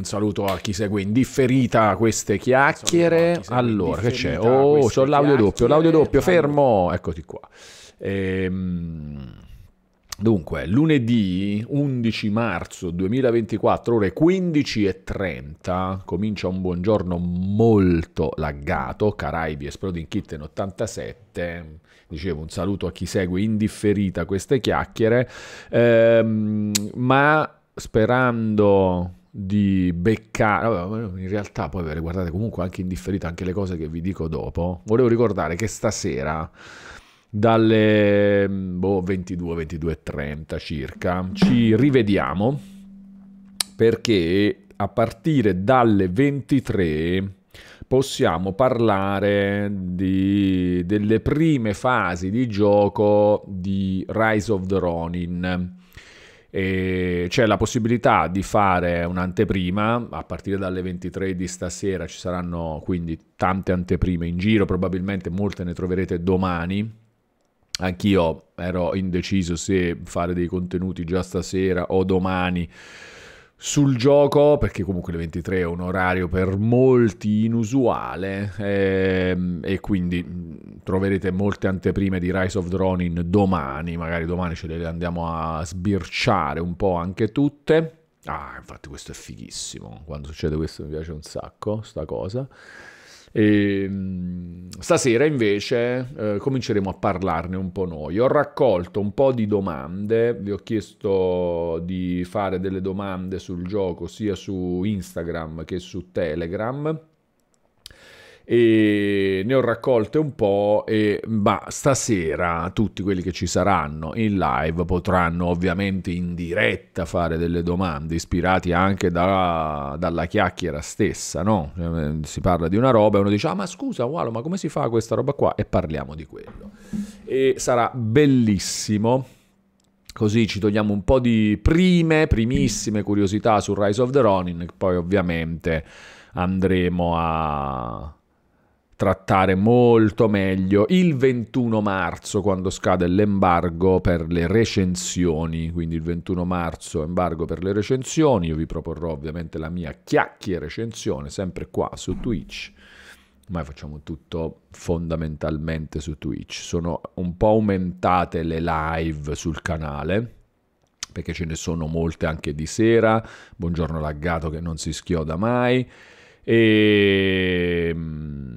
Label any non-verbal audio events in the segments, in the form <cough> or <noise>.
Un saluto a chi segue in differita queste chiacchiere. Allora, che c'è? Oh, c'ho l'audio doppio, l'audio doppio, fermo. Eccoti qua. Ehm... Dunque, lunedì 11 marzo 2024, ore 15.30, comincia un buongiorno molto laggato, Caraibi esplode in kitten 87, dicevo un saluto a chi segue in differita queste chiacchiere, ehm, ma sperando di beccare, in realtà poi ve le guardate comunque anche indifferito anche le cose che vi dico dopo, volevo ricordare che stasera dalle boh, 22, 22 30 circa ci rivediamo perché a partire dalle 23 possiamo parlare di, delle prime fasi di gioco di Rise of the Ronin e c'è la possibilità di fare un'anteprima a partire dalle 23 di stasera ci saranno quindi tante anteprime in giro probabilmente molte ne troverete domani anch'io ero indeciso se fare dei contenuti già stasera o domani sul gioco, perché comunque le 23 è un orario per molti inusuale ehm, e quindi mm, troverete molte anteprime di Rise of Dronin domani, magari domani ce le andiamo a sbirciare un po' anche tutte. Ah, infatti questo è fighissimo, quando succede questo mi piace un sacco, sta cosa. E, ehm, stasera invece eh, cominceremo a parlarne un po' noi. Ho raccolto un po' di domande, vi ho chiesto di fare delle domande sul gioco sia su Instagram che su Telegram e ne ho raccolte un po', e, ma stasera tutti quelli che ci saranno in live potranno ovviamente in diretta fare delle domande ispirati anche da, dalla chiacchiera stessa, no? Cioè, eh, si parla di una roba e uno dice ah ma scusa Walo ma come si fa questa roba qua? E parliamo di quello. E sarà bellissimo. Così ci togliamo un po' di prime, primissime curiosità su Rise of the Ronin, poi ovviamente andremo a, trattare molto meglio il 21 marzo quando scade l'embargo per le recensioni, quindi il 21 marzo embargo per le recensioni, io vi proporrò ovviamente la mia chiacchiera recensione sempre qua su Twitch, ma facciamo tutto fondamentalmente su Twitch, sono un po' aumentate le live sul canale, perché ce ne sono molte anche di sera, buongiorno laggato che non si schioda mai, e ehm,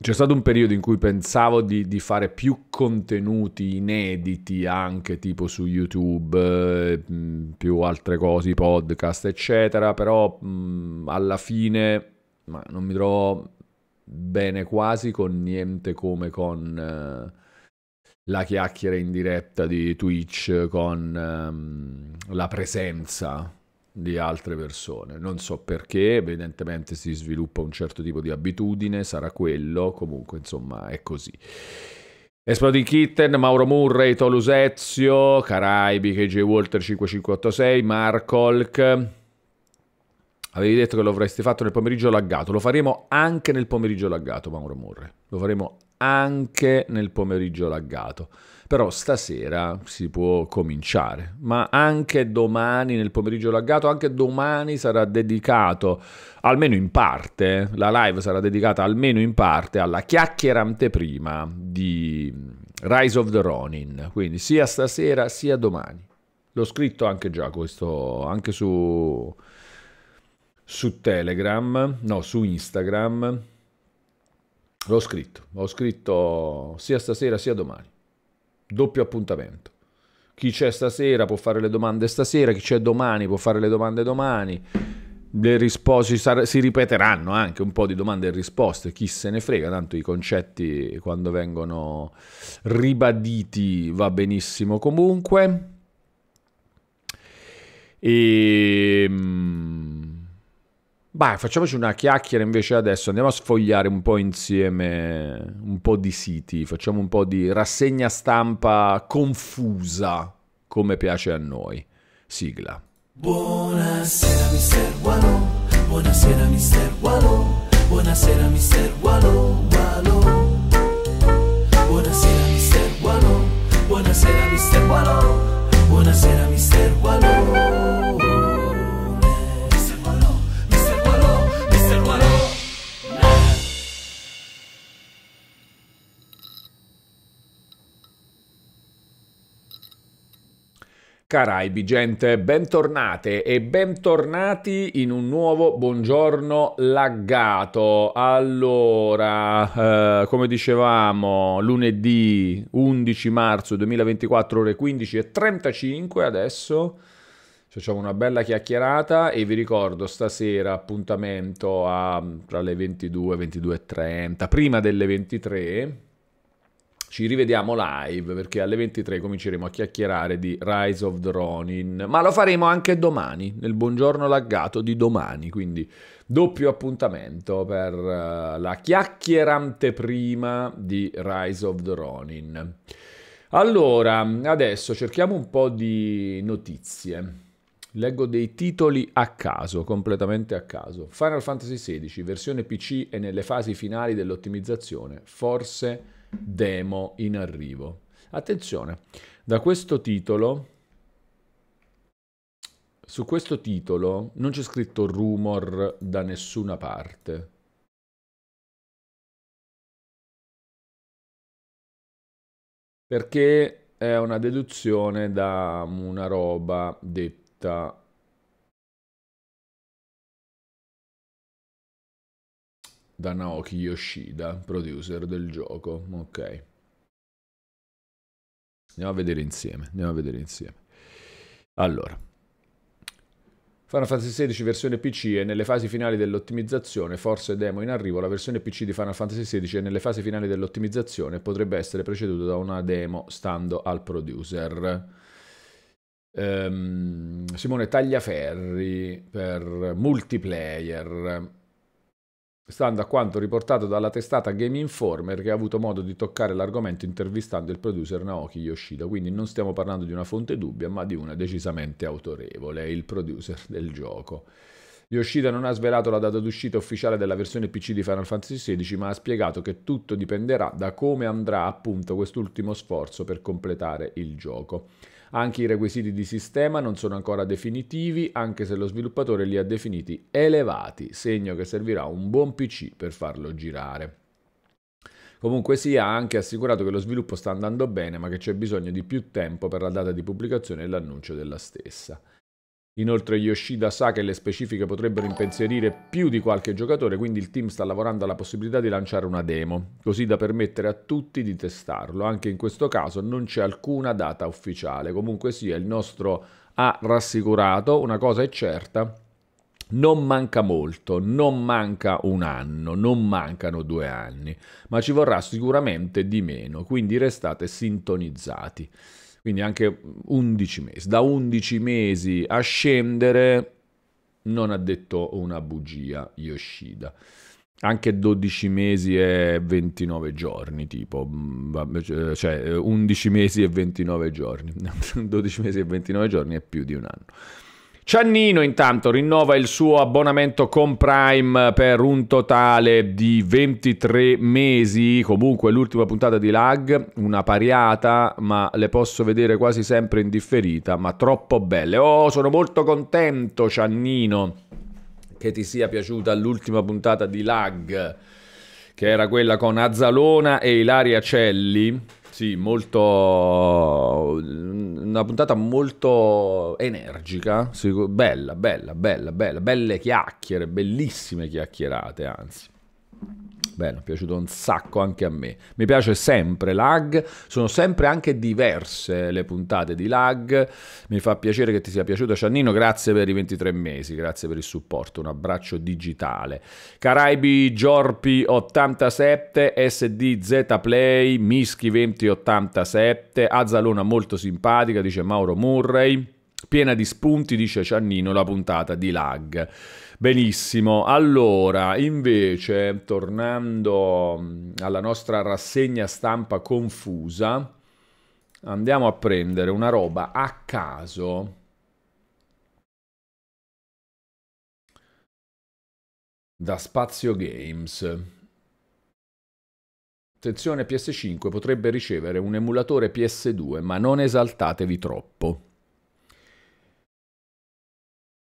c'è stato un periodo in cui pensavo di, di, fare più contenuti inediti anche tipo su YouTube, eh, mm, più altre cose, podcast, eccetera, però mm, alla fine non mi trovo bene quasi con niente come con eh, la chiacchiera in diretta di Twitch, con ehm, la presenza di altre persone. Non so perché, evidentemente si sviluppa un certo tipo di abitudine, sarà quello, comunque insomma è così. Exploding Kitten, Mauro Murray, Tolusezio, Caraibi, KJ Walter 5586, Marcolk. Avevi detto che lo avresti fatto nel pomeriggio laggato, lo faremo anche nel pomeriggio laggato, Mauro Murray. Lo faremo anche nel pomeriggio laggato però stasera si può cominciare, ma anche domani nel pomeriggio laggato, anche domani sarà dedicato, almeno in parte, la live sarà dedicata almeno in parte alla chiacchiera anteprima di Rise of the Ronin, quindi sia stasera sia domani. L'ho scritto anche già questo, anche su, su Telegram, no, su Instagram. L'ho scritto, l'ho scritto sia stasera sia domani doppio appuntamento. Chi c'è stasera può fare le domande stasera, chi c'è domani può fare le domande domani. Le risposte si ripeteranno anche un po' di domande e risposte, chi se ne frega, tanto i concetti quando vengono ribaditi va benissimo comunque. E ehm, Bah, facciamoci una chiacchiera invece adesso, andiamo a sfogliare un po' insieme un po' di siti, facciamo un po' di rassegna stampa confusa, come piace a noi. Sigla. Buonasera mister Wallo, buonasera mister Wallo, buonasera mister Wallo, Wallo. Buonasera mister Wallo, buonasera mister Wallo, buonasera mister Wallo. Caraibi, gente, bentornate e bentornati in un nuovo buongiorno laggato. Allora, eh, come dicevamo, lunedì 11 marzo 2024, ore 15.35 adesso. Facciamo una bella chiacchierata e vi ricordo stasera appuntamento a, tra le 22 e 22.30, prima delle 23 ci rivediamo live perché alle 23 cominceremo a chiacchierare di Rise of the Ronin, ma lo faremo anche domani, nel buongiorno laggato di domani, quindi doppio appuntamento per eh, la chiacchierante prima di Rise of the Ronin. Allora, adesso cerchiamo un po' di notizie. Leggo dei titoli a caso, completamente a caso. Final Fantasy XVI, versione PC e nelle fasi finali dell'ottimizzazione, forse demo in arrivo. Attenzione, da questo titolo su questo titolo non c'è scritto rumor da nessuna parte. Perché è una deduzione da una roba detta da Naoki Yoshida, producer del gioco. Ok. Andiamo a vedere insieme, andiamo a vedere insieme. Allora, Final Fantasy XVI versione PC è nelle fasi finali dell'ottimizzazione, forse demo in arrivo, la versione PC di Final Fantasy XVI è nelle fasi finali dell'ottimizzazione potrebbe essere preceduta da una demo stando al producer. Um, Simone Tagliaferri per multiplayer stando a quanto riportato dalla testata Game Informer che ha avuto modo di toccare l'argomento intervistando il producer Naoki Yoshida, quindi non stiamo parlando di una fonte dubbia ma di una decisamente autorevole, il producer del gioco. Yoshida non ha svelato la data d'uscita ufficiale della versione PC di Final Fantasy XVI, ma ha spiegato che tutto dipenderà da come andrà appunto quest'ultimo sforzo per completare il gioco. Anche i requisiti di sistema non sono ancora definitivi, anche se lo sviluppatore li ha definiti elevati, segno che servirà un buon PC per farlo girare. Comunque si ha anche assicurato che lo sviluppo sta andando bene, ma che c'è bisogno di più tempo per la data di pubblicazione e l'annuncio della stessa. Inoltre Yoshida sa che le specifiche potrebbero impensierire più di qualche giocatore, quindi il team sta lavorando alla possibilità di lanciare una demo, così da permettere a tutti di testarlo. Anche in questo caso non c'è alcuna data ufficiale. Comunque sia, il nostro ha rassicurato, una cosa è certa, non manca molto, non manca un anno, non mancano due anni, ma ci vorrà sicuramente di meno, quindi restate sintonizzati quindi anche 11 mesi, da 11 mesi a scendere non ha detto una bugia Yoshida. Anche 12 mesi e 29 giorni, tipo, mm, cioè 11 cioè, mesi e 29 giorni, 12 <laughs> mesi e 29 giorni è più di un anno. Ciannino intanto rinnova il suo abbonamento con Prime per un totale di 23 mesi, comunque l'ultima puntata di Lag, una pariata, ma le posso vedere quasi sempre in differita, ma troppo belle. Oh, sono molto contento Ciannino che ti sia piaciuta l'ultima puntata di Lag, che era quella con Azzalona e Ilaria Celli sì, molto. Una puntata molto energica, bella, bella, bella, bella, belle chiacchiere, bellissime chiacchierate, anzi. Bello, è piaciuto un sacco anche a me. Mi piace sempre lag, sono sempre anche diverse le puntate di lag. Mi fa piacere che ti sia piaciuto Ciannino, grazie per i 23 mesi, grazie per il supporto, un abbraccio digitale. Caraibi Giorpi 87, SDZ Play, Mischi 2087, Azzalona molto simpatica, dice Mauro Murray piena di spunti, dice Ciannino, la puntata di lag. Benissimo, allora invece tornando mm, alla nostra rassegna stampa confusa, andiamo a prendere una roba a caso. Da Spazio Games. Attenzione PS5 potrebbe ricevere un emulatore PS2, ma non esaltatevi troppo.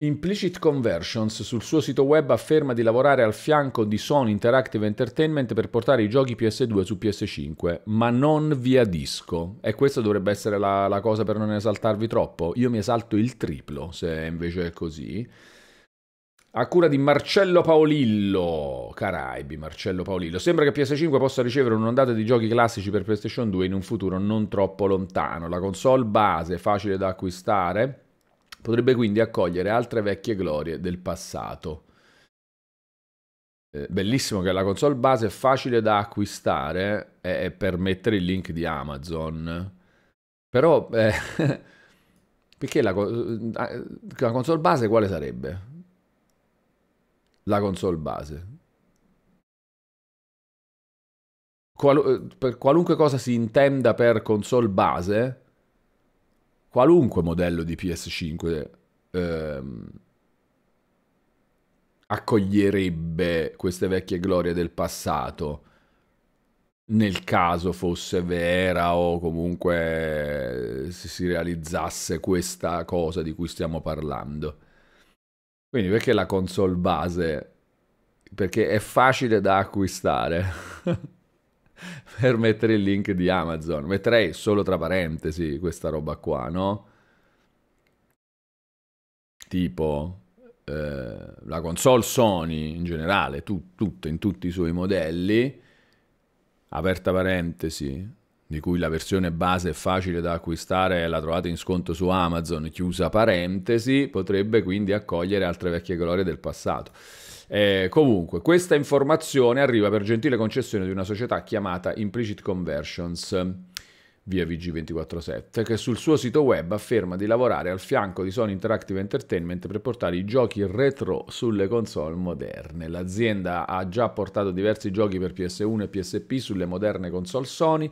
Implicit Conversions sul suo sito web afferma di lavorare al fianco di Sony Interactive Entertainment per portare i giochi PS2 su PS5, ma non via disco. E questa dovrebbe essere la, la cosa per non esaltarvi troppo. Io mi esalto il triplo, se invece è così. A cura di Marcello Paolillo, Caraibi, Marcello Paolillo. Sembra che PS5 possa ricevere un'ondata di giochi classici per PlayStation 2 in un futuro non troppo lontano. La console base è facile da acquistare Potrebbe quindi accogliere altre vecchie glorie del passato. Eh, bellissimo che la console base è facile da acquistare e, per mettere il link di Amazon. Però, eh, <laughs> perché la, eh, la console base quale sarebbe? La console base. Qual eh, per qualunque cosa si intenda per console base, qualunque modello di PS5 ehm, accoglierebbe queste vecchie glorie del passato nel caso fosse vera o comunque eh, si realizzasse questa cosa di cui stiamo parlando. Quindi perché la console base? Perché è facile da acquistare. <laughs> <laughs> per mettere il link di Amazon. Metterei solo tra parentesi questa roba qua, no? Tipo eh, la console Sony in generale, tu, tutto, in tutti i suoi modelli, aperta parentesi, di cui la versione base è facile da acquistare e la trovate in sconto su Amazon, chiusa parentesi, potrebbe quindi accogliere altre vecchie glorie del passato. Eh, comunque, questa informazione arriva per gentile concessione di una società chiamata Implicit Conversions via VG247, che sul suo sito web afferma di lavorare al fianco di Sony Interactive Entertainment per portare i giochi retro sulle console moderne. L'azienda ha già portato diversi giochi per PS1 e PSP sulle moderne console Sony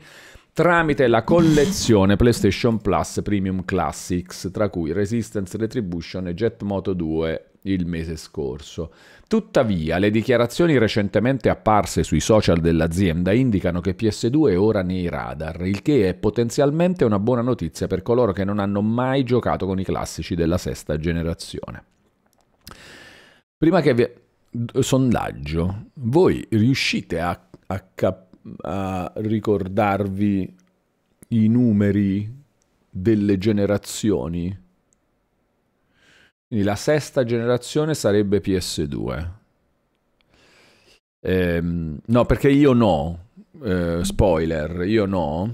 tramite la collezione PlayStation Plus Premium Classics, tra cui Resistance Retribution e Jet Moto 2 il mese scorso. Tuttavia, le dichiarazioni recentemente apparse sui social dell'azienda indicano che PS2 è ora nei radar, il che è potenzialmente una buona notizia per coloro che non hanno mai giocato con i classici della sesta generazione. Prima che vi... Sondaggio. Voi riuscite a, a, cap... a ricordarvi i numeri delle generazioni? Quindi la sesta generazione sarebbe PS2. Ehm, no, perché io no. Eh, spoiler, io no.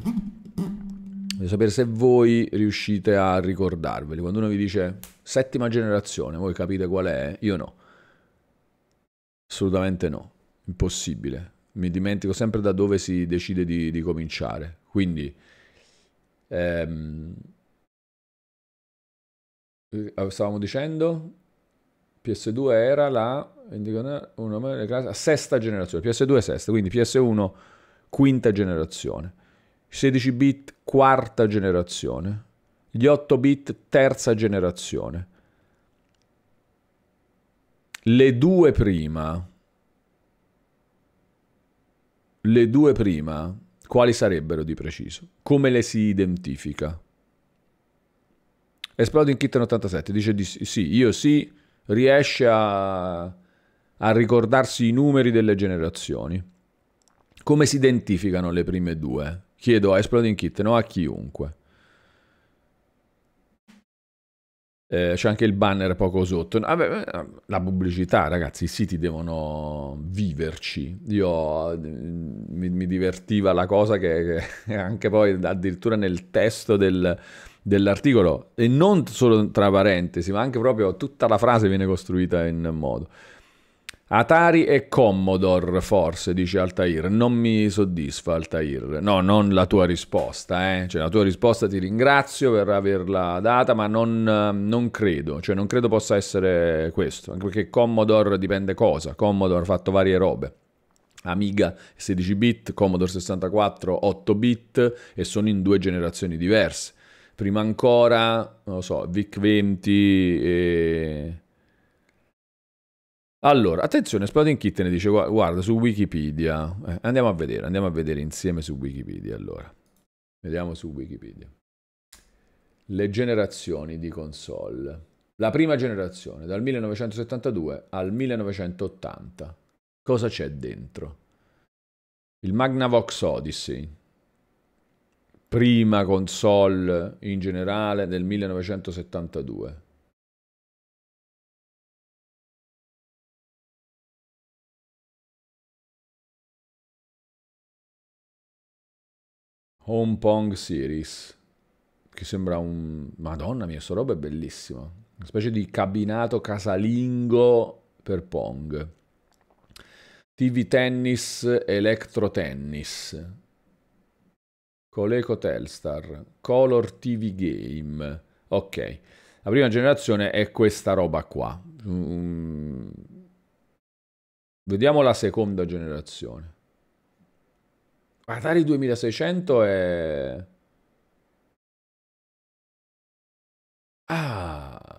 Voglio sapere se voi riuscite a ricordarveli. Quando uno vi dice settima generazione, voi capite qual è? Io no. Assolutamente no. Impossibile. Mi dimentico sempre da dove si decide di, di cominciare. Quindi... Ehm, eh, stavamo dicendo PS2 era la sesta generazione, PS2 sesta, quindi PS1 quinta generazione, 16 bit quarta generazione, gli 8 bit terza generazione. Le due prima le due prima quali sarebbero di preciso? Come le si identifica? Esplode in Kitten 87, dice di sì, io sì, riesce a, a ricordarsi i numeri delle generazioni. Come si identificano le prime due? Chiedo a Exploding Kitten o a chiunque. Eh, c'è anche il banner poco sotto. Eh, la pubblicità, ragazzi, i siti devono viverci. Io mm, mi, mi divertiva la cosa che, che, <laughs> anche poi addirittura nel testo del, dell'articolo e non solo tra parentesi, ma anche proprio tutta la frase viene costruita in modo. Atari e Commodore, forse, dice Altair. Non mi soddisfa Altair. No, non la tua risposta, eh. Cioè, la tua risposta ti ringrazio per averla data, ma non, non credo. Cioè, non credo possa essere questo. Anche perché Commodore dipende cosa. Commodore ha fatto varie robe. Amiga 16 bit, Commodore 64 8 bit e sono in due generazioni diverse prima ancora, non lo so, Vic 20 e... Allora, attenzione, Spouting Kitten dice, guarda, su Wikipedia, eh, andiamo a vedere, andiamo a vedere insieme su Wikipedia, allora. Vediamo su Wikipedia. Le generazioni di console. La prima generazione, dal 1972 al 1980. Cosa c'è dentro? Il Magnavox Odyssey, prima console in generale del 1972. Hong Kong Series, che sembra un... Madonna mia, sta roba è bellissima. Una specie di cabinato casalingo per Pong. TV Tennis, Electro Tennis. Coleco Telstar, Color TV Game, ok. La prima generazione è questa roba qua. Mm. Vediamo la seconda generazione. Atari 2600 è... Ah,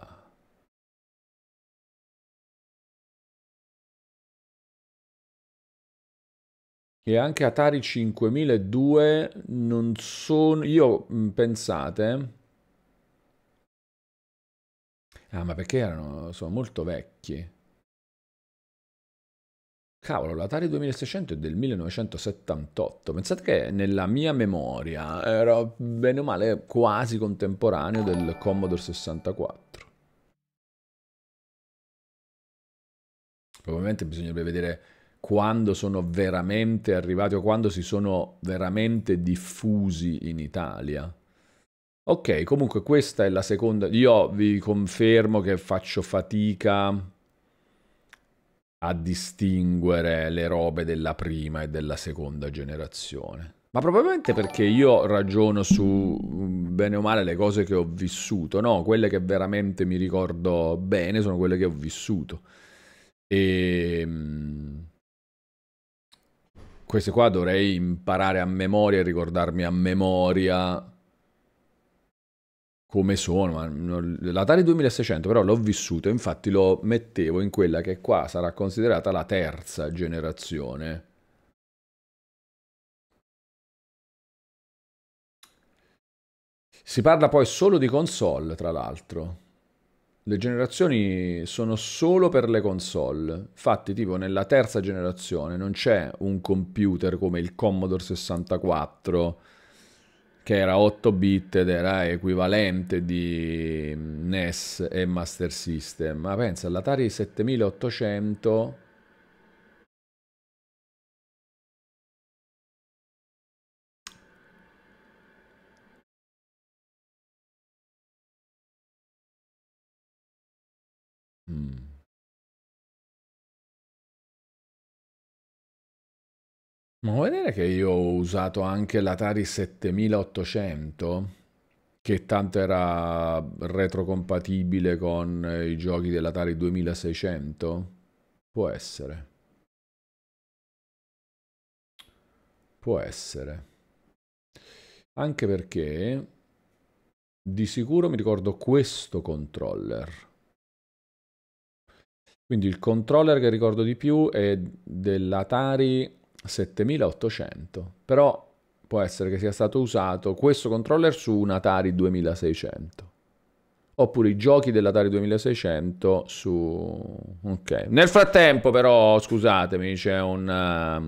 e anche Atari 5002 non sono... Io, pensate... Ah, ma perché erano... sono molto vecchi. Cavolo, l'Atari 2600 è del 1978. Pensate che nella mia memoria era bene o male quasi contemporaneo del Commodore 64. Probabilmente bisognerebbe vedere quando sono veramente arrivati o quando si sono veramente diffusi in Italia. Ok, comunque questa è la seconda. Io vi confermo che faccio fatica a distinguere le robe della prima e della seconda generazione. Ma probabilmente perché io ragiono su bene o male le cose che ho vissuto, no? Quelle che veramente mi ricordo bene sono quelle che ho vissuto. E ehm, queste qua dovrei imparare a memoria e ricordarmi a memoria come sono. L'Atari 2600 però l'ho vissuto, infatti lo mettevo in quella che qua sarà considerata la terza generazione. Si parla poi solo di console, tra l'altro le generazioni sono solo per le console. Infatti, tipo nella terza generazione non c'è un computer come il Commodore 64 che era 8 bit ed era equivalente di mm, NES e Master System. Ma pensa all'Atari 7800 Ma vuoi vedere che io ho usato anche l'Atari 7800? Che tanto era retrocompatibile con eh, i giochi dell'Atari 2600? Può essere. Può essere. Anche perché di sicuro mi ricordo questo controller. Quindi il controller che ricordo di più è dell'Atari 7800, però può essere che sia stato usato questo controller su un Atari 2600 oppure i giochi dell'Atari 2600 su... ok. Nel frattempo però, scusatemi, c'è un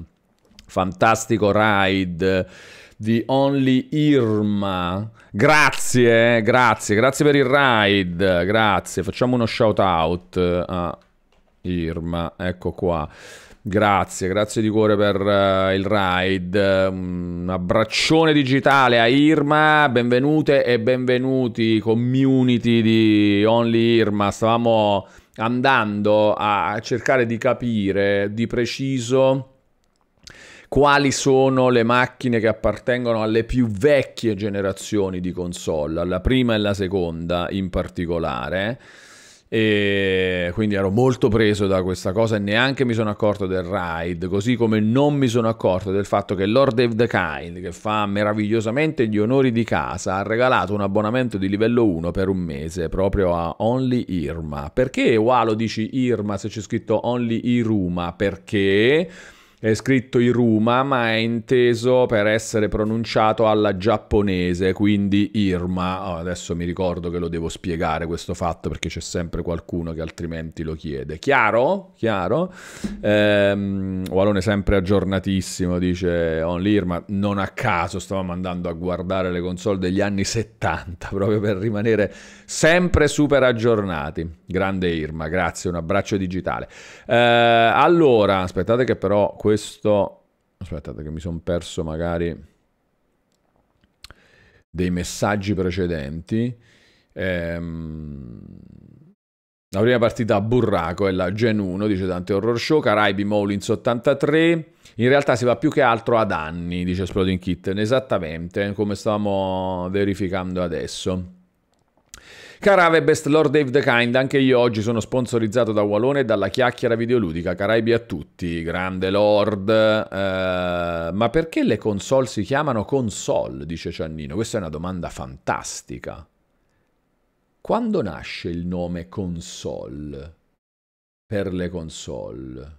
uh, fantastico ride di Only Irma. Grazie, eh, grazie, grazie per il ride, grazie. Facciamo uno shout out a Irma, ecco qua. Grazie, grazie di cuore per uh, il ride. Mm, un abbraccione digitale a Irma, benvenute e benvenuti community di Only Irma. Stavamo andando a cercare di capire di preciso quali sono le macchine che appartengono alle più vecchie generazioni di console, alla prima e alla seconda in particolare e quindi ero molto preso da questa cosa e neanche mi sono accorto del ride, così come non mi sono accorto del fatto che Lord of the Kind, che fa meravigliosamente gli onori di casa, ha regalato un abbonamento di livello 1 per un mese proprio a Only Irma. Perché Walo dici Irma se c'è scritto Only Iruma? Perché è scritto Iruma, ma è inteso per essere pronunciato alla giapponese, quindi Irma. Oh, adesso mi ricordo che lo devo spiegare questo fatto perché c'è sempre qualcuno che altrimenti lo chiede. Chiaro? Chiaro? Ehm, Walone sempre aggiornatissimo, dice Only Irma. Non a caso stavamo andando a guardare le console degli anni 70 <laughs> proprio per rimanere sempre super aggiornati. Grande Irma, grazie, un abbraccio digitale. Ehm, allora, aspettate che però questo, aspettate che mi sono perso magari dei messaggi precedenti. Ehm... La prima partita a Burraco è la Gen 1, dice Dante Horror Show, Caraibi Molins 83. In realtà si va più che altro ad anni, dice Exploding Kitten, esattamente come stavamo verificando adesso. Carave Best Lord Dave the Kind, anche io oggi sono sponsorizzato da Walone e dalla chiacchiera videoludica. Caraibi a tutti, grande Lord. Uh, ma perché le console si chiamano console? Dice Ciannino. Questa è una domanda fantastica. Quando nasce il nome console per le console?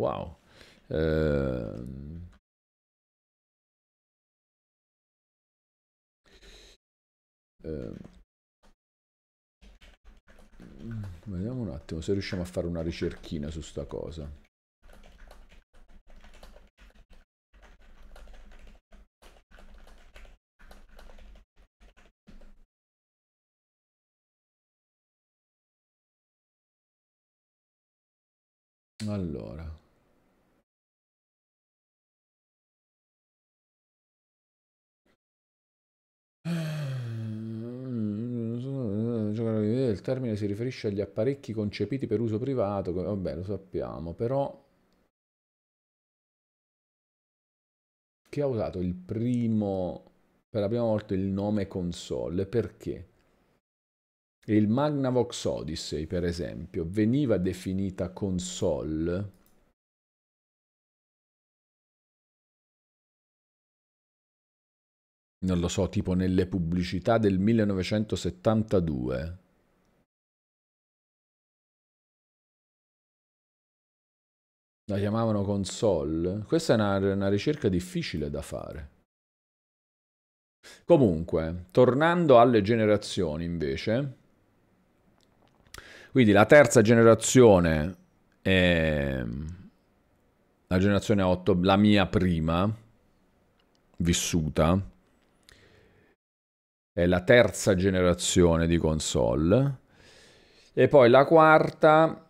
Wow. Uh... eh, vediamo un attimo se riusciamo a fare una ricerchina su sta cosa allora <sighs> del termine si riferisce agli apparecchi concepiti per uso privato, vabbè lo sappiamo, però chi ha usato il primo, per la prima volta il nome console, perché? Il Magnavox Odyssey, per esempio, veniva definita console non lo so, tipo nelle pubblicità del 1972. La chiamavano console. Questa è una, una ricerca difficile da fare. Comunque, tornando alle generazioni invece, quindi la terza generazione è la generazione 8, la mia prima vissuta, è la terza generazione di console, e poi la quarta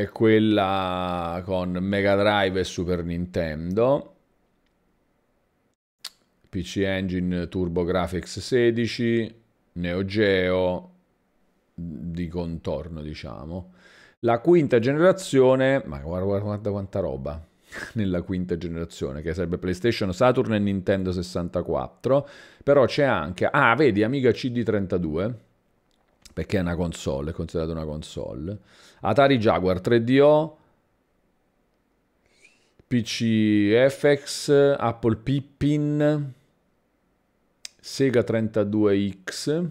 e quella con Mega Drive e Super Nintendo, PC Engine Turbo Graphics 16, Neo Geo di contorno, diciamo. La quinta generazione, ma guarda, guarda, guarda quanta roba <laughs> nella quinta generazione, che sarebbe PlayStation, Saturn e Nintendo 64, però c'è anche, ah, vedi, Amiga CD32 perché è una console, è considerata una console. Atari Jaguar 3DO, PC FX, Apple Pippin, Sega 32X,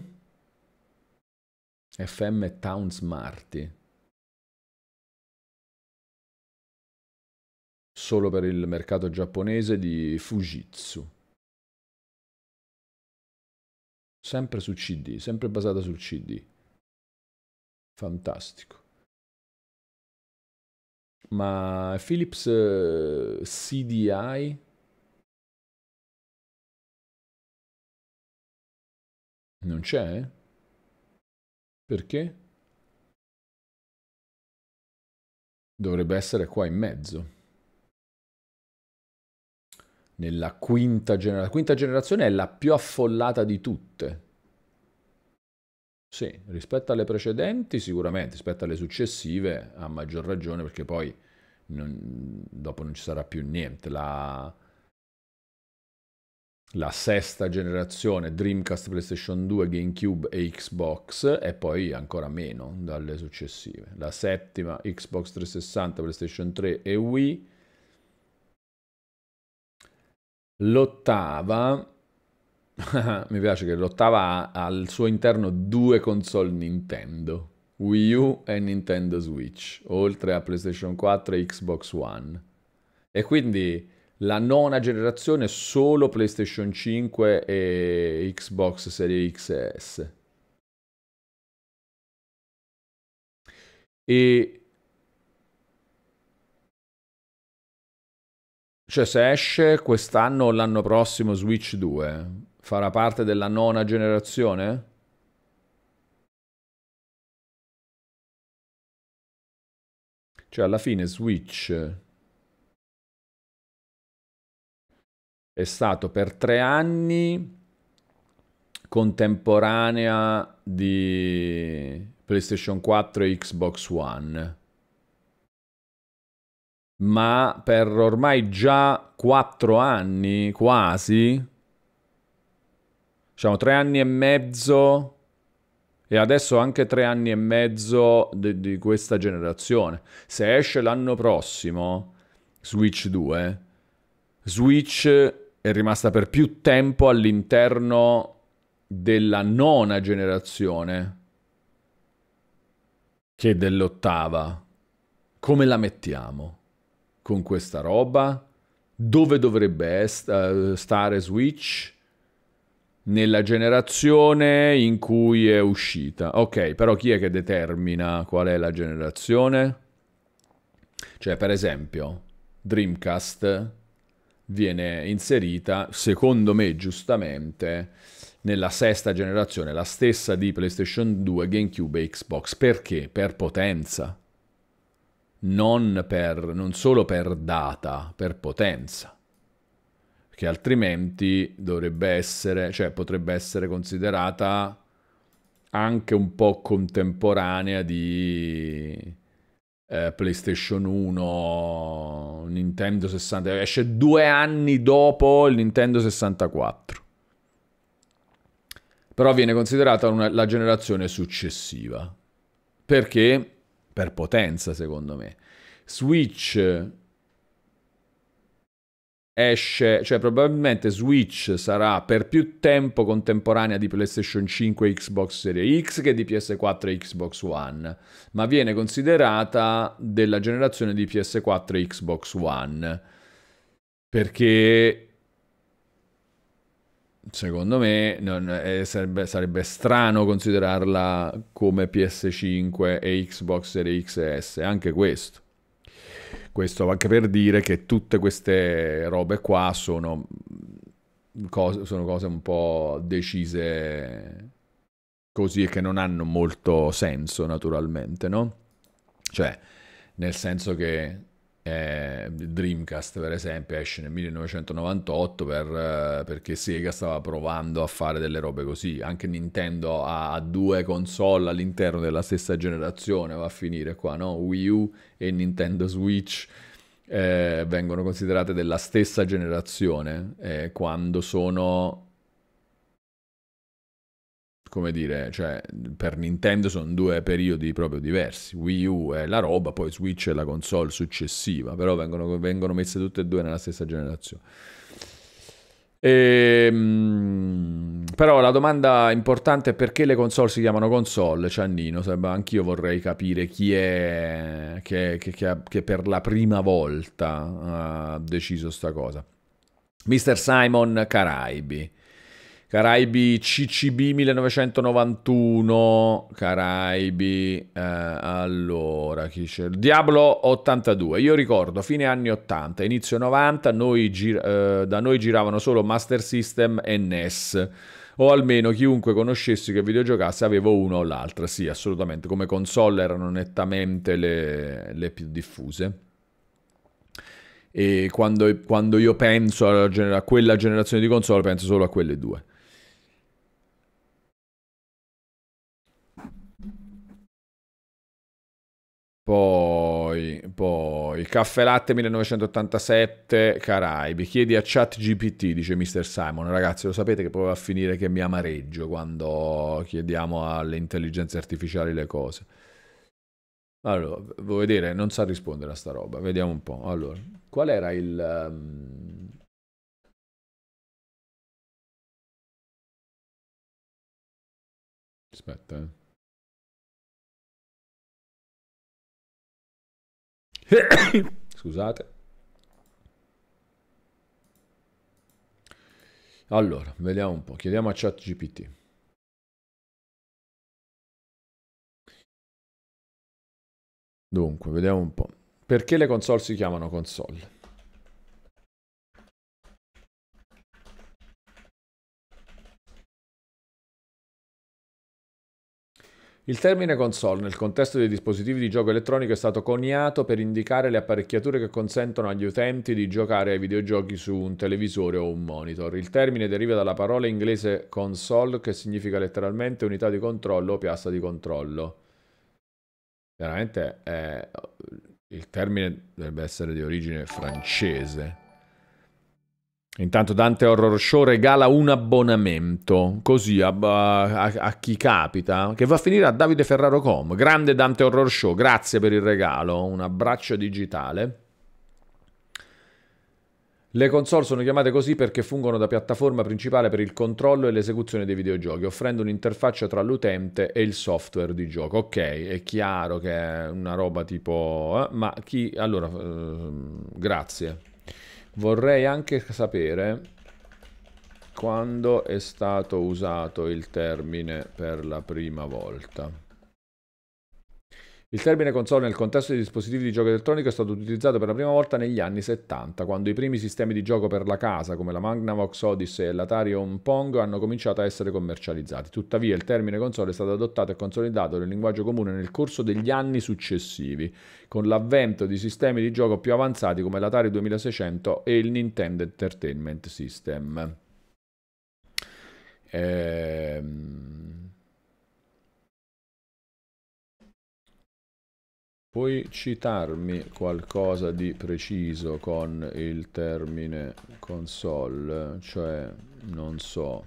FM Town Smarty. Solo per il mercato giapponese di Fujitsu. Sempre su CD, sempre basata sul CD fantastico. Ma Philips eh, CDI non c'è? Eh? Perché? Dovrebbe essere qua in mezzo. Nella quinta generazione. La quinta generazione è la più affollata di tutte. Sì, rispetto alle precedenti sicuramente, rispetto alle successive a maggior ragione perché poi non, dopo non ci sarà più niente. La, la sesta generazione Dreamcast, PlayStation 2, GameCube e Xbox e poi ancora meno dalle successive. La settima Xbox 360, PlayStation 3 e Wii. L'ottava <laughs> Mi piace che lottava ha al suo interno due console Nintendo, Wii U e Nintendo Switch, oltre a PlayStation 4 e Xbox One. E quindi la nona generazione solo PlayStation 5 e Xbox Series XS. E cioè se esce quest'anno o l'anno prossimo Switch 2, farà parte della nona generazione? Cioè alla fine Switch è stato per tre anni contemporanea di PlayStation 4 e Xbox One. Ma per ormai già quattro anni, quasi, diciamo tre anni e mezzo e adesso anche tre anni e mezzo di, di questa generazione. Se esce l'anno prossimo Switch 2, Switch è rimasta per più tempo all'interno della nona generazione che dell'ottava. Come la mettiamo con questa roba? Dove dovrebbe eh, stare Switch? nella generazione in cui è uscita. Ok, però chi è che determina qual è la generazione? Cioè, per esempio, Dreamcast viene inserita, secondo me giustamente, nella sesta generazione, la stessa di PlayStation 2, GameCube e Xbox. Perché? Per potenza. Non, per, non solo per data, per potenza che altrimenti dovrebbe essere, cioè potrebbe essere considerata anche un po' contemporanea di eh, PlayStation 1, Nintendo 60, esce due anni dopo il Nintendo 64. Però viene considerata una, la generazione successiva. Perché? Per potenza, secondo me. Switch esce, cioè probabilmente Switch sarà per più tempo contemporanea di PlayStation 5 e Xbox Series X che di PS4 e Xbox One, ma viene considerata della generazione di PS4 e Xbox One. Perché secondo me è, eh, sarebbe, sarebbe, strano considerarla come PS5 e Xbox Series XS, anche questo. Questo anche per dire che tutte queste robe qua sono cose, sono cose un po' decise così e che non hanno molto senso naturalmente, no? Cioè, nel senso che eh, Dreamcast per esempio esce nel 1998 per, eh, perché Sega stava provando a fare delle robe così, anche Nintendo ha, due console all'interno della stessa generazione, va a finire qua, no? Wii U e Nintendo Switch. Eh, vengono considerate della stessa generazione eh, quando sono come dire, cioè, per Nintendo sono due periodi proprio diversi. Wii U è la roba, poi Switch è la console successiva, però vengono, vengono messe tutte e due nella stessa generazione. E, ehm, però la domanda importante è perché le console si chiamano console, Ciannino, anch'io vorrei capire chi è che, che, che, che per la prima volta ha deciso sta cosa. Mr. Simon Caraibi. Caraibi CCB 1991, Caraibi, eh, allora chi c'è? Diablo 82, io ricordo fine anni 80, inizio 90, noi eh, da noi giravano solo Master System e NES, o almeno chiunque conoscessi che videogiocasse aveva uno o l'altra, sì assolutamente, come console erano nettamente le, le più diffuse e quando, quando, io penso a, a quella generazione di console penso solo a quelle due. Poi, poi, caffè latte 1987, Caraibi. Chiedi a ChatGPT, dice Mr. Simon. Ragazzi, lo sapete che poi va a finire che mi amareggio quando chiediamo alle intelligenze artificiali le cose. Allora, vuoi vedere, non sa rispondere a sta roba. Vediamo un po'. Allora, qual era il... Um... Aspetta, eh. <coughs> Scusate. Allora, vediamo un po', chiediamo a ChatGPT. Dunque, vediamo un po'. Perché le console si chiamano console? Il termine console nel contesto dei dispositivi di gioco elettronico è stato coniato per indicare le apparecchiature che consentono agli utenti di giocare ai videogiochi su un televisore o un monitor. Il termine deriva dalla parola inglese console che significa letteralmente unità di controllo o piazza di controllo. Veramente eh, il termine dovrebbe essere di origine francese. Intanto Dante Horror Show regala un abbonamento, così a, a, a, chi capita, che va a finire a Davide Ferraro Com. Grande Dante Horror Show, grazie per il regalo, un abbraccio digitale. Le console sono chiamate così perché fungono da piattaforma principale per il controllo e l'esecuzione dei videogiochi, offrendo un'interfaccia tra l'utente e il software di gioco. Ok, è chiaro che è una roba tipo... Eh, ma chi... Allora, eh, grazie. Vorrei anche sapere quando è stato usato il termine per la prima volta. Il termine console nel contesto dei dispositivi di gioco elettronico è stato utilizzato per la prima volta negli anni 70, quando i primi sistemi di gioco per la casa, come la Magnavox Odyssey e l'Atari Home Pong, hanno cominciato a essere commercializzati. Tuttavia, il termine console è stato adottato e consolidato nel linguaggio comune nel corso degli anni successivi, con l'avvento di sistemi di gioco più avanzati come l'Atari 2600 e il Nintendo Entertainment System. Ehm Puoi citarmi qualcosa di preciso con il termine console? Cioè, non so,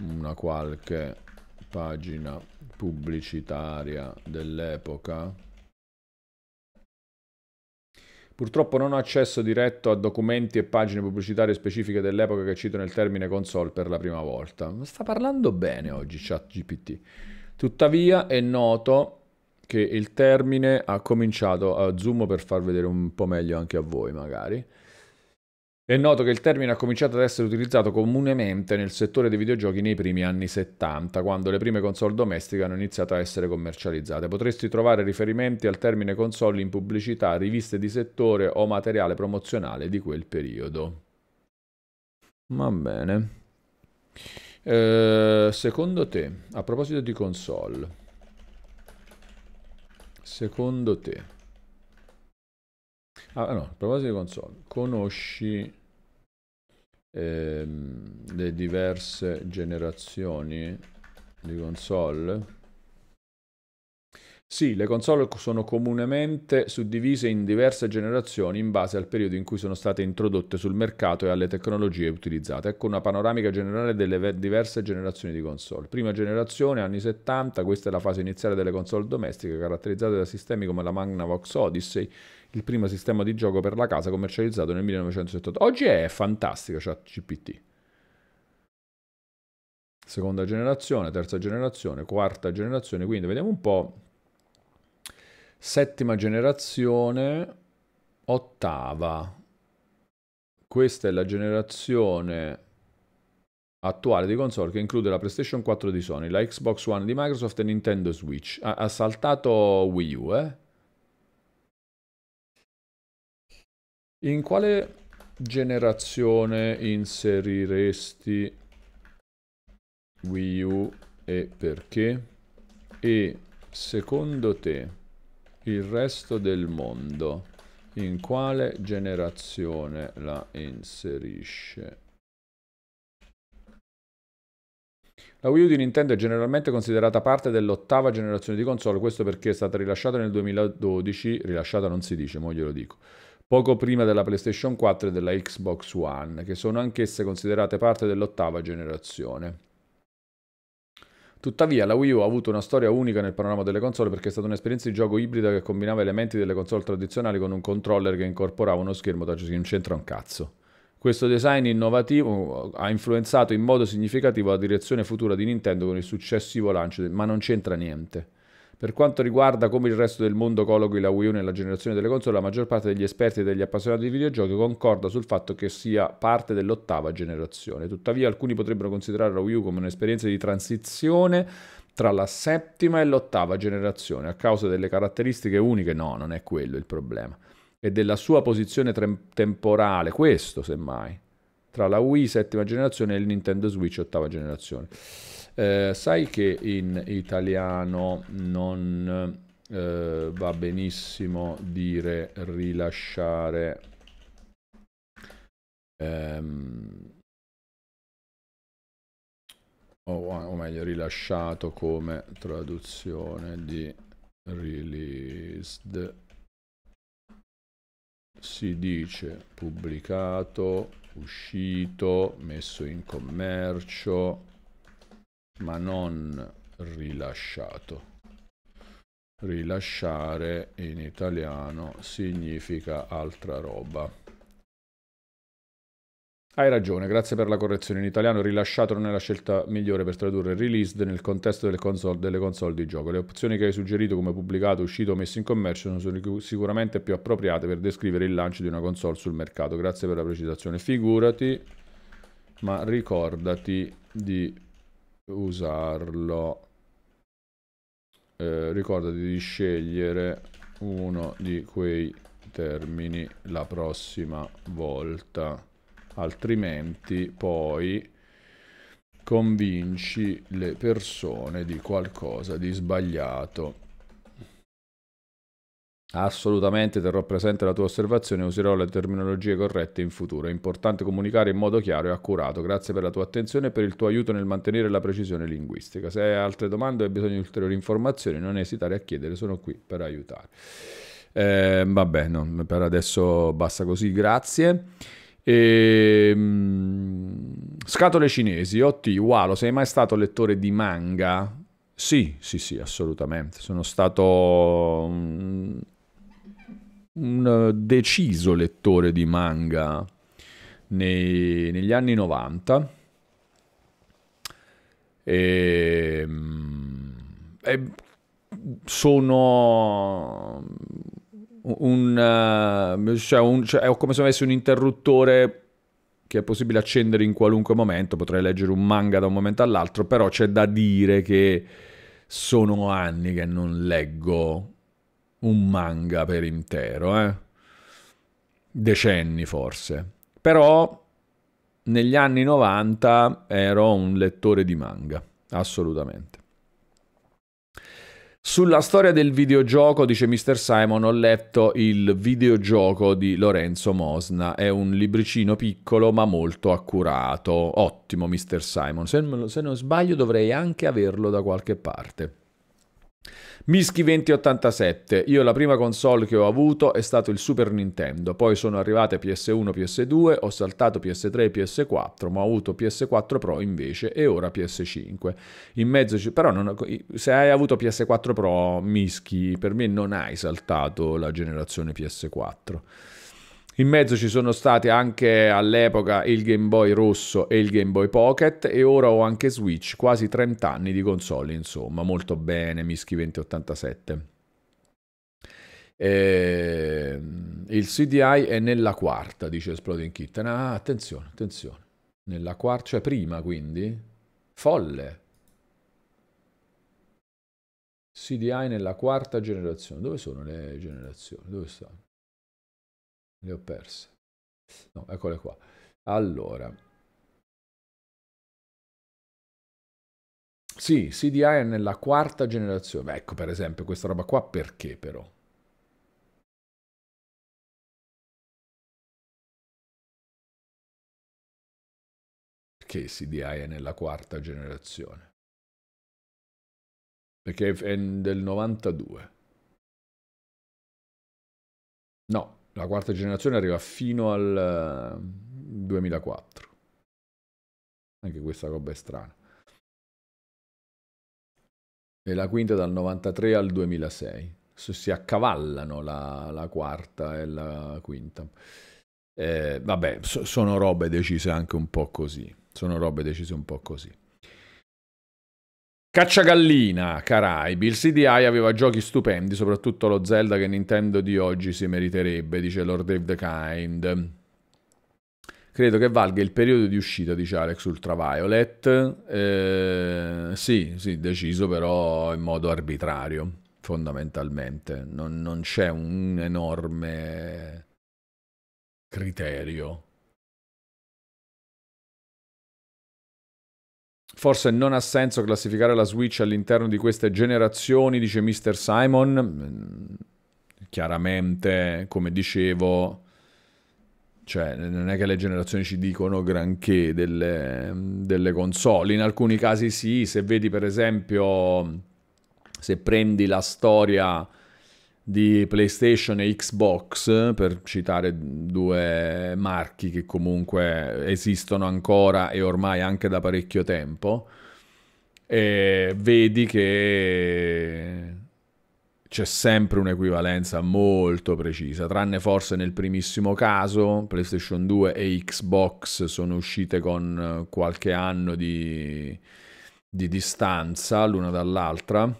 una qualche pagina pubblicitaria dell'epoca? Purtroppo non ho accesso diretto a documenti e pagine pubblicitarie specifiche dell'epoca che citano il termine console per la prima volta. Sta parlando bene oggi ChatGPT. Tuttavia è noto che il termine ha cominciato a zoom per far vedere un po' meglio anche a voi magari. È noto che il termine ha cominciato ad essere utilizzato comunemente nel settore dei videogiochi nei primi anni 70, quando le prime console domestiche hanno iniziato a essere commercializzate. Potresti trovare riferimenti al termine console in pubblicità, riviste di settore o materiale promozionale di quel periodo. Va bene. Eh, secondo te, a proposito di console, Secondo te? Ah no, a proposito di console, conosci ehm, le diverse generazioni di console? Sì, le console sono comunemente suddivise in diverse generazioni in base al periodo in cui sono state introdotte sul mercato e alle tecnologie utilizzate. Ecco una panoramica generale delle diverse generazioni di console. Prima generazione, anni 70, questa è la fase iniziale delle console domestiche, caratterizzate da sistemi come la Magnavox Odyssey, il primo sistema di gioco per la casa commercializzato nel 1978. Oggi è fantastico ChatGPT. Cioè Seconda generazione, terza generazione, quarta generazione, quindi vediamo un po' settima generazione, ottava. Questa è la generazione attuale di console che include la PlayStation 4 di Sony, la Xbox One di Microsoft e Nintendo Switch. Ha, ha saltato Wii U, eh? In quale generazione inseriresti Wii U e perché? E secondo te il resto del mondo. In quale generazione la inserisce? La Wii U di Nintendo è generalmente considerata parte dell'ottava generazione di console, questo perché è stata rilasciata nel 2012, rilasciata non si dice, ma glielo dico, poco prima della PlayStation 4 e della Xbox One, che sono anch'esse considerate parte dell'ottava generazione. Tuttavia, la Wii U ha avuto una storia unica nel panorama delle console perché è stata un'esperienza di gioco ibrida che combinava elementi delle console tradizionali con un controller che incorporava uno schermo da touch in centro a un cazzo. Questo design innovativo ha influenzato in modo significativo la direzione futura di Nintendo con il successivo lancio, ma non c'entra niente. Per quanto riguarda come il resto del mondo colloqui la Wii U nella generazione delle console, la maggior parte degli esperti e degli appassionati di videogiochi concorda sul fatto che sia parte dell'ottava generazione. Tuttavia, alcuni potrebbero considerare la Wii U come un'esperienza di transizione tra la settima e l'ottava generazione, a causa delle caratteristiche uniche, no, non è quello il problema, e della sua posizione tre- temporale, questo semmai, tra la Wii settima generazione e il Nintendo Switch ottava generazione. Eh, sai che in italiano non eh, va benissimo dire rilasciare ehm, o, o meglio rilasciato come traduzione di released si dice pubblicato uscito messo in commercio ma non rilasciato. Rilasciare in italiano significa altra roba. Hai ragione, grazie per la correzione. In italiano rilasciato non è la scelta migliore per tradurre released nel contesto delle console, delle console di gioco. Le opzioni che hai suggerito come pubblicato, uscito o messo in commercio sono sicuramente più appropriate per descrivere il lancio di una console sul mercato. Grazie per la precisazione. Figurati, ma ricordati di usarlo eh, ricordati di scegliere uno di quei termini la prossima volta altrimenti poi convinci le persone di qualcosa di sbagliato Assolutamente terrò presente la tua osservazione e userò le terminologie corrette in futuro. È importante comunicare in modo chiaro e accurato. Grazie per la tua attenzione e per il tuo aiuto nel mantenere la precisione linguistica. Se hai altre domande o hai bisogno di ulteriori informazioni, non esitare a chiedere, sono qui per aiutare. Eh, vabbè, no, per adesso basta così, grazie. E, ehm, scatole cinesi, Otti, Walo, sei mai stato lettore di manga? Sì, sì, sì, assolutamente. Sono stato un eh, deciso lettore di manga nei, negli anni 90 e, ehm, e sono un, eh, cioè un cioè è come se avessi un interruttore che è possibile accendere in qualunque momento, potrei leggere un manga da un momento all'altro, però c'è da dire che sono anni che non leggo un manga per intero, eh? decenni forse. Però negli anni 90 ero un lettore di manga, assolutamente. Sulla storia del videogioco, dice Mr. Simon, ho letto il videogioco di Lorenzo Mosna. È un libricino piccolo ma molto accurato. Ottimo, Mr. Simon. Se, non sbaglio dovrei anche averlo da qualche parte. Mischi 2087, io la prima console che ho avuto è stato il Super Nintendo, poi sono arrivate PS1, PS2, ho saltato PS3 e PS4, ma ho avuto PS4 Pro invece e ora PS5. In mezzo ci... però non... se hai avuto PS4 Pro, Mischi, per me non hai saltato la generazione PS4. In mezzo ci sono stati anche all'epoca il Game Boy rosso e il Game Boy Pocket e ora ho anche Switch, quasi 30 anni di console, insomma, molto bene, Mischi 2087. E... Ehm, il CDI è nella quarta, dice Exploding Kitten. Ah, attenzione, attenzione. Nella quarta, cioè prima quindi? Folle. CDI nella quarta generazione. Dove sono le generazioni? Dove stanno? Le ho perse. No, eccole qua. Allora. Sì, CDI è nella quarta generazione. Ecco, per esempio, questa roba qua perché però? Perché CDI è nella quarta generazione? Perché è del 92. No, la quarta generazione arriva fino al 2004. Eh, anche questa roba è strana. E la quinta dal 93 al 2006. Si accavallano la, la quarta e la quinta. Eh, vabbè, so, sono robe decise anche un po' così. Sono robe decise un po' così. Cacciagallina, Caraibi, il CDI aveva giochi stupendi, soprattutto lo Zelda che Nintendo di oggi si meriterebbe, dice Lord of the Kind. Credo che valga il periodo di uscita, dice Alex Ultraviolet. Eh, sì, sì, deciso però in modo arbitrario, fondamentalmente. Non, non c'è un enorme criterio. Forse non ha senso classificare la Switch all'interno di queste generazioni, dice Mr. Simon. Mm, chiaramente, come dicevo, cioè non è che le generazioni ci dicono granché delle, delle console. In alcuni casi sì, se vedi per esempio, se prendi la storia di PlayStation e Xbox, per citare due marchi che comunque esistono ancora e ormai anche da parecchio tempo, e vedi che c'è sempre un'equivalenza molto precisa, tranne forse nel primissimo caso PlayStation 2 e Xbox sono uscite con qualche anno di, di distanza l'una dall'altra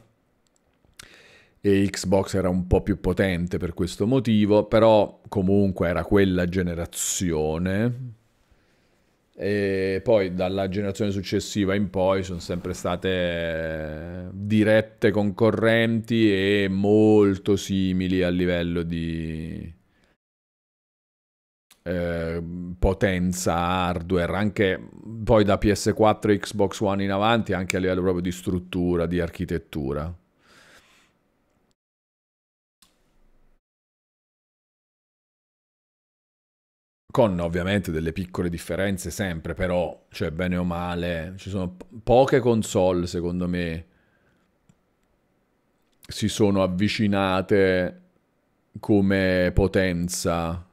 e Xbox era un po' più potente per questo motivo, però comunque era quella generazione. E poi dalla generazione successiva in poi sono sempre state eh, dirette concorrenti e molto simili a livello di eh, potenza hardware, anche poi da PS4 e Xbox One in avanti, anche a livello proprio di struttura, di architettura. con ovviamente delle piccole differenze sempre, però, cioè bene o male, ci sono poche console secondo me si sono avvicinate come potenza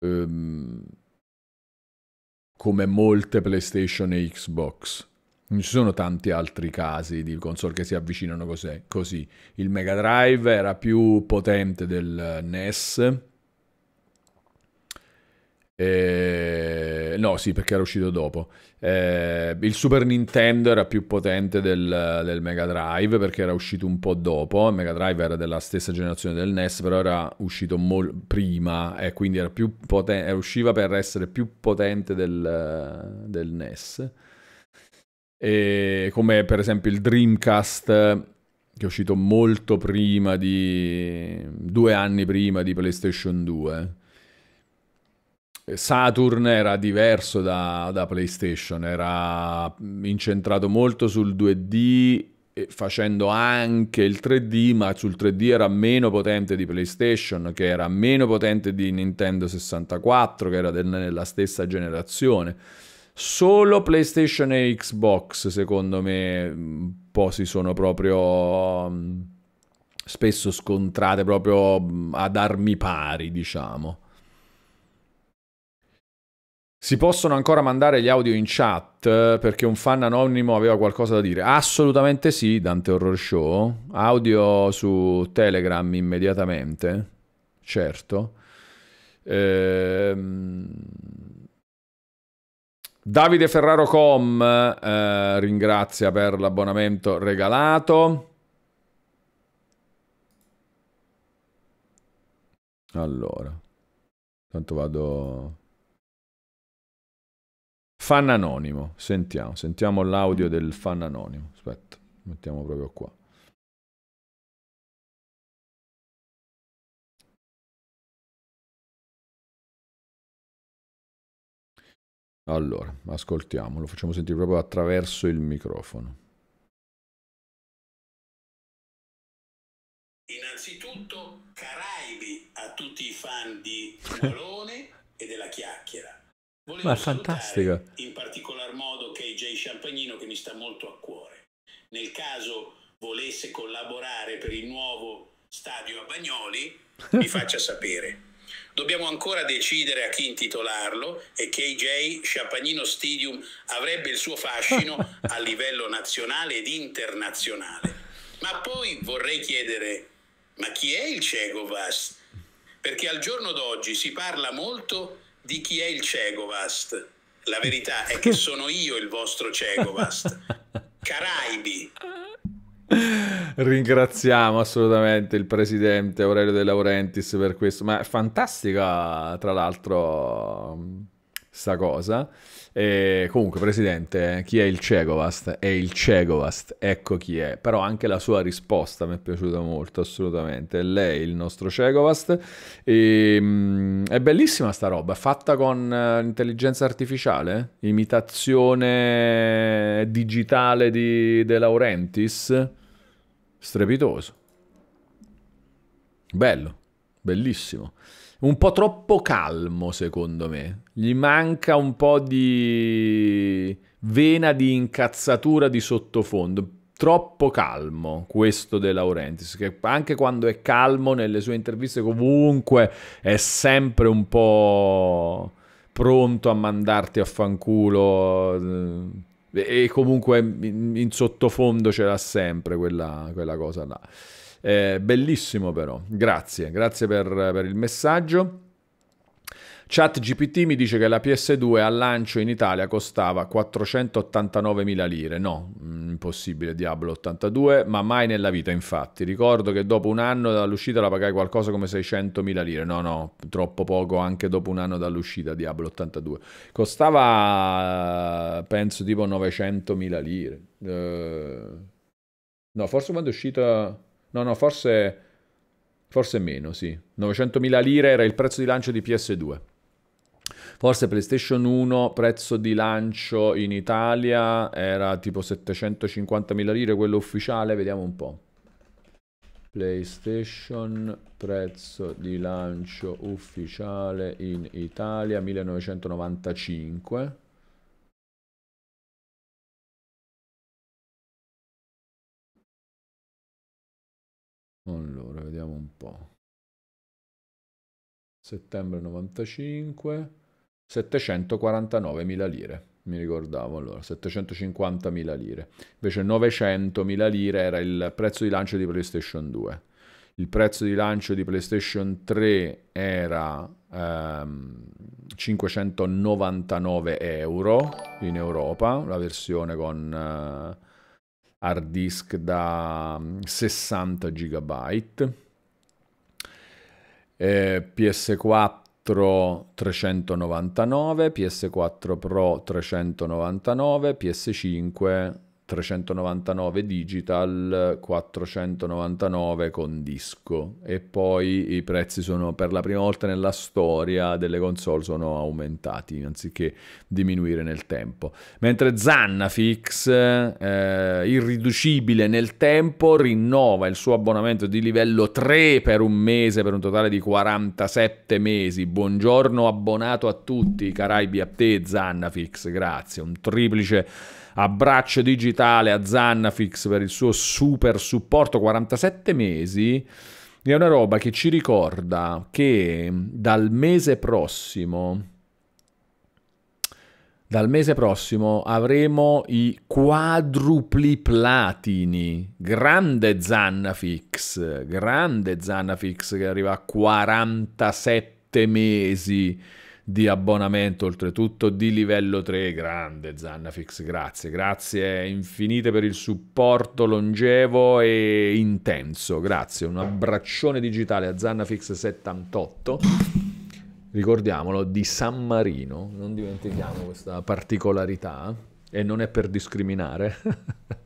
um, come molte PlayStation e Xbox. Non ci sono tanti altri casi di console che si avvicinano così. Il Mega Drive era più potente del eh, NES. E... Eh, no, sì, perché era uscito dopo. E... Eh, il Super Nintendo era più potente del, del, Mega Drive perché era uscito un po' dopo. Il Mega Drive era della stessa generazione del NES, però era uscito prima e quindi era più poten- usciva per essere più potente del, del NES. E come per esempio il Dreamcast che è uscito molto prima di... due anni prima di PlayStation 2. Saturn era diverso da, da PlayStation, era incentrato molto sul 2D facendo anche il 3D, ma sul 3D era meno potente di PlayStation, che era meno potente di Nintendo 64, che era de- nella stessa generazione. Solo PlayStation e Xbox, secondo me, un mm, po' si sono proprio mh, mm, spesso scontrate proprio mm, ad armi pari, diciamo. Si possono ancora mandare gli audio in chat perché un fan anonimo aveva qualcosa da dire? Assolutamente sì, Dante Horror Show. Audio su Telegram immediatamente, certo. Ehm... Davide Ferraro.com eh, ringrazia per l'abbonamento regalato. Allora, tanto vado... Fan anonimo, sentiamo, sentiamo l'audio del fan anonimo. Aspetta, mettiamo proprio qua. Allora, ascoltiamo, lo facciamo sentire proprio attraverso il microfono. Innanzitutto, Caraibi a tutti i fan di Malone <laughs> e della chiacchiera. Volevo Ma è fantastica! In particolar modo KJ Champagnino che mi sta molto a cuore. Nel caso volesse collaborare per il nuovo stadio a Bagnoli, mi <laughs> faccia sapere. Dobbiamo ancora decidere a chi intitolarlo e KJ Sciapagnino Stadium avrebbe il suo fascino <laughs> a livello nazionale ed internazionale. Ma poi vorrei chiedere, ma chi è il Cegovast? Perché al giorno d'oggi si parla molto di chi è il Cegovast. La verità è che <laughs> sono io il vostro Cegovast. <laughs> Caraibi, Ringraziamo assolutamente il presidente Aurelio De Laurentiis per questo, ma è fantastica tra l'altro sta cosa. E comunque, presidente, chi è il Cegovast? È il Cegovast, ecco chi è. Però anche la sua risposta mi è piaciuta molto, assolutamente. lei, il nostro Cegovast. E, ehm, mh, è bellissima sta roba, è fatta con uh, intelligenza artificiale, imitazione digitale di De Laurentiis. Strepitoso. Bello, bellissimo un po' troppo calmo, secondo me. Gli manca un po' di vena di incazzatura di sottofondo. Troppo calmo questo De Laurentiis, che anche quando è calmo nelle sue interviste comunque è sempre un po' pronto a mandarti a fanculo eh, e comunque in sottofondo ce l'ha sempre quella, quella cosa là. Eh, bellissimo però, grazie, grazie per, per il messaggio. Chat GPT mi dice che la PS2 al lancio in Italia costava 489.000 lire. No, mm, impossibile, Diablo 82, ma mai nella vita, infatti. Ricordo che dopo un anno dall'uscita la pagai qualcosa come 600.000 lire. No, no, troppo poco anche dopo un anno dall'uscita Diablo 82. Costava, penso, tipo 900.000 lire. Eh... No, forse quando è uscita... No, no, forse, forse meno, sì. 900.000 lire era il prezzo di lancio di PS2. Forse PlayStation 1 prezzo di lancio in Italia era tipo 750.000 lire, quello ufficiale, vediamo un po'. PlayStation prezzo di lancio ufficiale in Italia 1995. Allora, vediamo un po'. Settembre 95, 749.000 lire, mi ricordavo allora, 750.000 lire. Invece 900.000 lire era il prezzo di lancio di PlayStation 2. Il prezzo di lancio di PlayStation 3 era ehm, 599 euro in Europa, la versione con... Eh, hard disk da 60 mm, GB, eh, PS4 399, PS4 Pro 399, PS5 399 digital, 499 con disco e poi i prezzi sono per la prima volta nella storia delle console sono aumentati anziché diminuire nel tempo. Mentre Zannafix, eh, irriducibile nel tempo, rinnova il suo abbonamento di livello 3 per un mese per un totale di 47 mesi. Buongiorno abbonato a tutti, Caraibi a te Zannafix, grazie, un triplice Abbraccio digitale a Zannafix per il suo super supporto, 47 mesi. È una roba che ci ricorda che dal mese prossimo dal mese prossimo avremo i quadrupli platini. Grande Zannafix, grande Zannafix che arriva a 47 mesi di abbonamento, oltretutto di livello 3. Grande Zannafix, grazie, grazie infinite per il supporto longevo e intenso. Grazie, un abbraccione digitale a Zannafix78 ricordiamolo, di San Marino, non dimentichiamo questa particolarità eh, e non è per discriminare. <laughs>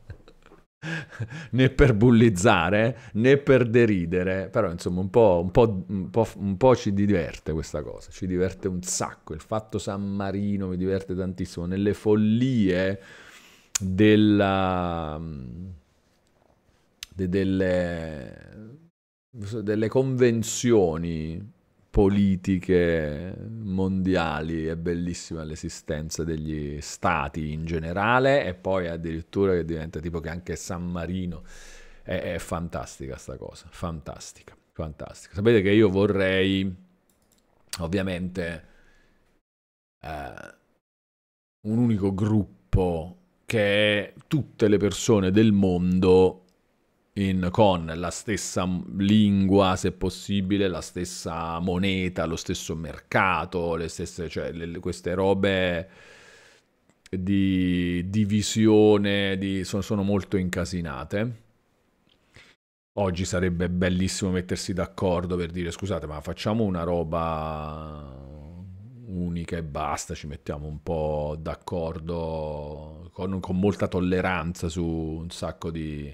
<laughs> né per bullizzare né per deridere, però insomma un po', un, po', un, po', un po', ci diverte questa cosa, ci diverte un sacco, il fatto San Marino mi diverte tantissimo, nelle follie della, de, delle, delle convenzioni politiche mondiali, è bellissima l'esistenza degli stati in generale e poi addirittura che diventa tipo che anche San Marino è, è fantastica sta cosa, fantastica, fantastica. Sapete che io vorrei ovviamente eh, un unico gruppo che tutte le persone del mondo in, con la stessa lingua, se possibile, la stessa moneta, lo stesso mercato, le stesse, cioè, le, queste robe di divisione di, sono, sono molto incasinate. Oggi sarebbe bellissimo mettersi d'accordo per dire scusate, ma facciamo una roba unica e basta, ci mettiamo un po' d'accordo con, con molta tolleranza su un sacco di,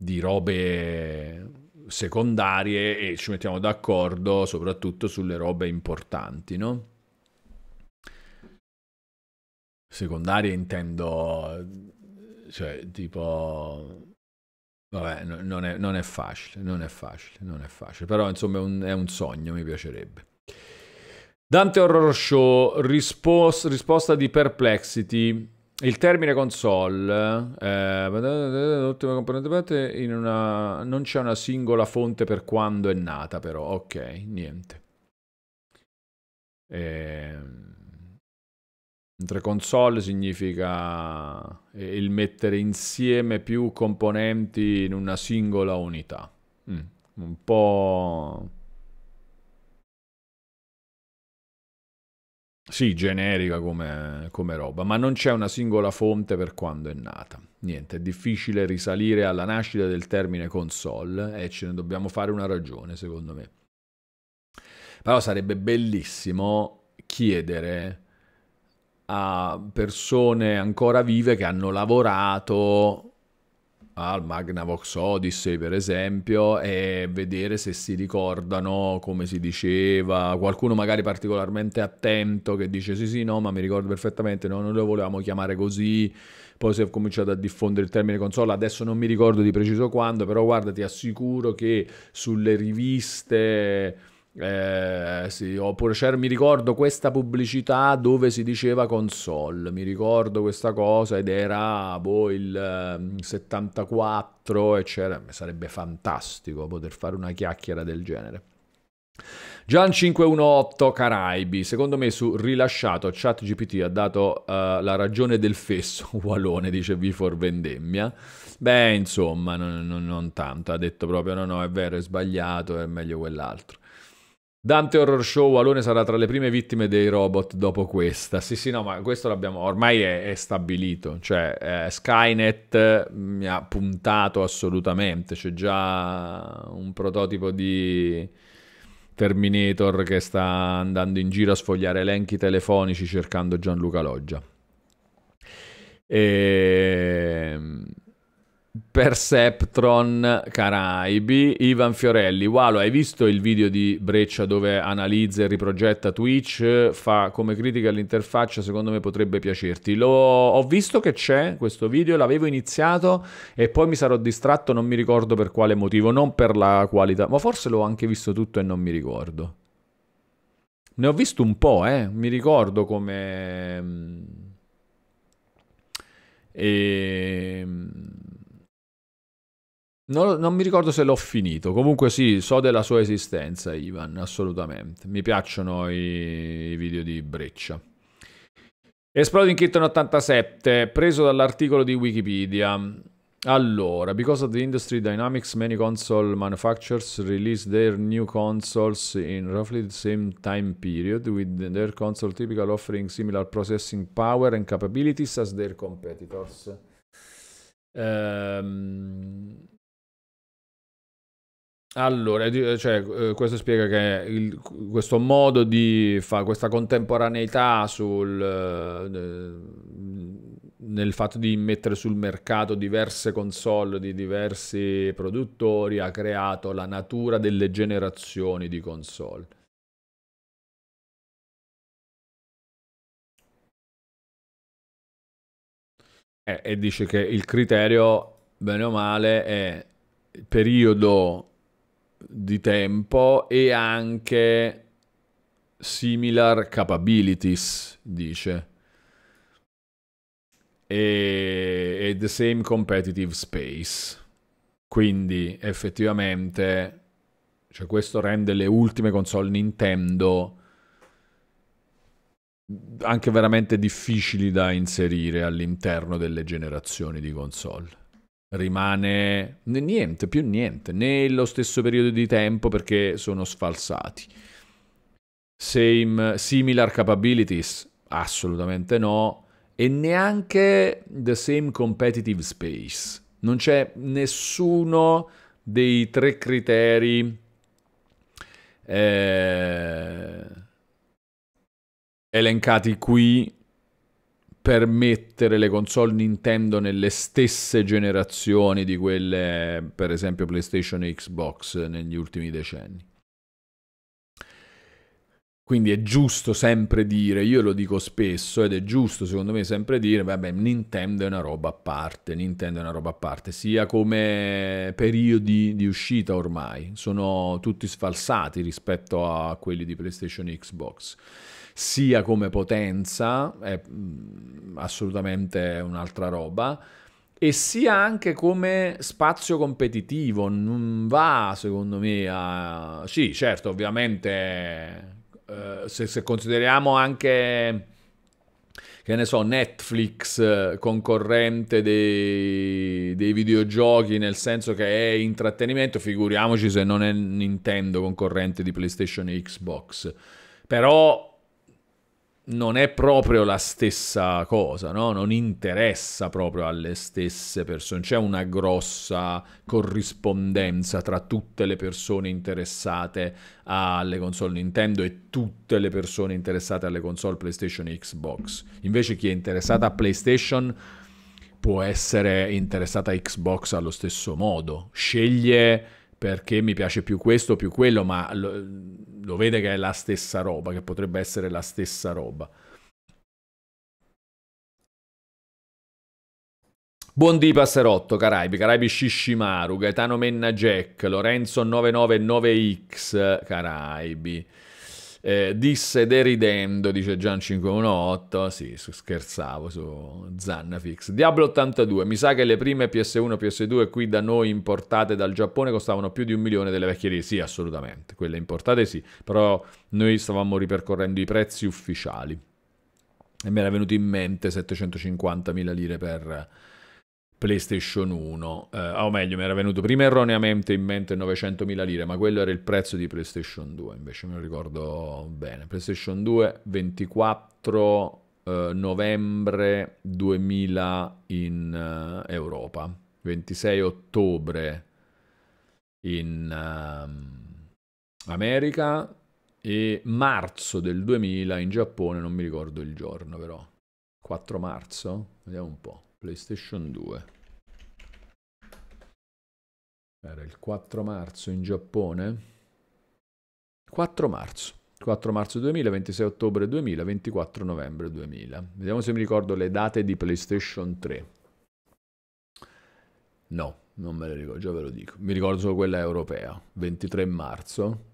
di robe secondarie e ci mettiamo d'accordo soprattutto sulle robe importanti, no? Secondarie intendo, cioè, tipo... Vabbè, non, è, non, è, facile, non è facile, non è facile, però insomma è un, è un sogno, mi piacerebbe. Dante Horror Show, rispos- risposta di Perplexity. Il termine console, eh, l'ultima componente parte, in una, non c'è una singola fonte per quando è nata però, ok, niente. Ehm, mentre console significa il mettere insieme più componenti in una singola unità. Mm, un po' Sì, generica come, come roba, ma non c'è una singola fonte per quando è nata. Niente, è difficile risalire alla nascita del termine console e ce ne dobbiamo fare una ragione, secondo me. Però sarebbe bellissimo chiedere a persone ancora vive che hanno lavorato al Magnavox Odyssey per esempio e vedere se si ricordano come si diceva, qualcuno magari particolarmente attento che dice sì sì no ma mi ricordo perfettamente, no, noi lo volevamo chiamare così, poi si è cominciato a diffondere il termine console, adesso non mi ricordo di preciso quando, però guarda ti assicuro che sulle riviste eh, sì, oppure c'era, mi ricordo questa pubblicità dove si diceva console, mi ricordo questa cosa ed era boh, il 74 ehm, e c'era, sarebbe fantastico poter fare una chiacchiera del genere. Gian 518 Caraibi, secondo me su rilasciato ChatGPT ha dato uh, la ragione del fesso, <laughs> Walone dice V for vendemmia. Beh, insomma, non, non, non tanto, ha detto proprio no, no, è vero, è sbagliato, è meglio quell'altro. Dante Horror Show Alone sarà tra le prime vittime dei robot dopo questa. Sì, sì, no, ma questo l'abbiamo ormai è, è stabilito. Cioè, eh, Skynet mm, mi ha puntato assolutamente. C'è già un prototipo di Terminator che sta andando in giro a sfogliare elenchi telefonici cercando Gianluca Loggia. E ehm, Perceptron Caraibi, Ivan Fiorelli. Walo, hai visto il video di Breccia dove analizza e riprogetta Twitch? Fa come critica all'interfaccia, secondo me potrebbe piacerti. Lo, ho visto che c'è questo video, l'avevo iniziato e poi mi sarò distratto, non mi ricordo per quale motivo, non per la qualità, ma forse l'ho anche visto tutto e non mi ricordo. Ne ho visto un po', eh, mi ricordo come... Mm, e... Ehm, non, non, mi ricordo se l'ho finito. Comunque sì, so della sua esistenza, Ivan, assolutamente. Mi piacciono i, i video di Breccia. Exploding Kitten 87, preso dall'articolo di Wikipedia. Allora, because of the industry dynamics, many console manufacturers release their new consoles in roughly the same time period, with their console typical offering similar processing power and capabilities as their competitors. Um, allora, eh, cioè, eh, questo spiega che il, questo modo di fare questa contemporaneità sul, eh, nel fatto di mettere sul mercato diverse console di diversi produttori ha creato la natura delle generazioni di console. e, e dice che il criterio, bene o male, è periodo di tempo e anche similar capabilities, dice. E, e the same competitive space. Quindi effettivamente cioè questo rende le ultime console Nintendo anche veramente difficili da inserire all'interno delle generazioni di console rimane niente, più niente, né lo stesso periodo di tempo perché sono sfalsati. Same, similar capabilities? Assolutamente no. E neanche the same competitive space. Non c'è nessuno dei tre criteri eh, elencati qui per mettere le console Nintendo nelle stesse generazioni di quelle, per esempio, PlayStation e Xbox negli ultimi decenni. Quindi è giusto sempre dire, io lo dico spesso ed è giusto secondo me sempre dire, vabbè, Nintendo è una roba a parte, Nintendo è una roba a parte, sia come periodi di uscita ormai, sono tutti sfalsati rispetto a quelli di PlayStation e Xbox sia come potenza, è mm, assolutamente un'altra roba, e sia anche come spazio competitivo, non va secondo me a... Sì, certo, ovviamente eh, se, se consideriamo anche che ne so, Netflix eh, concorrente dei, dei, videogiochi nel senso che è intrattenimento, figuriamoci se non è Nintendo concorrente di PlayStation e Xbox. Però non è proprio la stessa cosa, no? non interessa proprio alle stesse persone, c'è una grossa corrispondenza tra tutte le persone interessate alle console Nintendo e tutte le persone interessate alle console PlayStation e Xbox. Invece chi è interessato a PlayStation può essere interessato a Xbox allo stesso modo, sceglie perché mi piace più questo o più quello, ma lo vede che è la stessa roba, che potrebbe essere la stessa roba. Buon di Passerotto, Caraibi, Caraibi Shishimaru, Gaetano Menna Jack, Lorenzo 999 x Caraibi eh, disse deridendo, dice Gian 518, sì, scherzavo su Zannafix. Diablo 82, mi sa che le prime PS1 e PS2 qui da noi importate dal Giappone costavano più di un milione delle vecchie lì, sì, assolutamente, quelle importate sì, però noi stavamo ripercorrendo i prezzi ufficiali e mi era venuto in mente 750.000 lire per PlayStation 1, eh, o meglio mi era venuto prima erroneamente in mente 900.000 lire, ma quello era il prezzo di PlayStation 2, invece me lo ricordo bene. PlayStation 2 24 eh, novembre 2000 in eh, Europa, 26 ottobre in ehm, America e marzo del 2000 in Giappone, non mi ricordo il giorno però. 4 marzo? Vediamo un po'. PlayStation 2. Era il 4 marzo in Giappone. 4 marzo. 4 marzo 2000, 26 ottobre 2000, 24 novembre 2000. Vediamo se mi ricordo le date di PlayStation 3. No, non me le ricordo, già ve lo dico. Mi ricordo solo quella europea, 23 marzo,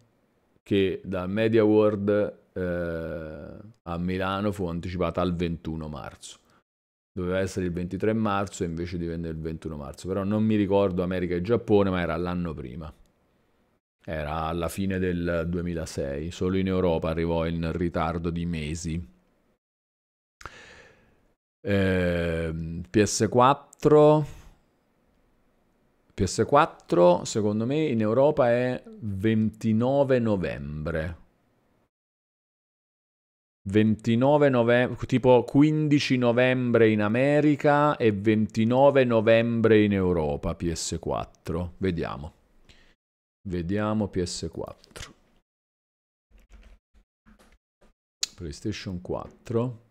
che da Media World eh, a Milano fu anticipata al 21 marzo doveva essere il 23 marzo e invece divenne il 21 marzo, però non mi ricordo America e Giappone, ma era l'anno prima. Era alla fine del 2006, solo in Europa arrivò in ritardo di mesi. Eh, PS4 PS4 secondo me in Europa è 29 novembre 29 novembre, tipo 15 novembre in America e 29 novembre in Europa PS4. Vediamo. Vediamo PS4. PlayStation 4.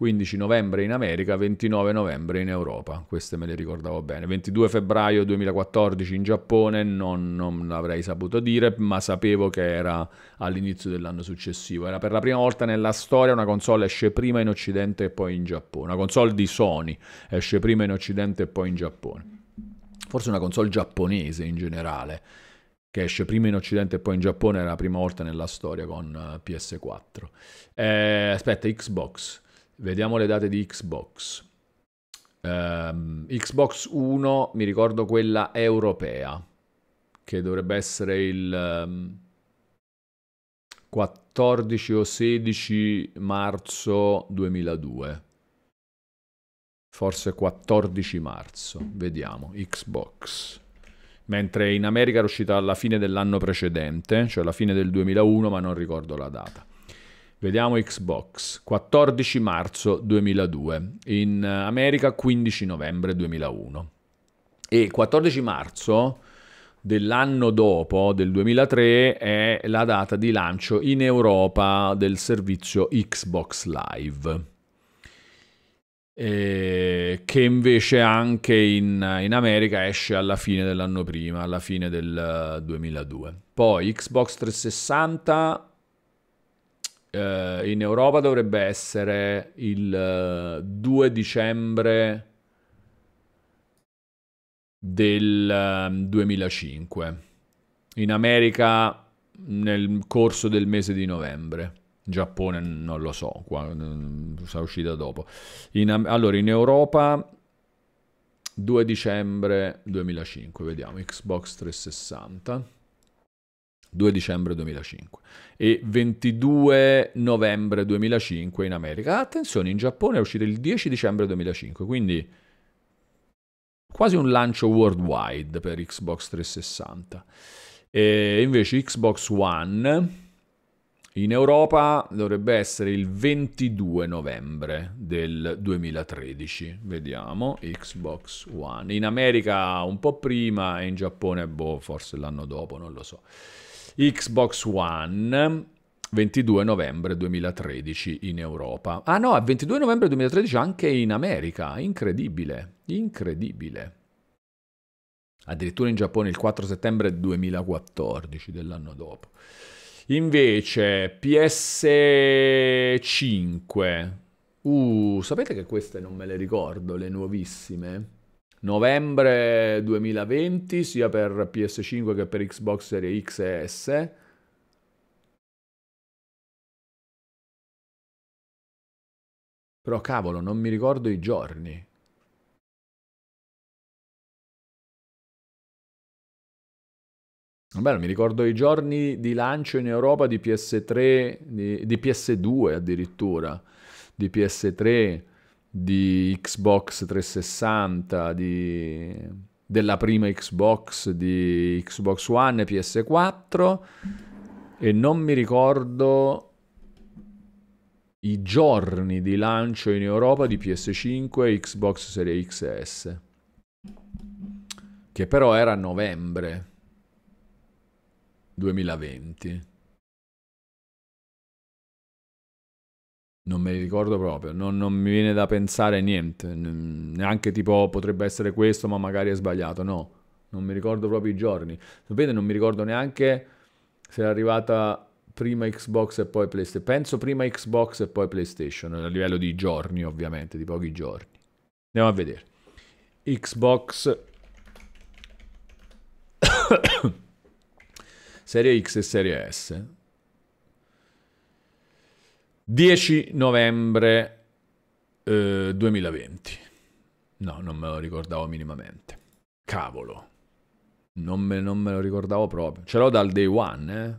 15 novembre in America, 29 novembre in Europa, queste me le ricordavo bene. 22 febbraio 2014 in Giappone, non, non l'avrei saputo dire, ma sapevo che era all'inizio dell'anno successivo. Era per la prima volta nella storia una console esce prima in Occidente e poi in Giappone. Una console di Sony esce prima in Occidente e poi in Giappone. Forse una console giapponese in generale, che esce prima in Occidente e poi in Giappone, era la prima volta nella storia con eh, PS4. Eh, aspetta, Xbox. Vediamo le date di Xbox. Um, Xbox 1, mi ricordo quella europea, che dovrebbe essere il um, ehm, 14 o 16 marzo 2002. Forse 14 marzo, vediamo, Xbox. Mentre in America era uscita alla fine dell'anno precedente, cioè alla fine del 2001, ma non ricordo la data. Vediamo Xbox, 14 marzo 2002, in eh, America 15 novembre 2001. E 14 marzo dell'anno dopo, del 2003, è la data di lancio in Europa del servizio Xbox Live. Eh, che invece anche in, in, America esce alla fine dell'anno prima, alla fine del 2002. Eh, Poi Xbox 360 eh, in Europa dovrebbe essere il 2 eh, dicembre del 2005. Ehm, in America nel corso del mese di novembre. Giappone non lo so, qua, sarà uscita dopo. In, allora, in Europa 2 dicembre 2005, vediamo, Xbox 360. 2 dicembre 2005 e 22 novembre 2005 in America. Ah, attenzione, in Giappone è uscito il 10 dicembre 2005, quindi quasi un lancio worldwide per Xbox 360. E invece Xbox One in Europa dovrebbe essere il 22 novembre del 2013, vediamo, Xbox One. In America un po' prima e in Giappone boh, forse l'anno dopo, non lo so. Xbox One 22 novembre 2013 in Europa. Ah no, 22 novembre 2013 anche in America, incredibile, incredibile. Addirittura in Giappone il 4 settembre 2014 dell'anno dopo. Invece PS5. Uh, sapete che queste non me le ricordo, le nuovissime? novembre 2020 sia per PS5 che per Xbox Series X e S. Però cavolo, non mi ricordo i giorni. Vabbè, non mi ricordo i giorni di lancio in Europa di PS3, di, di PS2 addirittura, di PS3, di Xbox 360, di, della prima Xbox, di Xbox One e PS4 e non mi ricordo i giorni di lancio in Europa di PS5 e Xbox Series XS, che però era novembre 2020. Non me li ricordo proprio, non, non, mi viene da pensare niente, neanche tipo potrebbe essere questo ma magari è sbagliato, no, non mi ricordo proprio i giorni. Sapete, non mi ricordo neanche se è arrivata prima Xbox e poi PlayStation, penso prima Xbox e poi PlayStation, a livello di giorni ovviamente, di pochi giorni. Andiamo a vedere. Xbox <coughs> Serie X e Serie S 10 novembre eh, 2020. No, non me lo ricordavo minimamente. Cavolo. Non me, non me lo ricordavo proprio. Ce l'ho dal day one, eh.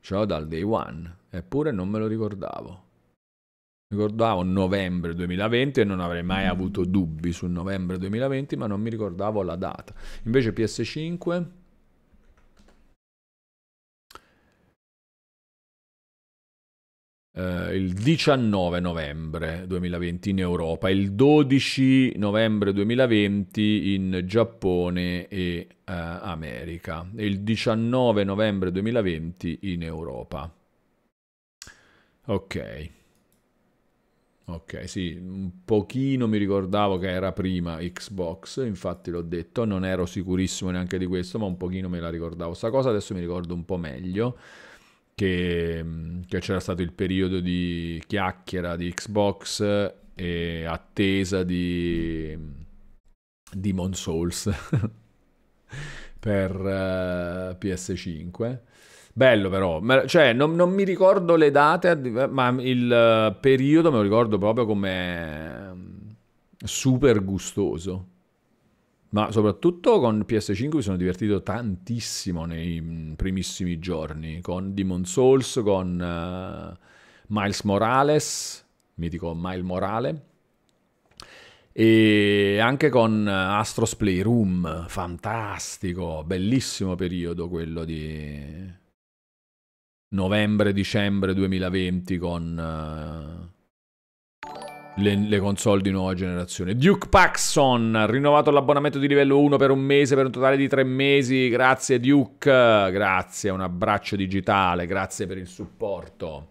Ce l'ho dal day one. Eppure non me lo ricordavo. Ricordavo novembre 2020 e non avrei mai avuto dubbi su novembre 2020, ma non mi ricordavo la data. Invece PS5 eh, il 19 novembre 2020 in Europa, il 12 novembre 2020 in Giappone e eh, America, e il 19 novembre 2020 in Europa. Ok. Ok, sì, un pochino mi ricordavo che era prima Xbox, infatti l'ho detto, non ero sicurissimo neanche di questo, ma un pochino me la ricordavo. Sta cosa adesso mi ricordo un po' meglio che, che c'era stato il periodo di chiacchiera di Xbox e attesa di Demon Souls <laughs> per uh, eh, PS5. Bello però, cioè non, non, mi ricordo le date, ma il eh, periodo me lo ricordo proprio come mm, super gustoso ma soprattutto con PS5 mi sono divertito tantissimo nei mm, primissimi giorni, con Demon Souls, con uh, Miles Morales, mitico Miles Morale, e anche con eh, Astros Playroom, fantastico, bellissimo periodo quello di novembre-dicembre 2020 con... Uh, le, le, console di nuova generazione. Duke Paxson, rinnovato l'abbonamento di livello 1 per un mese, per un totale di tre mesi. Grazie Duke, grazie, un abbraccio digitale, grazie per il supporto.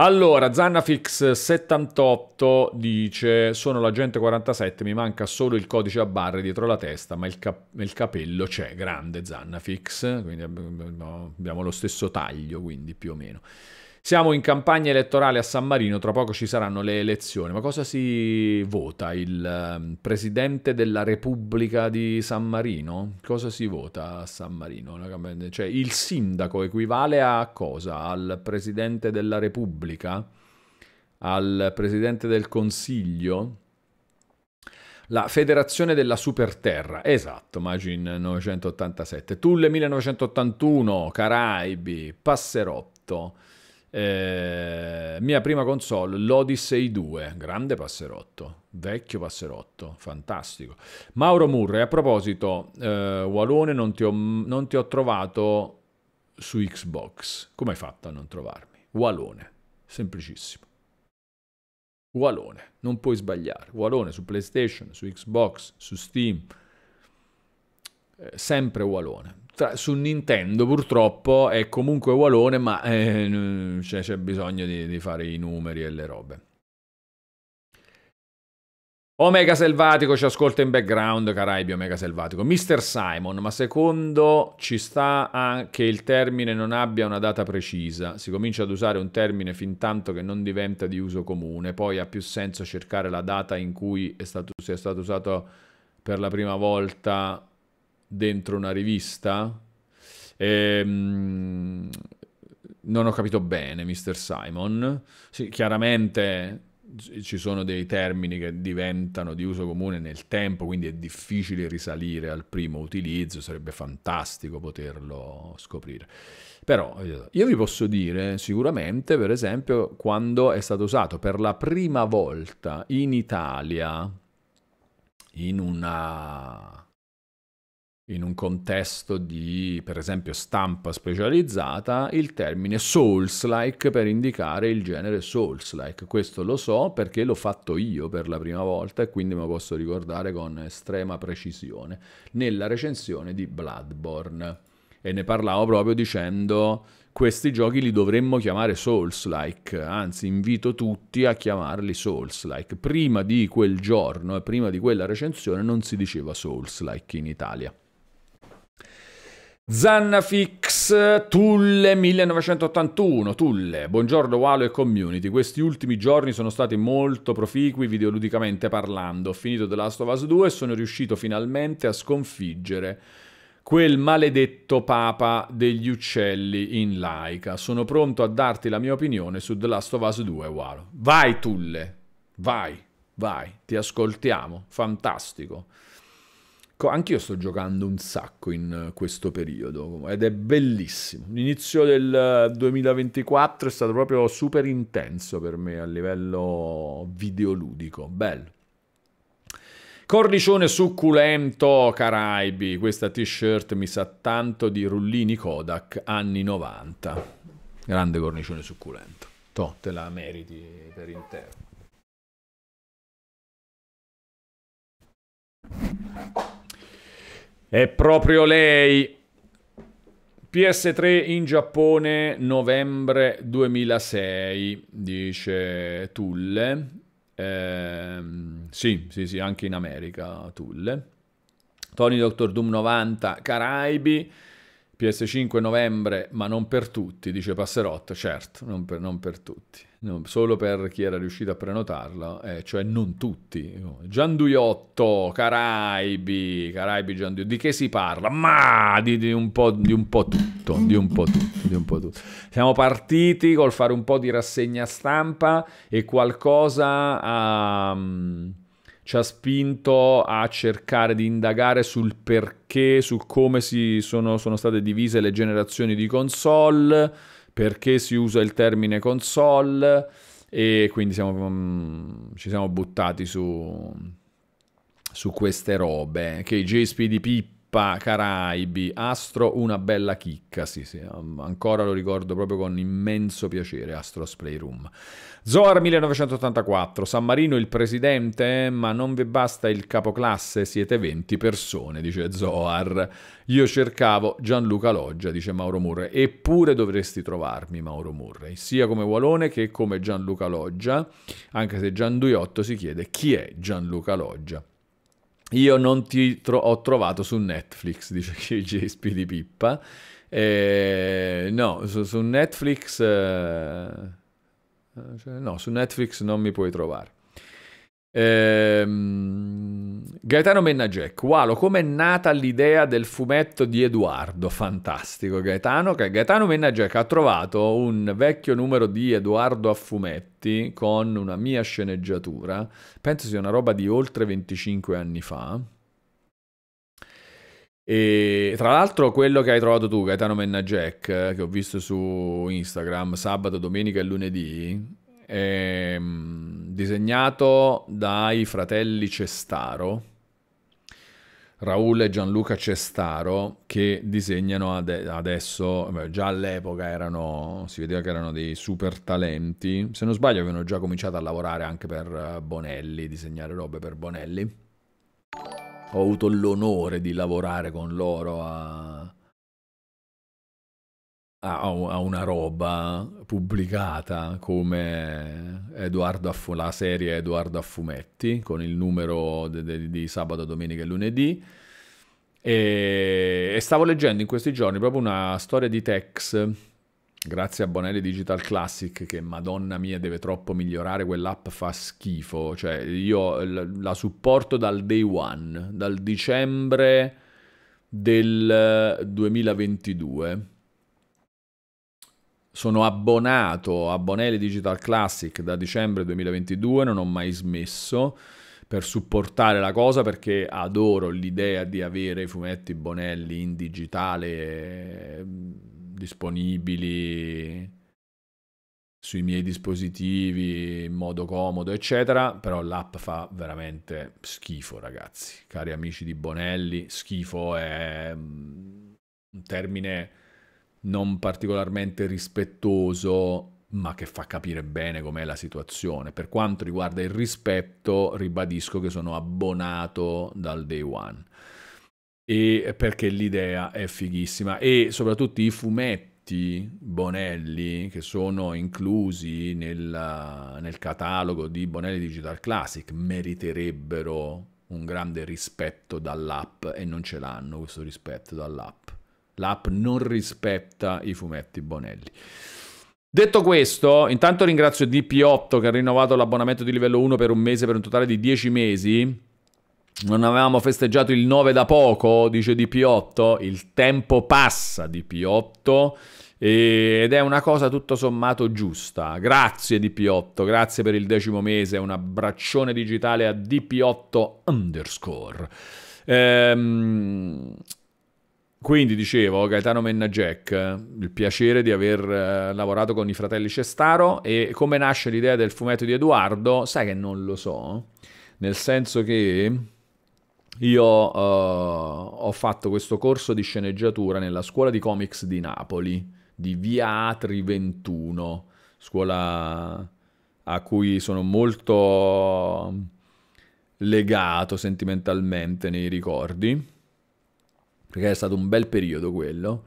Allora, Zannafix78 dice, sono l'agente 47, mi manca solo il codice a barre dietro la testa, ma il, cap il capello c'è, grande Zannafix, quindi abbiamo lo stesso taglio, quindi più o meno. Siamo in campagna elettorale a San Marino, tra poco ci saranno le elezioni. Ma cosa si vota? Il ehm, presidente della Repubblica di San Marino? Cosa si vota a San Marino? Cioè, il sindaco equivale a cosa? Al presidente della Repubblica? Al presidente del Consiglio? la Federazione della Superterra, esatto, Magin 987, Tulle 1981, Caraibi, Passerotto, eh, mia prima console, l'Odyssey 2, grande passerotto, vecchio passerotto, fantastico. Mauro Murray, a proposito, eh, Walone non ti, ho, non ti ho trovato su Xbox. Come hai fatto a non trovarmi? Walone, semplicissimo. Walone, non puoi sbagliare. Walone su PlayStation, su Xbox, su Steam. Eh, sempre Walone tra, su Nintendo purtroppo è comunque ugualone, ma eh, cioè, c'è, bisogno di, di fare i numeri e le robe. Omega Selvatico ci ascolta in background, Caraibi Omega Selvatico. Mister Simon, ma secondo ci sta anche il termine non abbia una data precisa. Si comincia ad usare un termine fin tanto che non diventa di uso comune, poi ha più senso cercare la data in cui è stato, sia stato usato per la prima volta dentro una rivista. Ehm, non ho capito bene, Mr. Simon. Sì, chiaramente ci sono dei termini che diventano di uso comune nel tempo, quindi è difficile risalire al primo utilizzo, sarebbe fantastico poterlo scoprire. Però io vi posso dire sicuramente, per esempio, quando è stato usato per la prima volta in Italia in una in un contesto di, per esempio, stampa specializzata, il termine Souls-like per indicare il genere Souls-like. Questo lo so perché l'ho fatto io per la prima volta e quindi me lo posso ricordare con estrema precisione nella recensione di Bloodborne. E ne parlavo proprio dicendo questi giochi li dovremmo chiamare Souls-like, anzi invito tutti a chiamarli Souls-like. Prima di quel giorno e prima di quella recensione non si diceva Souls-like in Italia. Zannafix Tulle 1981 Tulle, buongiorno Walo e community. Questi ultimi giorni sono stati molto proficui videoludicamente parlando. Ho finito The Last of Us 2 e sono riuscito finalmente a sconfiggere quel maledetto papa degli uccelli in laica. Sono pronto a darti la mia opinione su The Last of Us 2, Walo. Vai Tulle, vai, vai, ti ascoltiamo, fantastico sacco. Anch'io sto giocando un sacco in eh, questo periodo ed è bellissimo. L'inizio del 2024 eh, è stato proprio super intenso per me a livello videoludico. Bello. Cornicione succulento Caraibi, questa t-shirt mi sa tanto di rullini Kodak anni 90. Grande cornicione succulento. To, te la meriti per intero. È proprio lei. PS3 in Giappone novembre 2006, dice Tulle. Eh, sì, sì, sì, anche in America Tulle. Tony Dr. Doom 90, Caraibi. PS5 novembre, ma non per tutti, dice Passerotto, certo, non per, non per tutti no, solo per chi era riuscito a prenotarla, eh, cioè non tutti. Gianduiotto, Caraibi, Caraibi Gianduiotto, di che si parla? Ma di, di, un di, un po', tutto, di un po' tutto, di un po' tutto. Siamo partiti col fare un po' di rassegna stampa e qualcosa a... Um, ehm, ci ha spinto a cercare di indagare sul perché, su come sono, sono, state divise le generazioni di console, perché si usa il termine console e quindi siamo, mh, mm, ci siamo buttati su, su queste robe che i JSP di Pippo Caraibi, Astro una bella chicca, sì, sì, ancora lo ricordo proprio con immenso piacere, Astro's Playroom. Zoar 1984, San Marino il presidente, ma non vi basta il capoclasse, siete 20 persone, dice Zoar. Io cercavo Gianluca Loggia, dice Mauro Murre, eppure dovresti trovarmi Mauro Murre, sia come Walone che come Gianluca Loggia, anche se Gianduiotto si chiede chi è Gianluca Loggia. Io non ti tro- ho trovato su Netflix, <laughs> dice JSP di Pippa. Eh, no, su, su Netflix... Eh, eh cioè, no, su Netflix non mi puoi trovare. Ehm, Gaetano Mennagek, wow, com'è nata l'idea del fumetto di Edoardo? Fantastico Gaetano, che Gaetano Mennagek ha trovato un vecchio numero di Edoardo a fumetti con una mia sceneggiatura, penso sia una roba di oltre 25 anni fa. E tra l'altro quello che hai trovato tu, Gaetano Mennagek, eh, che ho visto su Instagram sabato, domenica e lunedì, ehm, disegnato dai fratelli Cestaro, Raul e Gianluca Cestaro, che disegnano ade adesso, beh, già all'epoca erano, si vedeva che erano dei super talenti, se non sbaglio avevano già cominciato a lavorare anche per eh, Bonelli, disegnare robe per Bonelli. Ho avuto l'onore di lavorare con loro a a, a una roba pubblicata come Edoardo Affu- la serie Edoardo a fumetti con il numero de, de, di sabato, domenica e lunedì. E, e stavo leggendo in questi giorni proprio una storia di Tex grazie a Bonelli Digital Classic che madonna mia deve troppo migliorare quell'app fa schifo cioè io la supporto dal day one dal dicembre del 2022 sono abbonato a Bonelli Digital Classic da dicembre 2022, non ho mai smesso per supportare la cosa perché adoro l'idea di avere i fumetti Bonelli in digitale eh, disponibili sui miei dispositivi in modo comodo, eccetera, però l'app fa veramente schifo, ragazzi. Cari amici di Bonelli, schifo è mm, un termine non particolarmente rispettoso, ma che fa capire bene com'è la situazione. Per quanto riguarda il rispetto, ribadisco che sono abbonato dal day one. E perché l'idea è fighissima e soprattutto i fumetti Bonelli che sono inclusi nel, nel catalogo di Bonelli Digital Classic meriterebbero un grande rispetto dall'app e non ce l'hanno questo rispetto dall'app l'app non rispetta i fumetti Bonelli. Detto questo, intanto ringrazio DP8 che ha rinnovato l'abbonamento di livello 1 per un mese per un totale di 10 mesi. Non avevamo festeggiato il 9 da poco, dice DP8. Il tempo passa, DP8. Ed è una cosa tutto sommato giusta. Grazie DP8, grazie per il decimo mese. Un abbraccione digitale a DP8 underscore. Ehm, quindi dicevo, Gaetano Menna Jack, il piacere di aver eh, lavorato con i fratelli Cestaro e come nasce l'idea del fumetto di Edoardo, sai che non lo so, nel senso che io uh, ho fatto questo corso di sceneggiatura nella scuola di comics di Napoli, di Via Atri 21, scuola a cui sono molto legato sentimentalmente nei ricordi perché è stato un bel periodo quello,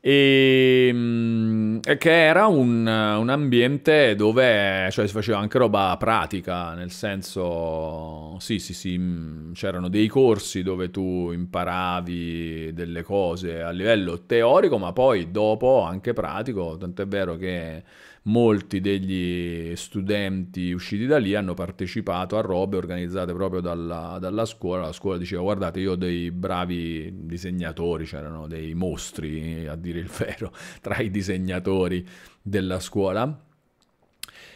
ehm, e, che era un, un, ambiente dove cioè, si faceva anche roba pratica, nel senso, sì, sì, sì, mm, c'erano dei corsi dove tu imparavi delle cose a livello teorico, ma poi dopo anche pratico, tant'è vero che molti degli studenti usciti da lì hanno partecipato a robe organizzate proprio dalla, dalla scuola. La scuola diceva guardate io ho dei bravi disegnatori, c'erano dei mostri a dire il <laughs> vero tra i disegnatori della scuola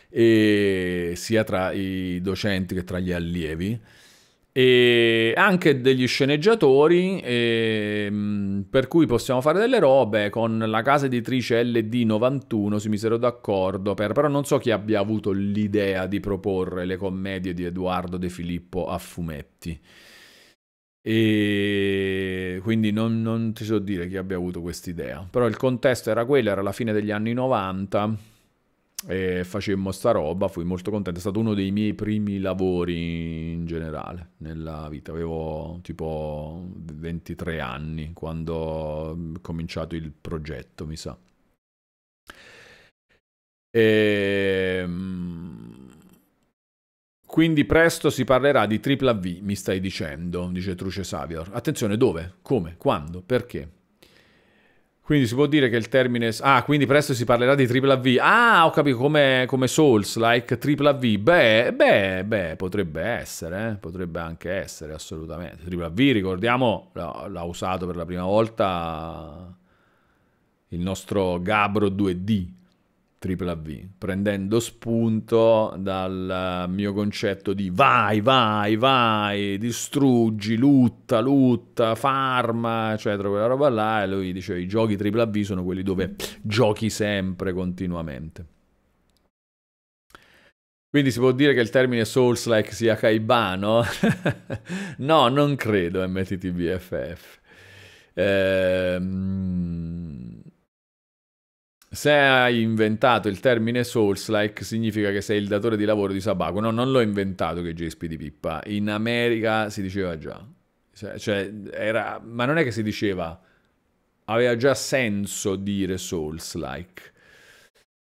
e sia tra i docenti che tra gli allievi e anche degli sceneggiatori, e, ehm, per cui possiamo fare delle robe. Con la casa editrice LD91 si misero d'accordo, per, però non so chi abbia avuto l'idea di proporre le commedie di Edoardo De Filippo a fumetti. E quindi non, non ti so dire chi abbia avuto quest'idea. Però il contesto era quello, era la fine degli anni 90 e facemmo sta roba, fui molto contento, è stato uno dei miei primi lavori in generale nella vita, avevo tipo 23 anni quando ho mm, cominciato il progetto, mi sa. E... Ehm, quindi presto si parlerà di tripla V, mi stai dicendo, dice Truce Savior. Attenzione, dove? Come? Quando? Perché? Quindi si può dire che il termine... Ah, quindi presto si parlerà di tripla Ah, ho capito, come, come Souls, like tripla Beh, beh, beh, potrebbe essere, eh? potrebbe anche essere, assolutamente. Tripla V, ricordiamo, l'ha usato per la prima volta il nostro Gabro 2D. Tripla prendendo spunto dal eh, mio concetto di vai, vai, vai, distruggi, lutta, lutta, farma, eccetera, quella roba là, e lui dice i giochi Tripla V sono quelli dove giochi sempre, continuamente. Quindi si può dire che il termine Souls-like sia caibano? <laughs> no, non credo MTTBFF. Ehm... Se hai inventato il termine Souls-like significa che sei il datore di lavoro di Sabaco. No, non l'ho inventato che JSP di Pippa. In America si diceva già. Cioè, era... Ma non è che si diceva... Aveva già senso dire Souls-like.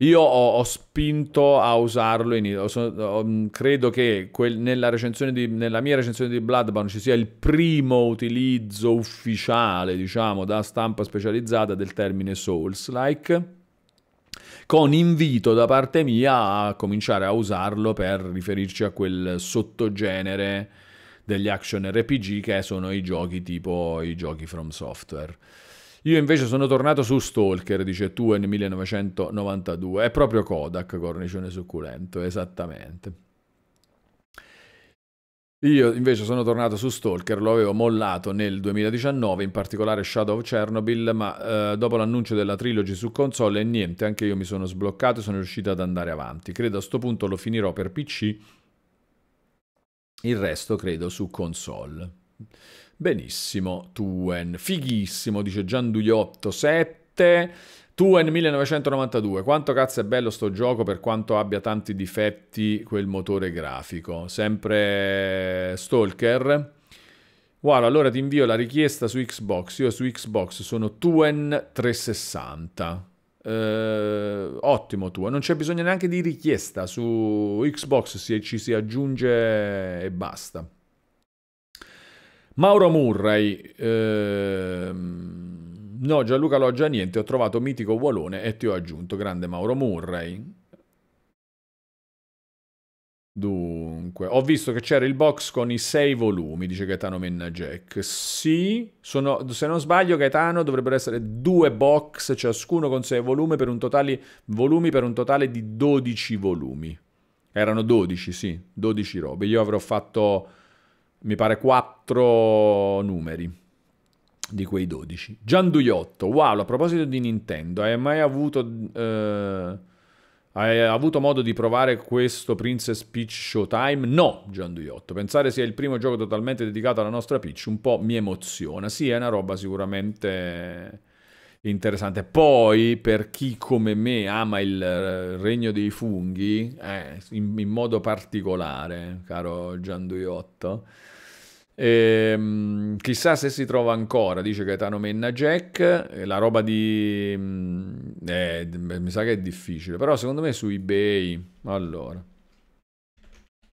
Io ho, ho, spinto a usarlo, in, ho, ho, mm, credo che quel, nella, di, nella, mia recensione di Bloodbound ci sia il primo utilizzo ufficiale, diciamo, da stampa specializzata del termine Souls-like con invito da parte mia a cominciare a usarlo per riferirci a quel sottogenere degli action RPG che sono i giochi tipo i giochi from software. Io invece sono tornato su Stalker, dice tu nel 1992, è proprio Kodak, cornicione succulento, esattamente. Io invece sono tornato su Stalker, lo avevo mollato nel 2019, in particolare Shadow of Chernobyl, ma eh, dopo l'annuncio della trilogy su console e niente, anche io mi sono sbloccato e sono riuscito ad andare avanti. Credo a sto punto lo finirò per PC, il resto credo su console. Benissimo, Tuen, fighissimo, dice Gianduiotto 7. Tuen 1992, quanto cazzo è bello sto gioco per quanto abbia tanti difetti quel motore grafico. Sempre eh, Stalker. Wow, allora ti invio la richiesta su Xbox. Io su Xbox sono Tuen 360. Eh, ottimo tuo, non c'è bisogno neanche di richiesta su Xbox, si, ci si aggiunge e basta. Mauro Murray. Ehm... No, Gianluca Loggia niente, ho trovato mitico Walone e ti ho aggiunto grande Mauro Murray. Dunque, ho visto che c'era il box con i sei volumi, dice Gaetano Menna Jack. Sì, sono, se non sbaglio Gaetano dovrebbero essere due box ciascuno con sei volumi per un totale, volumi per un totale di 12 volumi. Erano 12, sì, 12 robe. Io avrò fatto, mi pare, 4 numeri di quei 12. Gianduiotto, wow, a proposito di Nintendo, hai mai avuto... Eh, hai avuto modo di provare questo Princess Peach Showtime? No, Gianduiotto. Pensare sia il primo gioco totalmente dedicato alla nostra Peach un po' mi emoziona. Sì, è una roba sicuramente interessante. Poi, per chi come me ama il eh, regno dei funghi, eh, in, in modo particolare, caro Gianduiotto, Ehm, chissà se si trova ancora, dice Gaetano Menna Jack. Eh, la roba di... Mm, eh, mi sa che è difficile, però secondo me su eBay... Allora.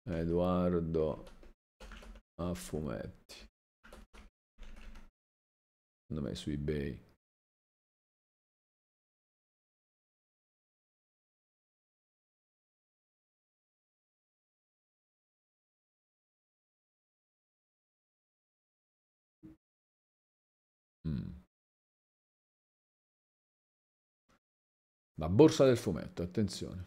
Edoardo Affumetti. Secondo me su eBay. La borsa del fumetto, attenzione.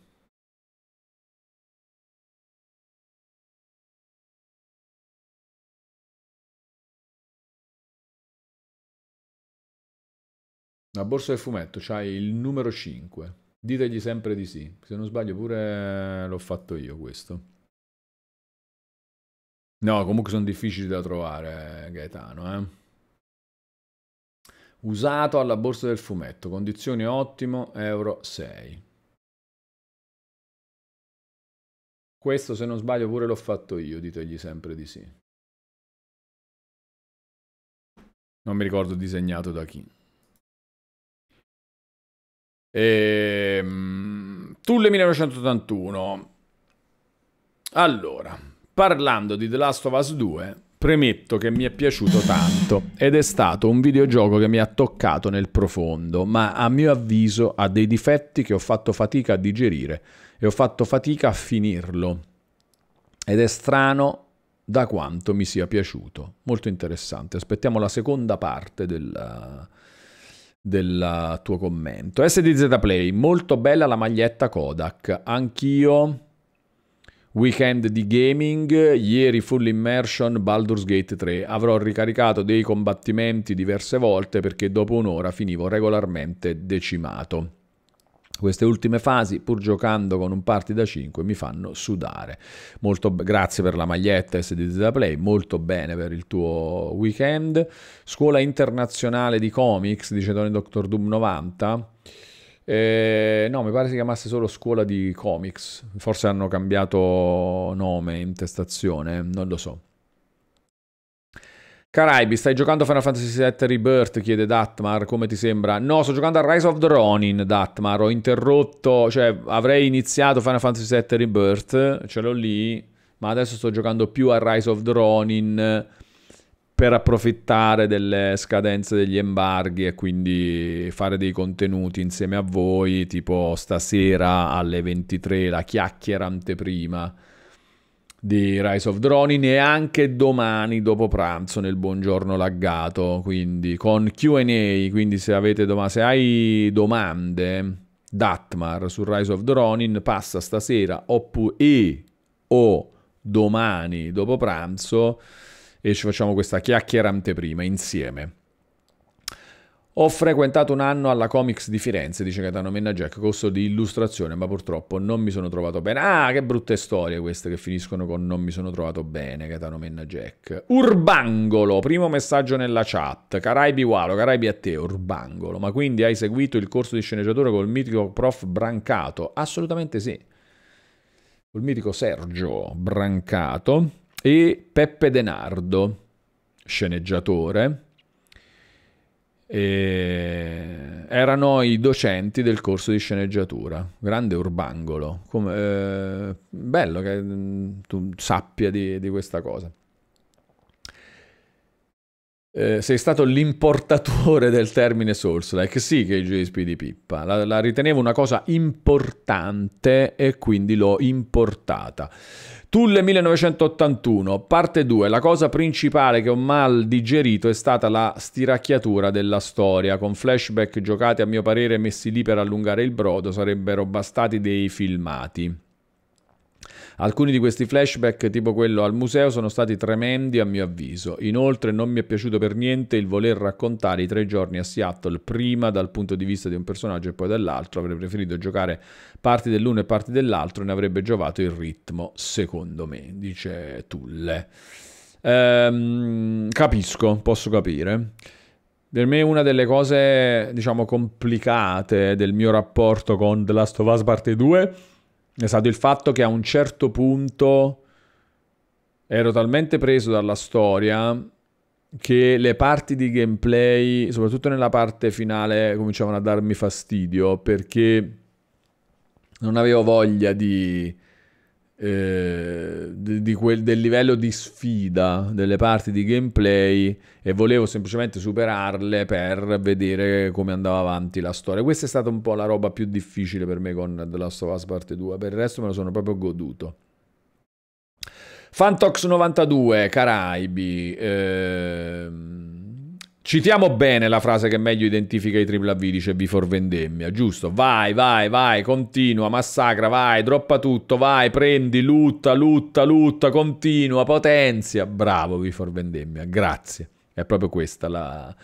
La borsa del fumetto, c'hai cioè il numero 5. Ditegli sempre di sì. Se non sbaglio pure l'ho fatto io questo. No, comunque sono difficili da trovare, Gaetano, eh usato alla borsa del fumetto, condizioni ottimo, euro 6. Questo se non sbaglio pure l'ho fatto io, ditegli sempre di sì. Non mi ricordo disegnato da chi. E... Ehm, Tulle 1981. Allora, parlando di The Last of Us 2, Premetto che mi è piaciuto tanto ed è stato un videogioco che mi ha toccato nel profondo, ma a mio avviso ha dei difetti che ho fatto fatica a digerire e ho fatto fatica a finirlo. Ed è strano da quanto mi sia piaciuto. Molto interessante. Aspettiamo la seconda parte del, del tuo commento. SDZ Play, molto bella la maglietta Kodak. Anch'io Weekend di gaming, ieri full immersion Baldur's Gate 3. Avrò ricaricato dei combattimenti diverse volte perché dopo un'ora finivo regolarmente decimato. Queste ultime fasi, pur giocando con un party da 5, mi fanno sudare. Molto grazie per la maglietta SDZ da Play, molto bene per il tuo weekend. Scuola internazionale di comics, dice Tony Dr. Doom 90. Eh, no, mi pare si chiamasse solo Scuola di Comics. Forse hanno cambiato nome, intestazione, non lo so. Caraibi, stai giocando Final Fantasy VII Rebirth? chiede Datmar, come ti sembra? No, sto giocando a Rise of the Ronin, Datmar, ho interrotto, cioè avrei iniziato Final Fantasy VII Rebirth, ce l'ho lì, ma adesso sto giocando più a Rise of the Ronin per approfittare delle scadenze degli embarghi e quindi fare dei contenuti insieme a voi, tipo stasera alle 23 la chiacchiera anteprima di Rise of Dronin e anche domani dopo pranzo nel buongiorno laggato, quindi con Q&A, quindi se avete domande, se hai domande Datmar su Rise of Dronin passa stasera oppure e o domani dopo pranzo e ci facciamo questa chiacchiera anteprima insieme. Ho frequentato un anno alla Comics di Firenze, dice Catano Menna Jack, corso di illustrazione, ma purtroppo non mi sono trovato bene. Ah, che brutte storie queste che finiscono con non mi sono trovato bene, Catano Menna Jack. Urbangolo, primo messaggio nella chat. Caraibi Walo, Caraibi a te, Urbangolo. Ma quindi hai seguito il corso di sceneggiatura col mitico prof Brancato? Assolutamente sì. Col mitico Sergio Brancato e Peppe Denardo, sceneggiatore, e erano i docenti del corso di sceneggiatura, grande urbangolo, Come, eh, bello che mm, tu sappia di, di questa cosa. Eh, sei stato l'importatore del termine Sourcelike, sì che il GSP di Pippa, la, la ritenevo una cosa importante e quindi l'ho importata. Tulle 1981, parte 2. La cosa principale che ho mal digerito è stata la stiracchiatura della storia, con flashback giocati a mio parere messi lì per allungare il brodo, sarebbero bastati dei filmati. Alcuni di questi flashback, tipo quello al museo, sono stati tremendi a mio avviso. Inoltre non mi è piaciuto per niente il voler raccontare i tre giorni a Seattle, prima dal punto di vista di un personaggio e poi dall'altro. Avrei preferito giocare parti dell'uno e parti dell'altro e ne avrebbe giovato il ritmo, secondo me, dice Tulle. Ehm, capisco, posso capire. Per me una delle cose, diciamo, complicate del mio rapporto con The Last of Us Parte 2 è stato il fatto che a un certo punto ero talmente preso dalla storia che le parti di gameplay, soprattutto nella parte finale, cominciavano a darmi fastidio perché non avevo voglia di eh, di quel, del livello di sfida delle parti di gameplay e volevo semplicemente superarle per vedere come andava avanti la storia. Questa è stata un po' la roba più difficile per me con The Last of Us Part 2, per il resto me lo sono proprio goduto. Fantox 92, Caraibi. Ehm... Citiamo bene la frase che meglio identifica i triple AV, dice V for vendemmia, giusto? Vai, vai, vai, continua, massacra, vai, droppa tutto, vai, prendi, lutta, lutta, lutta, continua, potenzia. Bravo V for vendemmia, grazie. È proprio questa la,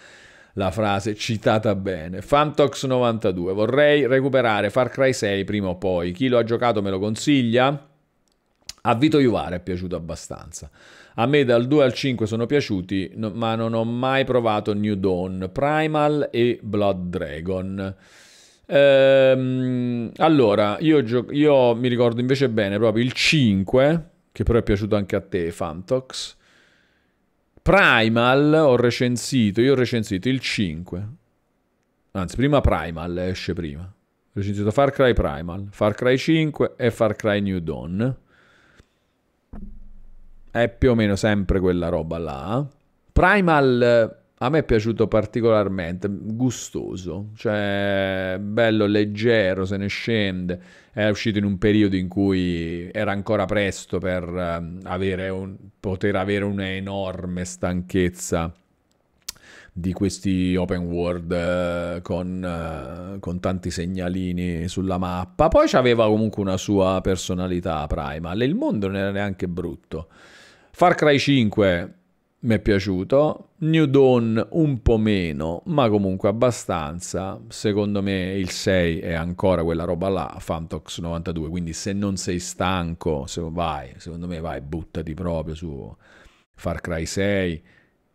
la frase citata bene. Fantox92, vorrei recuperare Far Cry 6 prima o poi. Chi lo ha giocato me lo consiglia? A Vito Iuvara è piaciuto abbastanza. A me dal 2 al 5 sono piaciuti, no, ma non ho mai provato New Dawn, Primal e Blood Dragon. Ehm, allora, io, gio- io mi ricordo invece bene proprio il 5, che però è piaciuto anche a te, Fantox. Primal ho recensito, io ho recensito il 5. Anzi, prima Primal eh, esce prima. Ho recensito Far Cry Primal, Far Cry 5 e Far Cry New Dawn è più o meno sempre quella roba là. Primal a me è piaciuto particolarmente, gustoso, cioè bello leggero, se ne scende. È uscito in un periodo in cui era ancora presto per ehm, avere un, poter avere un'enorme stanchezza di questi open world eh, con, eh, con, tanti segnalini sulla mappa. Poi aveva comunque una sua personalità Primal il mondo non era neanche brutto. Far Cry 5 mi è piaciuto, New Dawn un po' meno, ma comunque abbastanza. Secondo me il 6 è ancora quella roba là, Fantox 92, quindi se non sei stanco, se vai, secondo me vai, buttati proprio su Far Cry 6.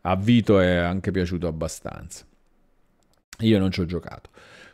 A Vito è anche piaciuto abbastanza. Io non ci ho giocato.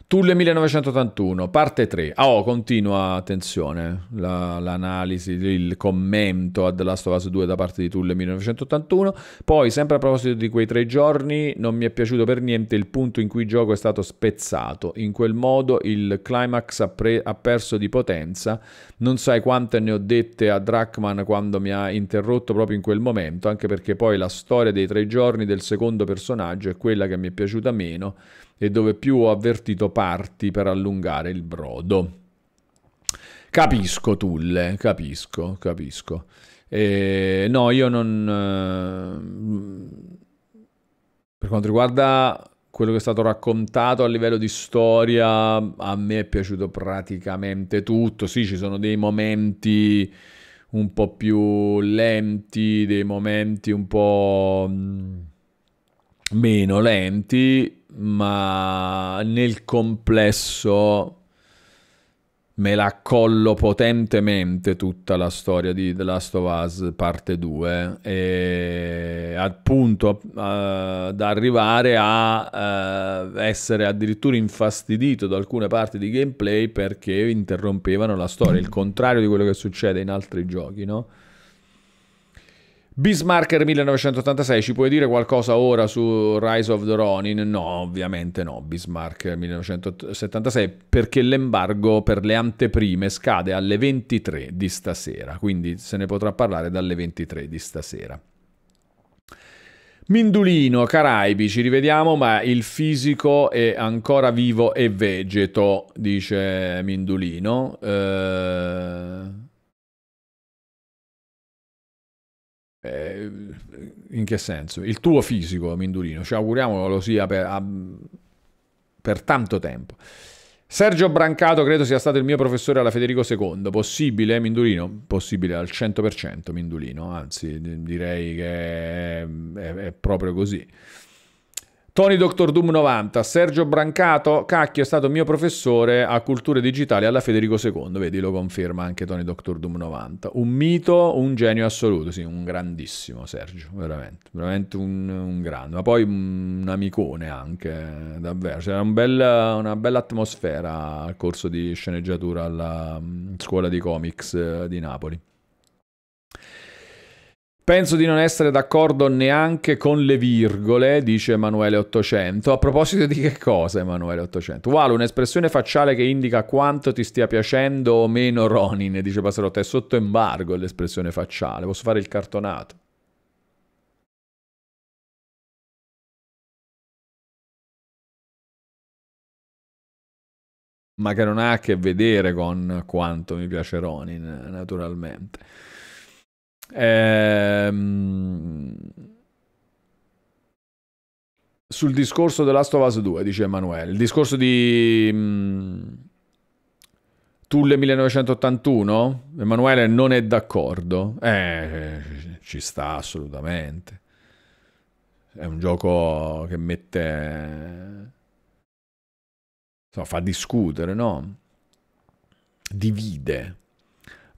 Tulle 1981, parte 3. Ah, oh, continua, attenzione, la, l'analisi, il commento a The Last of Us 2 da parte di Tulle 1981. Poi, sempre a proposito di quei tre giorni, non mi è piaciuto per niente il punto in cui il gioco è stato spezzato. In quel modo il climax ha, pre- ha perso di potenza. Non sai quante ne ho dette a Drachman quando mi ha interrotto proprio in quel momento, anche perché poi la storia dei tre giorni del secondo personaggio è quella che mi è piaciuta meno e dove più ho avvertito parti per allungare il brodo. Capisco, Tulle, capisco, capisco. Eh, no, io non... Eh, per quanto riguarda quello che è stato raccontato a livello di storia, a me è piaciuto praticamente tutto. Sì, ci sono dei momenti un po' più lenti, dei momenti un po' mm, meno lenti, ma nel complesso me la collo potentemente tutta la storia di The Last of Us parte 2 e appunto uh, arrivare a uh, essere addirittura infastidito da alcune parti di gameplay perché interrompevano la storia, il contrario di quello che succede in altri giochi, no? Bismarcker 1986, ci puoi dire qualcosa ora su Rise of the Ronin? No, ovviamente no, Bismarck 1976, perché l'embargo per le anteprime scade alle 23 di stasera, quindi se ne potrà parlare dalle 23 di stasera. Mindulino, Caraibi, ci rivediamo, ma il fisico è ancora vivo e vegeto, dice Mindulino. Eh... Eh, in che senso? Il tuo fisico, Mindurino, ci auguriamo lo sia per, a, per tanto tempo. Sergio Brancato credo sia stato il mio professore alla Federico II. Possibile, Mindulino? Possibile al 100%, Mindulino. Anzi, direi che è, è, è proprio così. Tony Dr. Doom 90, Sergio Brancato, cacchio è stato mio professore a culture digitali alla Federico II, vedi lo conferma anche Tony Dr. Doom 90, un mito, un genio assoluto, sì, un grandissimo Sergio, veramente, veramente un, un grande, ma poi un amicone anche, davvero, c'era un bel, una bella atmosfera al corso di sceneggiatura alla mm, scuola di comics eh, di Napoli. Penso di non essere d'accordo neanche con le virgole, dice Emanuele 800. A proposito di che cosa, Emanuele 800? Uguale, wow, un'espressione facciale che indica quanto ti stia piacendo o meno Ronin, dice Passerotta. È sotto embargo l'espressione facciale, posso fare il cartonato. Ma che non ha a che vedere con quanto mi piace Ronin, naturalmente. Ehm... Sul discorso The Last of Us 2, dice Emanuele, il discorso di... Mh, mm, Tulle 1981, Emanuele non è d'accordo. Eh, ci sta assolutamente. È un gioco che mette... Insomma, fa discutere, no? Divide.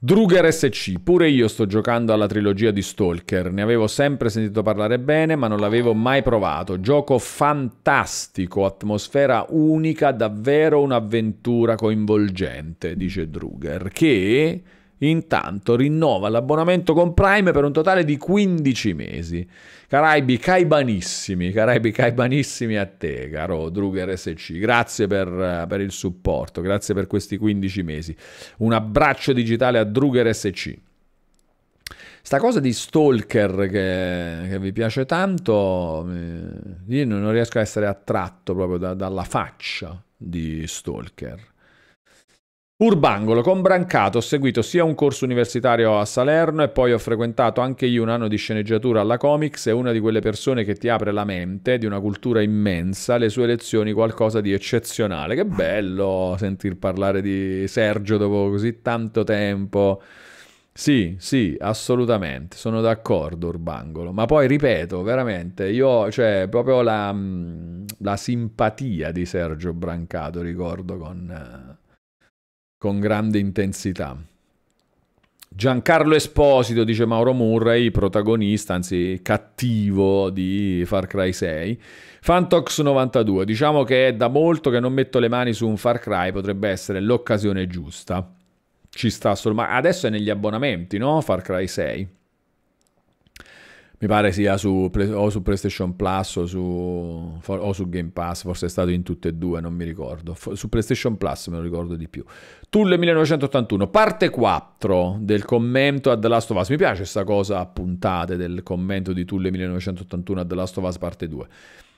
Druger SC, pure io sto giocando alla trilogia di Stalker, ne avevo sempre sentito parlare bene ma non l'avevo mai provato, gioco fantastico, atmosfera unica, davvero un'avventura coinvolgente, dice Druger, che Intanto rinnova l'abbonamento con Prime per un totale di 15 mesi. Caraibi caibanissimi, Caraibi caibanissimi a te, caro Druger SC. Grazie per, per il supporto, grazie per questi 15 mesi. Un abbraccio digitale a Druger SC. Sta cosa di stalker che, che vi piace tanto, eh, io non riesco a essere attratto proprio da, dalla faccia di stalker. Urbangolo, con Brancato ho seguito sia un corso universitario a Salerno e poi ho frequentato anche io un anno di sceneggiatura alla Comics è una di quelle persone che ti apre la mente di una cultura immensa, le sue lezioni qualcosa di eccezionale. Che bello sentir parlare di Sergio dopo così tanto tempo. Sì, sì, assolutamente, sono d'accordo Urbangolo, ma poi ripeto, veramente, io, cioè, proprio la, mm, la simpatia di Sergio Brancato ricordo con eh, con grande intensità. Giancarlo Esposito, dice Mauro Murray, protagonista, anzi cattivo di Far Cry 6. Fantox92, diciamo che è da molto che non metto le mani su un Far Cry, potrebbe essere l'occasione giusta. Ci sta solo, ma adesso è negli abbonamenti, no? Far Cry 6. Mi pare sia su, o su PlayStation Plus o su, o su, Game Pass, forse è stato in tutte e due, non mi ricordo. su PlayStation Plus me lo ricordo di più. Tulle 1981, parte 4 del commento a The Last of Us. Mi piace questa cosa a puntate del commento di Tulle 1981 a The Last of Us parte 2.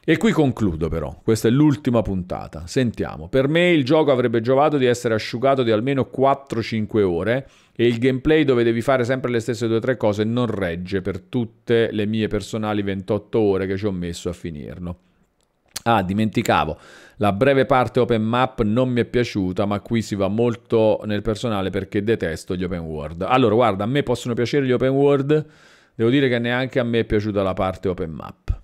E qui concludo però, questa è l'ultima puntata. Sentiamo, per me il gioco avrebbe giovato di essere asciugato di almeno 4-5 ore e il gameplay dove devi fare sempre le stesse 2-3 cose non regge per tutte le mie personali 28 ore che ci ho messo a finirlo. Ah, dimenticavo, la breve parte open map non mi è piaciuta, ma qui si va molto nel personale perché detesto gli open world. Allora, guarda, a me possono piacere gli open world, devo dire che neanche a me è piaciuta la parte open map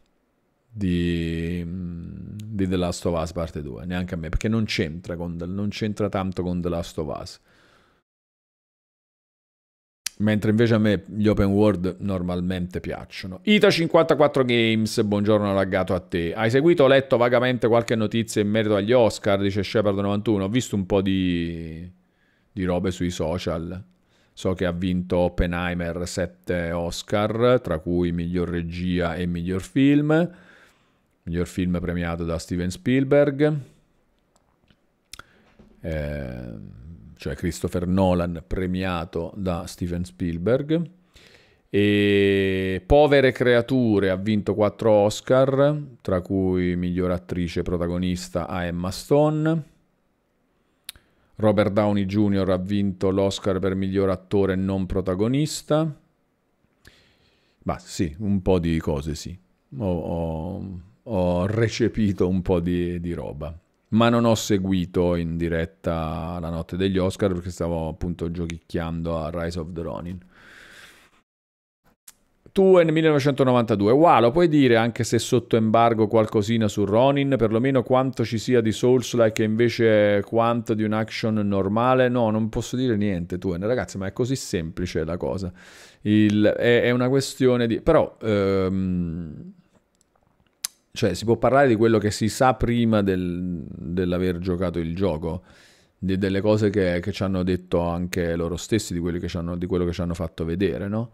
di, mm, di The Last of Us parte 2, neanche a me, perché non c'entra, con, non c'entra tanto con The Last of Us. Mentre invece a me gli open world normalmente piacciono. Ita54 Games, buongiorno laggato a te. Hai seguito o letto vagamente qualche notizia in merito agli Oscar? Dice Shepard91. Ho visto un po' di, di robe sui social. So che ha vinto Oppenheimer 7 Oscar, tra cui miglior regia e miglior film miglior film premiato da Steven Spielberg, eh, cioè Christopher Nolan premiato da Steven Spielberg. E Povere creature ha vinto 4 Oscar, tra cui miglior attrice protagonista a Emma Stone. Robert Downey Jr. ha vinto l'Oscar per miglior attore non protagonista. Basta, sì, un po' di cose, sì. Ho, ho, ho recepito un po' di, di roba. Ma non ho seguito in diretta la notte degli Oscar perché stavo appunto giochicchiando a Rise of the Ronin. Tu nel 1992, wow, lo puoi dire anche se sotto embargo qualcosina su Ronin, perlomeno quanto ci sia di Souls-like e invece quanto di un action normale? No, non posso dire niente, tu eh, ragazzi, ma è così semplice la cosa. Il, è, è, una questione di... però... Ehm cioè, si può parlare di quello che si sa prima del, dell'aver giocato il gioco, di, delle cose che, che, ci hanno detto anche loro stessi, di quello che ci hanno, che ci hanno fatto vedere, no?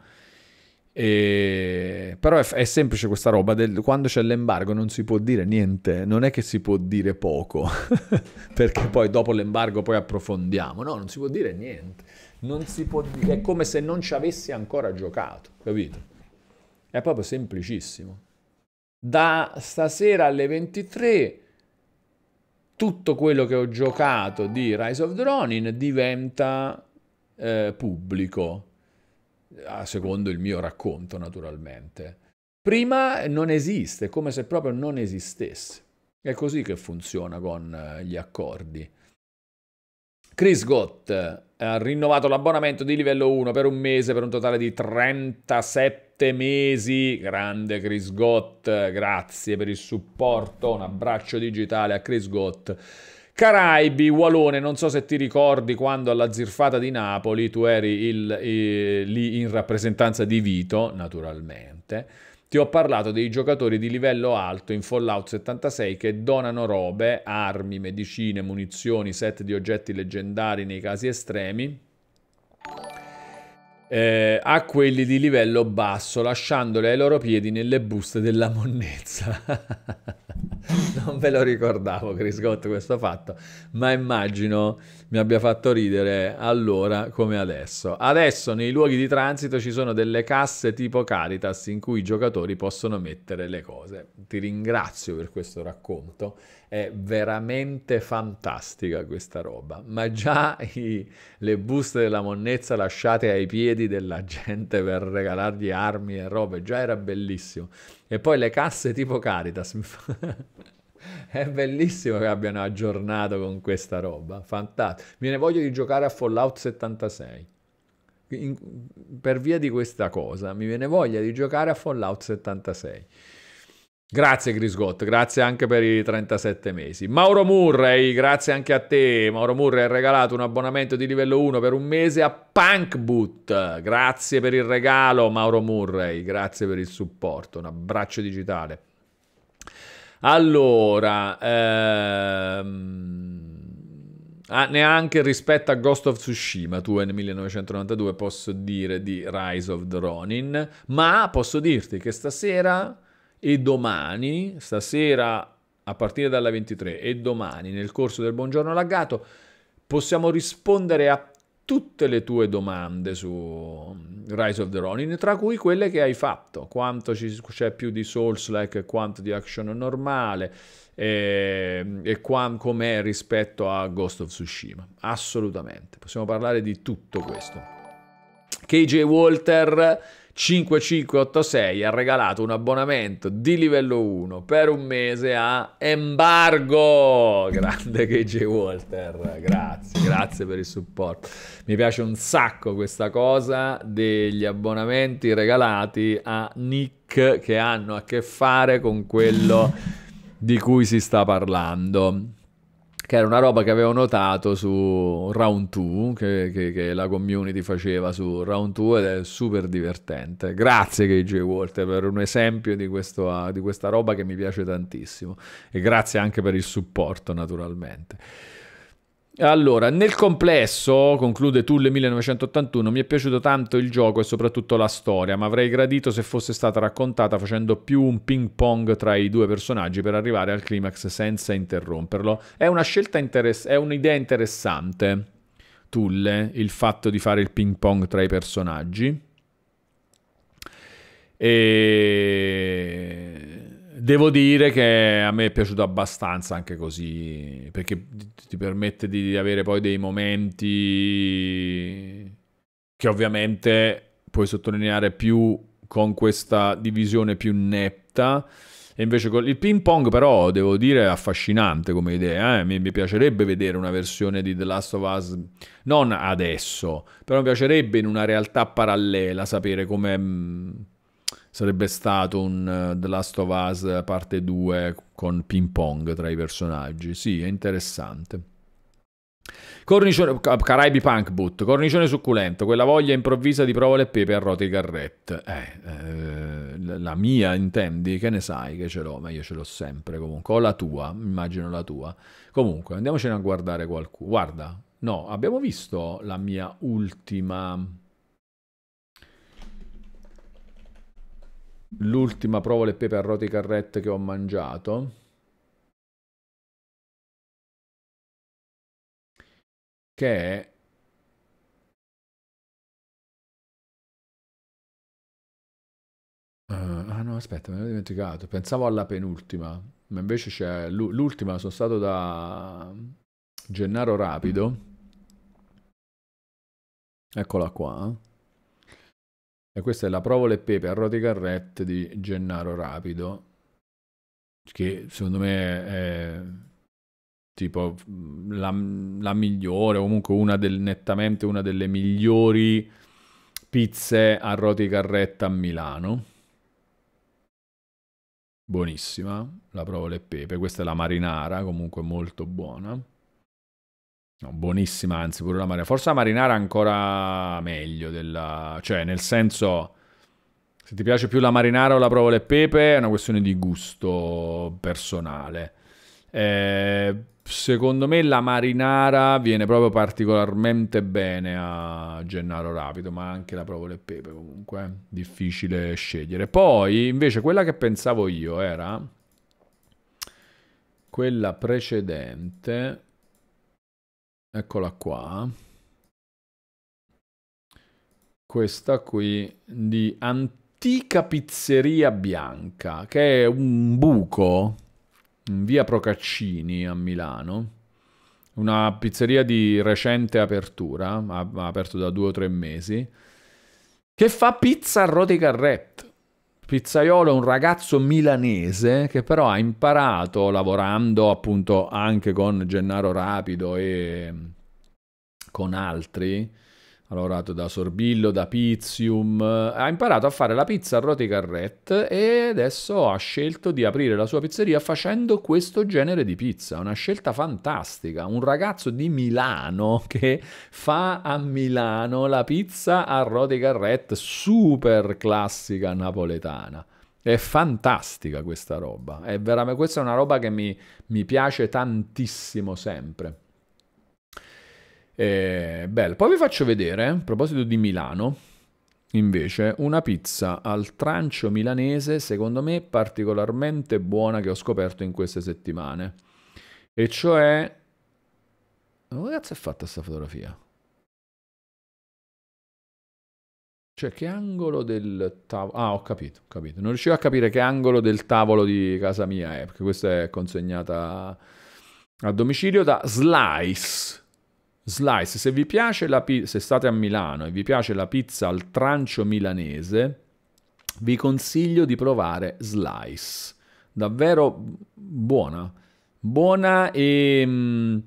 E... Però è, è, semplice questa roba, del, quando c'è l'embargo non si può dire niente, non è che si può dire poco, <laughs> perché poi dopo l'embargo poi approfondiamo, no, non si può dire niente, non si può dire, è come se non ci avessi ancora giocato, capito? È proprio semplicissimo da stasera alle 23 tutto quello che ho giocato di Rise of Dronin diventa eh, pubblico, secondo il mio racconto naturalmente. Prima non esiste, come se proprio non esistesse. È così che funziona con eh, gli accordi. Chris Gott eh, ha rinnovato l'abbonamento di livello 1 per un mese per un totale di 37 sette mesi. Grande Chris Gott, grazie per il supporto. Un abbraccio digitale a Chris Gott. Caraibi, Walone, non so se ti ricordi quando alla zirfata di Napoli tu eri il, il, lì in rappresentanza di Vito, naturalmente. Ti ho parlato dei giocatori di livello alto in Fallout 76 che donano robe, armi, medicine, munizioni, set di oggetti leggendari nei casi estremi eh, a quelli di livello basso, lasciandole ai loro piedi nelle buste della monnezza. <laughs> non ve lo ricordavo, Chris Gott, questo fatto, ma immagino mi abbia fatto ridere allora come adesso. Adesso nei luoghi di transito ci sono delle casse tipo Caritas in cui i giocatori possono mettere le cose. Ti ringrazio per questo racconto, è veramente fantastica questa roba, ma già i, le buste della monnezza lasciate ai piedi della gente per regalargli armi e robe, già era bellissimo. E poi le casse tipo Caritas. mi fa... <laughs> È bellissimo che abbiano aggiornato con questa roba, fantastico. Mi viene voglia di giocare a Fallout 76. In, per via di questa cosa, mi viene voglia di giocare a Fallout 76. Grazie Grisgott, grazie anche per i 37 mesi. Mauro Murray, grazie anche a te. Mauro Murray ha regalato un abbonamento di livello 1 per un mese a Punkboot. Grazie per il regalo Mauro Murray, grazie per il supporto. Un abbraccio digitale. Allora, ehm... ah, neanche rispetto a Ghost of Tsushima, tu nel 1992 posso dire di Rise of the Ronin, ma posso dirti che stasera e domani, stasera a partire dalla 23 e domani nel corso del Buongiorno Laggato, possiamo rispondere a tutte le tue domande su mm, Rise of the Ronin, tra cui quelle che hai fatto, quanto c'è più di Souls-like, quanto di action normale ehm, e, e com'è rispetto a Ghost of Tsushima. Assolutamente, possiamo parlare di tutto questo. KJ Walter 5586 ha regalato un abbonamento di livello 1 per un mese a Embargo. <laughs> Grande KJ Walter, grazie, grazie per il supporto. Mi piace un sacco questa cosa degli abbonamenti regalati a Nick che hanno a che fare con quello di cui si sta parlando che era una roba che avevo notato su Round 2, che, che, che, la community faceva su Round 2 ed è super divertente. Grazie KJ Walter per un esempio di, questo, ah, di questa roba che mi piace tantissimo e grazie anche per il supporto naturalmente. Allora, nel complesso, conclude Tulle 1981, mi è piaciuto tanto il gioco e soprattutto la storia, ma avrei gradito se fosse stata raccontata facendo più un ping pong tra i due personaggi per arrivare al climax senza interromperlo. È una scelta interessante, è un'idea interessante, Tulle, il fatto di fare il ping pong tra i personaggi. E Devo dire che a me è piaciuto abbastanza anche così, perché ti permette di avere poi dei momenti che ovviamente puoi sottolineare più con questa divisione più netta. E invece con il ping pong, però, devo dire, è affascinante come idea. Eh? Mi, mi, piacerebbe vedere una versione di The Last of Us, non adesso, però mi piacerebbe in una realtà parallela sapere come mm, sarebbe stato un uh, The Last of Us parte 2 con ping pong tra i personaggi. Sì, è interessante. Cornicione, Caraibi Punk Boot, cornicione succulento, quella voglia improvvisa di provola e pepe a rote garrette. Eh, eh, la mia intendi? Che ne sai che ce l'ho? Ma io ce l'ho sempre comunque. Ho la tua, immagino la tua. Comunque, andiamocene a guardare qualcuno. Guarda, no, abbiamo visto la mia ultima l'ultima provola e pepe a roti carrette che ho mangiato. Che è Uh, ah no, aspetta, me l'ho dimenticato. Pensavo alla penultima, ma invece c'è l'ultima. Sono stato da Gennaro Rapido. Eccola qua. E questa è la Provole e Pepe a Roti Carrette di Gennaro Rapido, che secondo me è tipo mm, la, la migliore, o comunque una del, nettamente una delle migliori pizze a Roti Carretta a Milano. Buonissima, la Provole e Pepe, questa è la marinara, comunque molto buona. No, buonissima, anzi, pure la marinara. Forse la marinara è ancora meglio della... Cioè, nel senso... Se ti piace più la marinara o la provola e pepe è una questione di gusto personale. Eh, secondo me la marinara viene proprio particolarmente bene a Gennaro Rapido, ma anche la provola e pepe comunque, eh, difficile scegliere. Poi invece quella che pensavo io era quella precedente Eccola qua. Questa qui di Antica Pizzeria Bianca, che è un buco in via Procaccini a Milano. Una pizzeria di recente apertura, ha aperto da due o tre mesi, che fa pizza a roti carrette. Pizzaiolo è un ragazzo milanese che però ha imparato lavorando appunto anche con Gennaro Rapido e mm, con altri ha lavorato da Sorbillo, da Pizzium, eh, ha imparato a fare la pizza a rote carrette e adesso ha scelto di aprire la sua pizzeria facendo questo genere di pizza. Una scelta fantastica. Un ragazzo di Milano <laughs> che fa a Milano la pizza a rote carrette, super classica napoletana. È fantastica questa roba, è veramente, questa è una roba che mi, mi piace tantissimo sempre. Eh, bello. Poi vi faccio vedere, a proposito di Milano, invece, una pizza al trancio milanese, secondo me particolarmente buona che ho scoperto in queste settimane. E cioè... Dove cazzo è fatta questa fotografia? Cioè, che angolo del tavolo... Ah, ho capito, ho capito. Non riuscivo a capire che angolo del tavolo di casa mia è, perché questa è consegnata a domicilio da Slice. Slice, se vi piace la pizza, se state a Milano e vi piace la pizza al trancio milanese, vi consiglio di provare Slice. Davvero buona. Buona e... Mh, mm,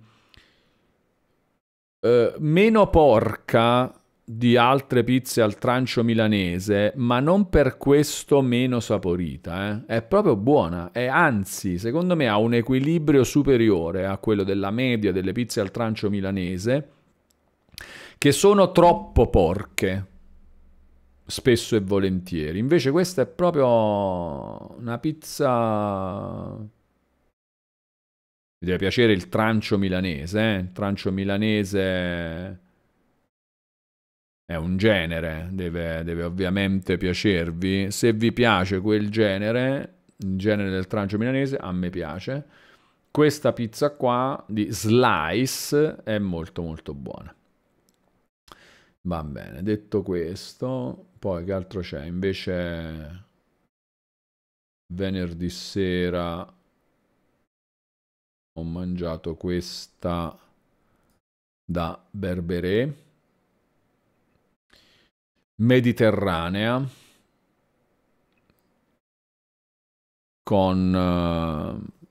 eh, meno porca di altre pizze al trancio milanese, ma non per questo meno saporita. Eh? È proprio buona e anzi, secondo me, ha un equilibrio superiore a quello della media delle pizze al trancio milanese, che sono troppo porche, spesso e volentieri. Invece questa è proprio una pizza... Mi deve piacere il trancio milanese, eh? il trancio milanese è un genere, deve, deve, ovviamente piacervi. Se vi piace quel genere, il genere del trancio milanese, a me piace. Questa pizza qua di slice è molto molto buona. Va bene, detto questo, poi che altro c'è? Invece venerdì sera ho mangiato questa da Berberé mediterranea con eh,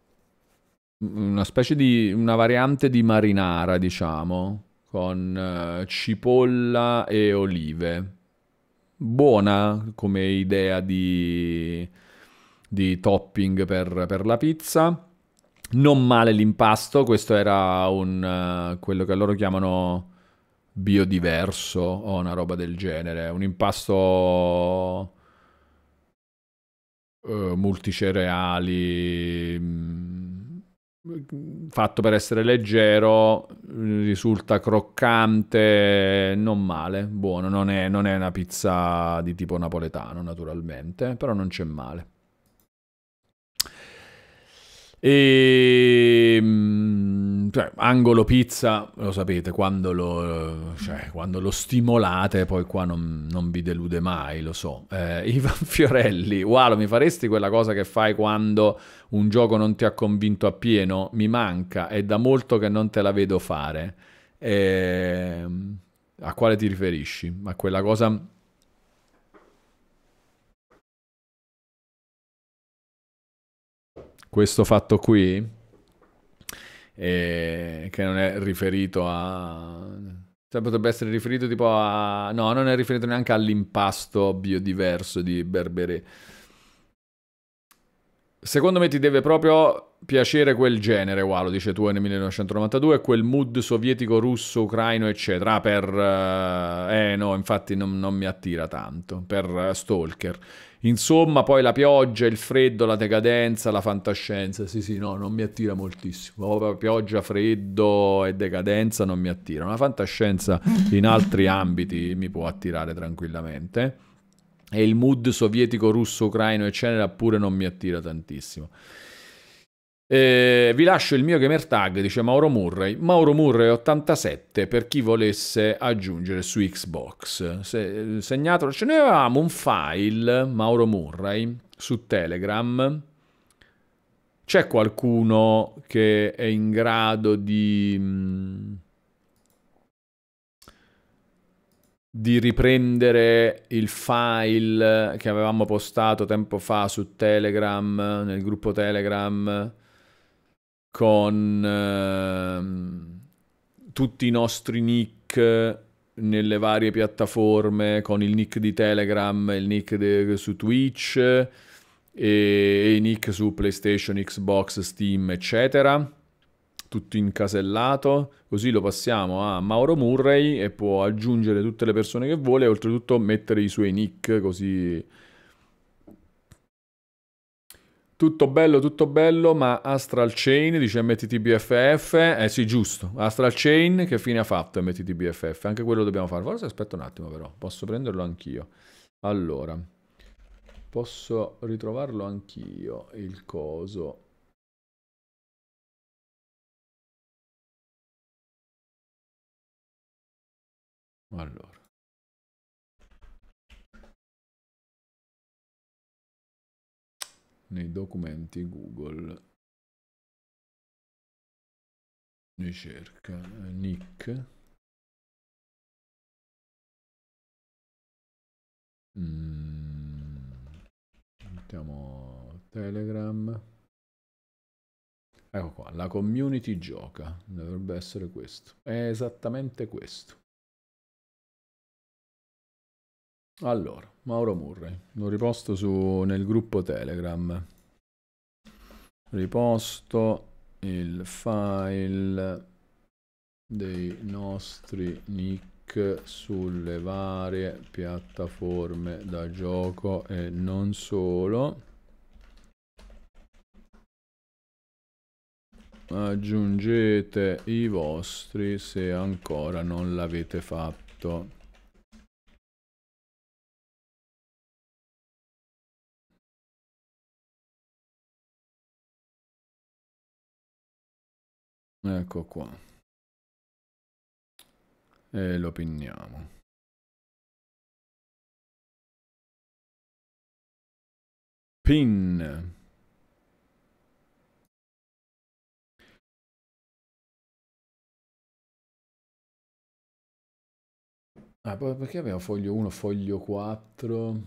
una specie di una variante di marinara, diciamo, con eh, cipolla e olive. Buona come idea di, di topping per, per, la pizza. Non male l'impasto, questo era un, eh, quello che loro chiamano biodiverso o una roba del genere, un impasto eh, multicereali mm, fatto per essere leggero, risulta croccante, non male, buono, non è, non è una pizza di tipo napoletano naturalmente, però non c'è male. E ehm, cioè, angolo pizza, lo sapete, quando lo, cioè, quando lo stimolate, poi qua non, non, vi delude mai, lo so. Eh, <laughs> Ivan Fiorelli, wow, mi faresti quella cosa che fai quando un gioco non ti ha convinto appieno? Mi manca, è da molto che non te la vedo fare. Eh, a quale ti riferisci? A quella cosa questo fatto qui, eh, che non è riferito a... Cioè, potrebbe essere riferito tipo a... No, non è riferito neanche all'impasto biodiverso di Berberet. Secondo me ti deve proprio piacere quel genere, Walo, dice tu nel 1992, quel mood sovietico, russo, ucraino, eccetera. Ah, per... Eh, eh no, infatti non, non mi attira tanto, per eh, Stalker. Insomma, poi la pioggia, il freddo, la decadenza, la fantascienza. Sì, sì, no, non mi attira moltissimo. Pioggia, freddo e decadenza non mi attirano. La fantascienza in altri <laughs> ambiti mi può attirare tranquillamente. E il mood sovietico, russo, ucraino, eccetera, pure non mi attira tantissimo. Eh, vi lascio il mio gamer tag, dice Mauro Murray. Mauro Murray 87 per chi volesse aggiungere su Xbox. Se, eh, segnatelo. Ce ne avevamo un file, Mauro Murray, su Telegram. C'è qualcuno che è in grado di... Mm, di riprendere il file che avevamo postato tempo fa su Telegram, nel gruppo Telegram con eh, tutti i nostri nick nelle varie piattaforme, con il nick di Telegram, il nick de- su Twitch e, e i nick su PlayStation, Xbox, Steam, eccetera. Tutto incasellato, così lo passiamo a Mauro Murray e può aggiungere tutte le persone che vuole, e oltretutto mettere i suoi nick così tutto bello, tutto bello, ma Astral Chain, dice MTTBFF, eh sì giusto, Astral Chain che fine ha fatto MTTBFF? Anche quello dobbiamo fare, forse aspetta un attimo però, posso prenderlo anch'io. Allora, posso ritrovarlo anch'io, il coso. Allora. nei documenti Google. Ricerca eh, Nick. Mm. Mettiamo Telegram. Ecco qua, la community gioca. Dovrebbe essere questo. È esattamente questo. Allora, Mauro Murray, lo riposto su, nel gruppo Telegram. Riposto il file dei nostri nick sulle varie piattaforme da gioco e non solo. Aggiungete i vostri se ancora non l'avete fatto. Ecco qua. E lo pinniamo. Pin. Ah, perché aveva foglio 1, foglio 4,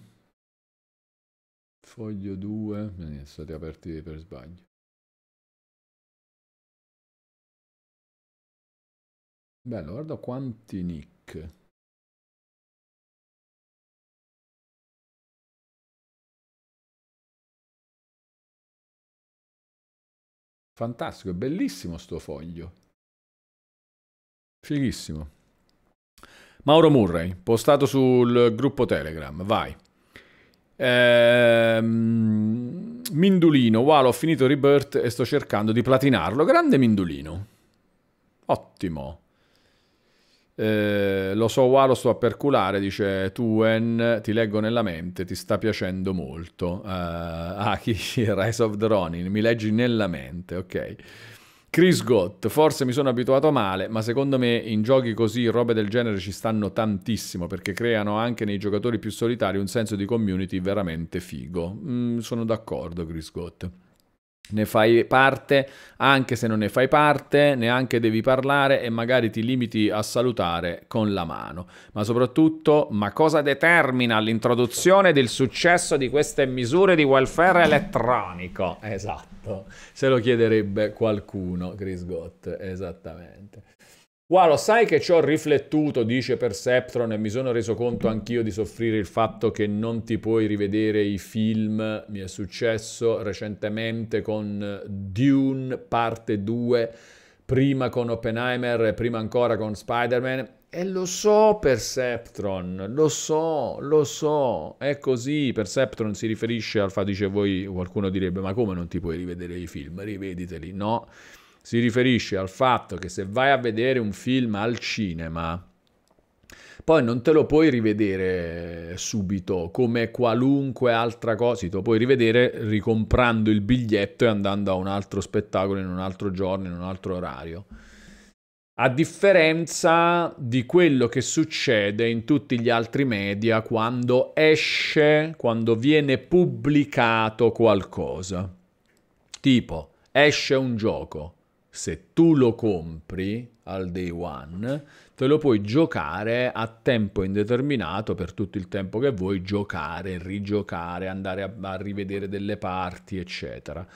foglio 2? Sono stati aperti per sbaglio. Bello, guarda quanti nick. Fantastico, è bellissimo sto foglio. Fighissimo. Mauro Murray, postato sul gruppo Telegram, vai. Ehm, Mindulino, wow, ho finito Rebirth e sto cercando di platinarlo. Grande Mindulino. Ottimo. Eh, lo so, Wa, lo sto a perculare, dice Tuen, ti leggo nella mente, ti sta piacendo molto. Uh, ah, <laughs> Rise of the Ronin, mi leggi nella mente, ok. Chris Gott, forse mi sono abituato male, ma secondo me in giochi così, robe del genere ci stanno tantissimo perché creano anche nei giocatori più solitari un senso di community veramente figo. Mm, sono d'accordo, Chris Gott ne fai parte, anche se non ne fai parte, neanche devi parlare e magari ti limiti a salutare con la mano. Ma soprattutto, ma cosa determina l'introduzione del successo di queste misure di welfare elettronico? Esatto, se lo chiederebbe qualcuno, Chris Gott, esattamente. Wow, lo sai che ci ho riflettuto, dice Perceptron, e mi sono reso conto anch'io di soffrire il fatto che non ti puoi rivedere i film. Mi è successo recentemente con Dune, parte 2, prima con Oppenheimer e prima ancora con Spider-Man. E lo so, Perceptron, lo so, lo so, è così. Perceptron si riferisce al fatto, dice voi, qualcuno direbbe, ma come non ti puoi rivedere i film? Rivediteli, no? si riferisce al fatto che se vai a vedere un film al cinema, poi non te lo puoi rivedere subito come qualunque altra cosa, te lo puoi rivedere ricomprando il biglietto e andando a un altro spettacolo in un altro giorno, in un altro orario. A differenza di quello che succede in tutti gli altri media quando esce, quando viene pubblicato qualcosa. Tipo, esce un gioco, se tu lo compri al day one, te lo puoi giocare a tempo indeterminato per tutto il tempo che vuoi giocare, rigiocare, andare a, a rivedere delle parti, eccetera.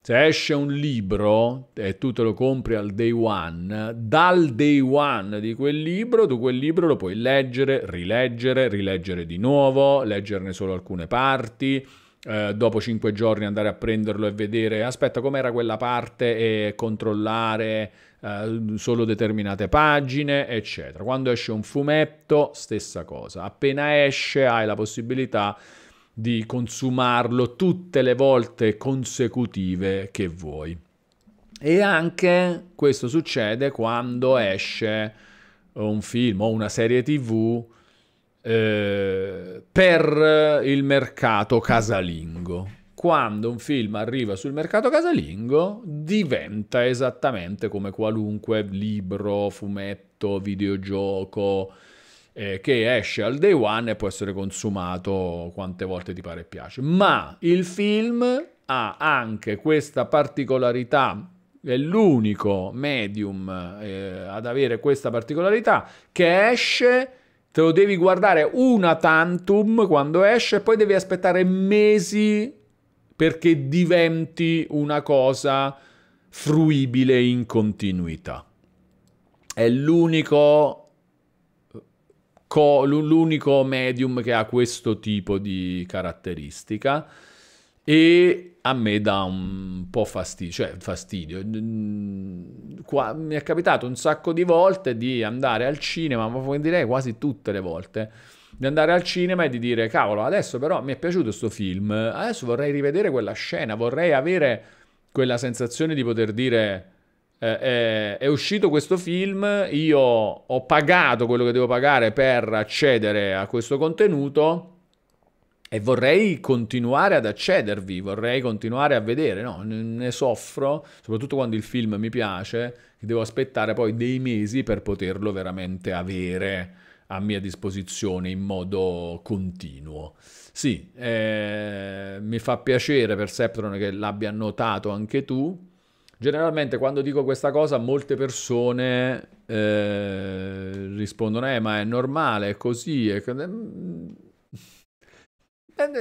Se esce un libro e tu te lo compri al day one, dal day one di quel libro, tu quel libro lo puoi leggere, rileggere, rileggere di nuovo, leggerne solo alcune parti, eh, dopo cinque giorni andare a prenderlo e vedere aspetta com'era quella parte e controllare eh, solo determinate pagine eccetera quando esce un fumetto stessa cosa appena esce hai la possibilità di consumarlo tutte le volte consecutive che vuoi e anche questo succede quando esce un film o una serie tv eh, per il mercato casalingo. Quando un film arriva sul mercato casalingo diventa esattamente come qualunque libro, fumetto, videogioco eh, che esce al day one e può essere consumato quante volte ti pare e piace. Ma il film ha anche questa particolarità è l'unico medium eh, ad avere questa particolarità che esce te lo devi guardare una tantum quando esce e poi devi aspettare mesi perché diventi una cosa fruibile in continuità. È l'unico, co- l'unico medium che ha questo tipo di caratteristica e a me dà un po' fastidio, cioè fastidio. Qua, mi è capitato un sacco di volte di andare al cinema, ma direi quasi tutte le volte, di andare al cinema e di dire cavolo, adesso però mi è piaciuto questo film, adesso vorrei rivedere quella scena, vorrei avere quella sensazione di poter dire eh, eh, è uscito questo film, io ho pagato quello che devo pagare per accedere a questo contenuto e vorrei continuare ad accedervi, vorrei continuare a vedere, no, ne soffro, soprattutto quando il film mi piace, che devo aspettare poi dei mesi per poterlo veramente avere a mia disposizione in modo continuo. Sì, eh, mi fa piacere per Septron che l'abbia notato anche tu. Generalmente quando dico questa cosa molte persone eh, rispondono, eh ma è normale, è così. È... Mm,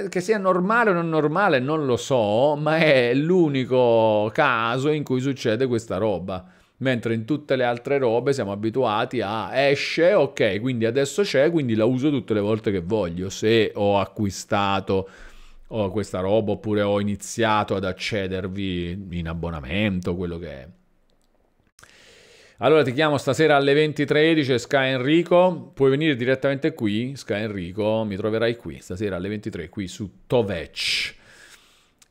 che sia normale o non normale non lo so, ma è l'unico caso in cui succede questa roba. Mentre in tutte le altre robe siamo abituati a esce, ok, quindi adesso c'è, quindi la uso tutte le volte che voglio. Se ho acquistato questa roba oppure ho iniziato ad accedervi in abbonamento, quello che è. Allora ti chiamo stasera alle 20.13 Sky Enrico, puoi venire direttamente qui, Sky Enrico, mi troverai qui stasera alle 23 qui su Tovec.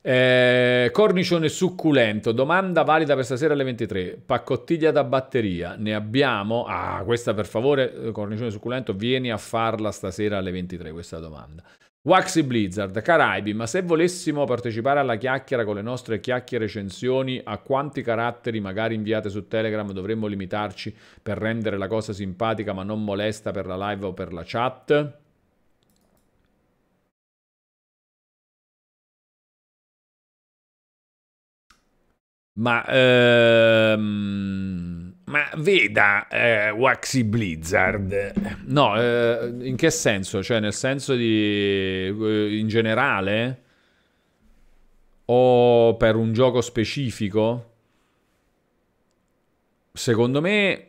Eh, cornicione succulento, domanda valida per stasera alle 23. Paccottiglia da batteria, ne abbiamo? Ah, questa per favore, eh, cornicione succulento, vieni a farla stasera alle 23 questa domanda. Waxy Blizzard, Caraibi, ma se volessimo partecipare alla chiacchiera con le nostre chiacchiere recensioni, a quanti caratteri magari inviate su Telegram dovremmo limitarci per rendere la cosa simpatica ma non molesta per la live o per la chat? Ma... Ehm... Ma veda, eh, Waxy Blizzard. No, eh, in che senso? Cioè, nel senso di... Eh, in generale? O per un gioco specifico? Secondo me,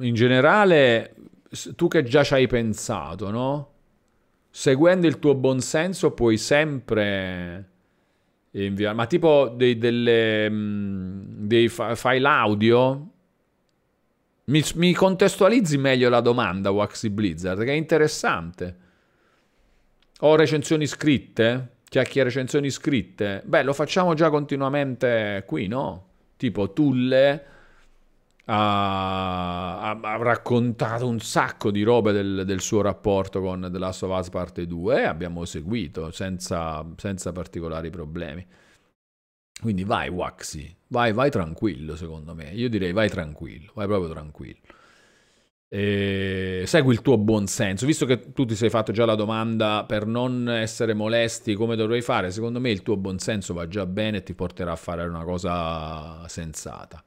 in generale, tu che già ci hai pensato, no? Seguendo il tuo buonsenso puoi sempre inviare, ma tipo dei, delle, mm, dei file audio. Mi, mi, contestualizzi meglio la domanda, Waxy Blizzard, che è interessante. Ho recensioni scritte? C'è recensioni scritte? Beh, lo facciamo già continuamente qui, no? Tipo Tulle ha, ha, ha, raccontato un sacco di robe del, del, suo rapporto con The Last of Us parte 2 e abbiamo seguito senza, senza particolari problemi. Quindi vai Waxy, vai, vai tranquillo secondo me. Io direi vai tranquillo, vai proprio tranquillo. E segui il tuo buon senso, visto che tu ti sei fatto già la domanda per non essere molesti come dovrei fare, secondo me il tuo buon senso va già bene e ti porterà a fare una cosa sensata.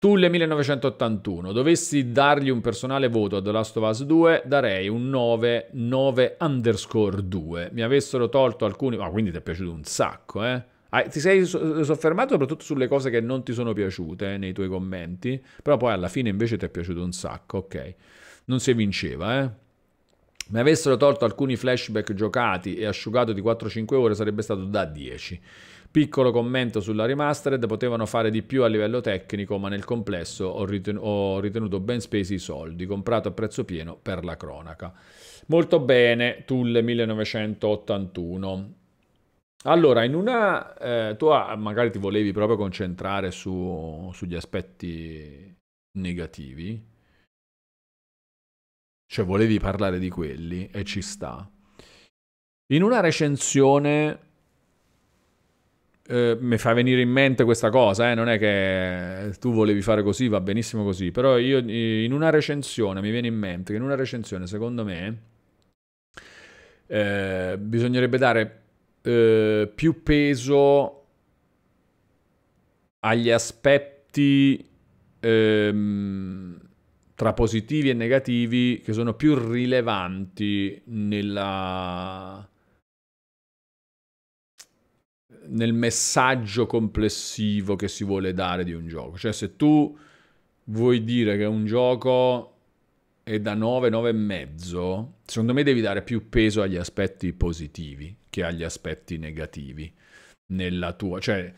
Tu, Tulle 1981, dovessi dargli un personale voto a The Last of Us 2, darei un 9, 9 underscore 2. Mi avessero tolto alcuni... Ah, quindi ti è piaciuto un sacco, eh? Ah, ti sei soffermato soprattutto sulle cose che non ti sono piaciute eh, nei tuoi commenti, però poi alla fine invece ti è piaciuto un sacco, ok. Non si vinceva, eh? Mi avessero tolto alcuni flashback giocati e asciugato di 4-5 ore sarebbe stato da 10. Piccolo commento sulla remastered, potevano fare di più a livello tecnico, ma nel complesso ho, riten- ho ritenuto ben spesi i soldi, comprato a prezzo pieno per la cronaca. Molto bene, Tulle 1981. Allora, in una... Eh, tu magari ti volevi proprio concentrare su, sugli aspetti negativi, cioè volevi parlare di quelli e ci sta. In una recensione eh, mi fa venire in mente questa cosa, eh? non è che tu volevi fare così, va benissimo così, però io eh, in una recensione mi viene in mente che in una recensione, secondo me, eh, bisognerebbe dare eh, più peso agli aspetti ehm, tra positivi e negativi che sono più rilevanti nella nel messaggio complessivo che si vuole dare di un gioco. Cioè se tu vuoi dire che un gioco è da 9, 9 e mezzo, secondo me devi dare più peso agli aspetti positivi che agli aspetti negativi nella tua, cioè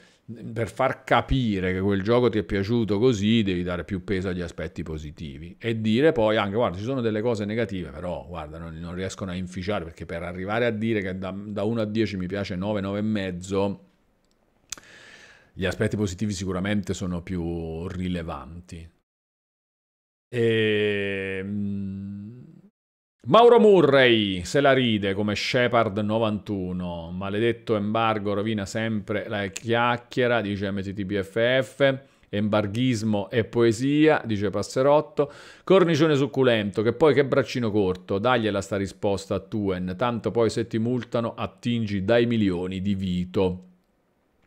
per far capire che quel gioco ti è piaciuto così, devi dare più peso agli aspetti positivi e dire poi anche guarda ci sono delle cose negative, però guarda non, non riescono a inficiare perché per arrivare a dire che da, da 1 a 10 mi piace 9, mezzo, gli aspetti positivi sicuramente sono più rilevanti. E ehm, Mauro Murray se la ride come Shepard 91. Maledetto embargo rovina sempre la chiacchiera, dice MTTBFF, Embarghismo e poesia, dice Passerotto. Cornicione succulento, che poi che braccino corto, dagliela sta risposta a Tuen, tanto poi se ti multano attingi dai milioni di Vito.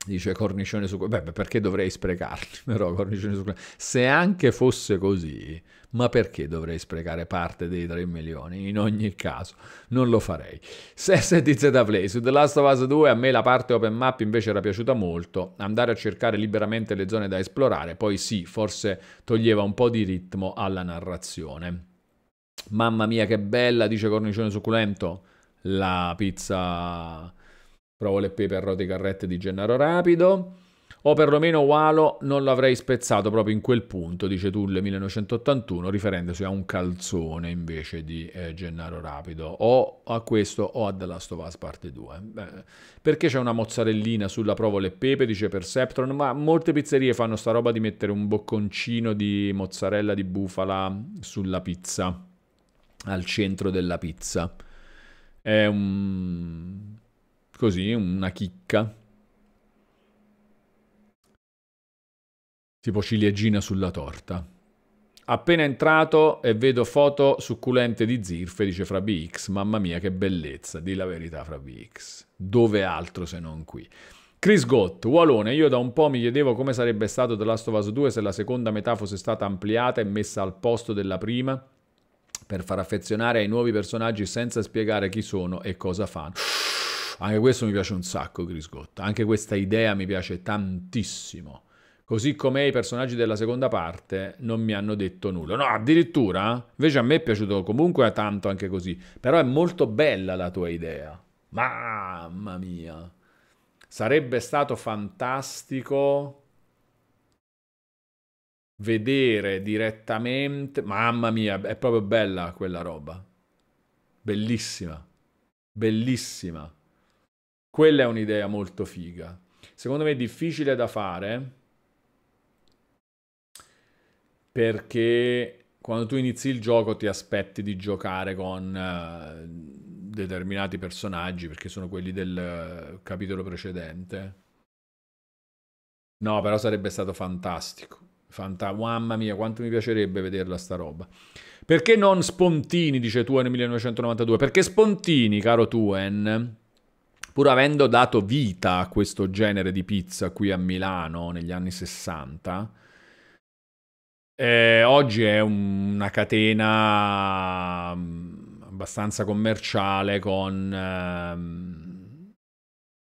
Dice Cornicione succulento, beh, perché dovrei sprecarli, <laughs> però Cornicione succulento. Se anche fosse così, ma perché dovrei sprecare parte dei 3 milioni? In ogni caso, non lo farei. Sessa di Zplay, su The Last of Us 2 a me la parte open map invece era piaciuta molto, andare a cercare liberamente le zone da esplorare, poi sì, forse toglieva un po' di ritmo alla narrazione. Mamma mia che bella, dice Cornicione Succulento, la pizza... Provo le pepe a carrette di Gennaro Rapido o perlomeno Walo non l'avrei spezzato proprio in quel punto, dice Tulle 1981, riferendosi a un calzone invece di eh, Gennaro Rapido, o a questo o a The Last of Us parte 2. Beh, perché c'è una mozzarellina sulla provola e pepe, dice Perceptron, ma molte pizzerie fanno sta roba di mettere un bocconcino di mozzarella di bufala sulla pizza, al centro della pizza. È un... così, una chicca tipo ciliegina sulla torta. Appena entrato e vedo foto succulente di zirfe, dice Fra BX, mamma mia che bellezza, di la verità Fra BX, dove altro se non qui. Chris Gott, Walone, io da un po' mi chiedevo come sarebbe stato The Last of Us 2 se la seconda metà fosse stata ampliata e messa al posto della prima per far affezionare ai nuovi personaggi senza spiegare chi sono e cosa fanno. Anche questo mi piace un sacco, Chris Gott, anche questa idea mi piace tantissimo così come i personaggi della seconda parte non mi hanno detto nulla. No, addirittura, invece a me è piaciuto comunque tanto anche così, però è molto bella la tua idea. Mamma mia. Sarebbe stato fantastico vedere direttamente, mamma mia, è proprio bella quella roba. Bellissima. Bellissima. Quella è un'idea molto figa. Secondo me è difficile da fare perché quando tu inizi il gioco ti aspetti di giocare con eh, determinati personaggi perché sono quelli del eh, capitolo precedente. No, però sarebbe stato fantastico. Fanta- mamma mia, quanto mi piacerebbe vederla sta roba. Perché non Spontini, dice Tuen 1992? Perché Spontini, caro Tuen, pur avendo dato vita a questo genere di pizza qui a Milano negli anni 60, eh, oggi è un, una catena mm, abbastanza commerciale con ehm,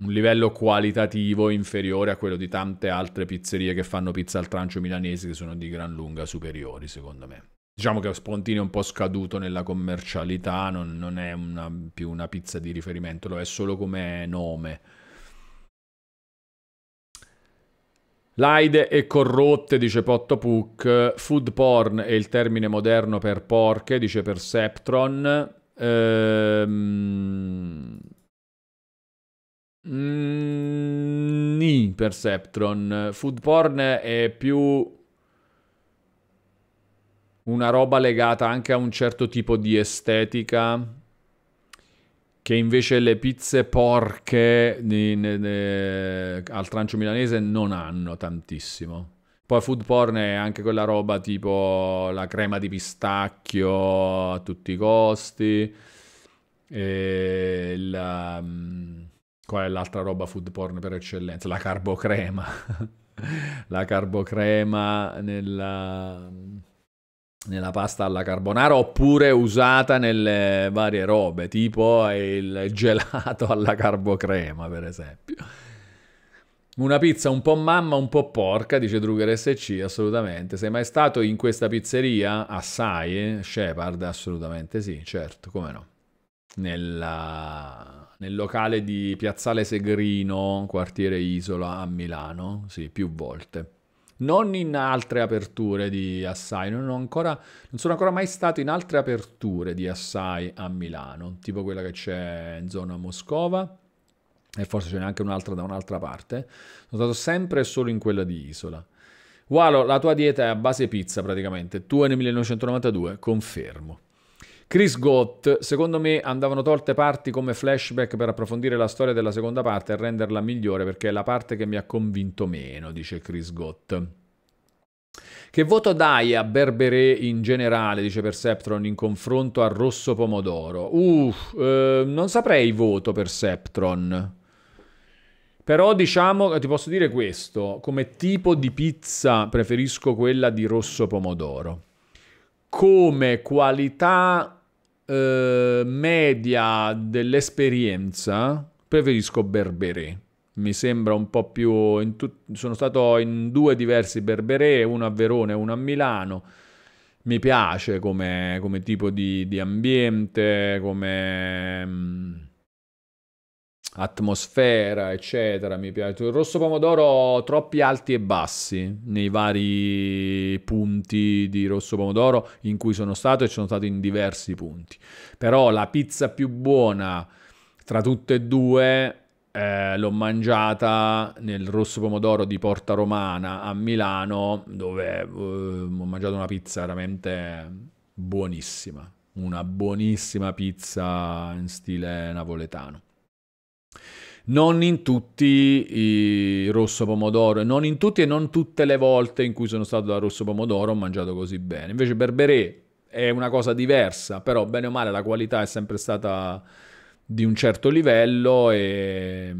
un livello qualitativo inferiore a quello di tante altre pizzerie che fanno pizza al trancio milanese che sono di gran lunga superiori secondo me. Diciamo che Spontini è un po' scaduto nella commercialità, non, non è una, più una pizza di riferimento, lo è solo come nome Laide e corrotte, dice Potto Food porn è il termine moderno per porche, dice Perceptron. Ehm... Mm, ni Perceptron. Food porn è più una roba legata anche a un certo tipo di estetica che invece le pizze porche di, ne, ne, al trancio milanese non hanno tantissimo. Poi food porn è anche quella roba tipo la crema di pistacchio a tutti i costi. E la, um, qual è l'altra roba food porn per eccellenza? La carbocrema. <laughs> la carbocrema nella nella pasta alla carbonara oppure usata nelle varie robe, tipo il gelato <laughs> alla carbocrema, per esempio. Una pizza un po' mamma, un po' porca, dice Druger SC, assolutamente. Sei mai stato in questa pizzeria? Assai, eh? Shepard, assolutamente sì, certo, come no. Nella... Nel locale di Piazzale Segrino, quartiere Isola a Milano, sì, più volte non in altre aperture di Assai, non, ancora, non sono ancora mai stato in altre aperture di Assai a Milano, tipo quella che c'è in zona Moscova e forse ce n'è anche un'altra da un'altra parte. Sono stato sempre e solo in quella di Isola. Walo, la tua dieta è a base pizza praticamente, tu è nel 1992, confermo. Chris Gott, secondo me andavano tolte parti come flashback per approfondire la storia della seconda parte e renderla migliore perché è la parte che mi ha convinto meno, dice Chris Gott. Che voto dai a Berberé in generale, dice Perceptron, in confronto a Rosso Pomodoro? Uff, eh, non saprei voto Perceptron. Però diciamo, eh, ti posso dire questo, come tipo di pizza preferisco quella di Rosso Pomodoro. Come qualità eh, media dell'esperienza preferisco Berberé. Mi sembra un po' più... Tut... sono stato in due diversi Berberé, uno a Verona e uno a Milano. Mi piace come, come tipo di, di ambiente, come mm, atmosfera, eccetera. Mi piace il rosso pomodoro, troppi alti e bassi nei vari punti di rosso pomodoro in cui sono stato e sono stato in diversi punti. Però la pizza più buona tra tutte e due eh, l'ho mangiata nel rosso pomodoro di Porta Romana a Milano, dove eh, ho mangiato una pizza veramente buonissima. Una buonissima pizza in stile napoletano non in tutti i rosso pomodoro, non in tutti e non tutte le volte in cui sono stato da rosso pomodoro ho mangiato così bene. Invece Berberé è una cosa diversa, però bene o male la qualità è sempre stata di un certo livello e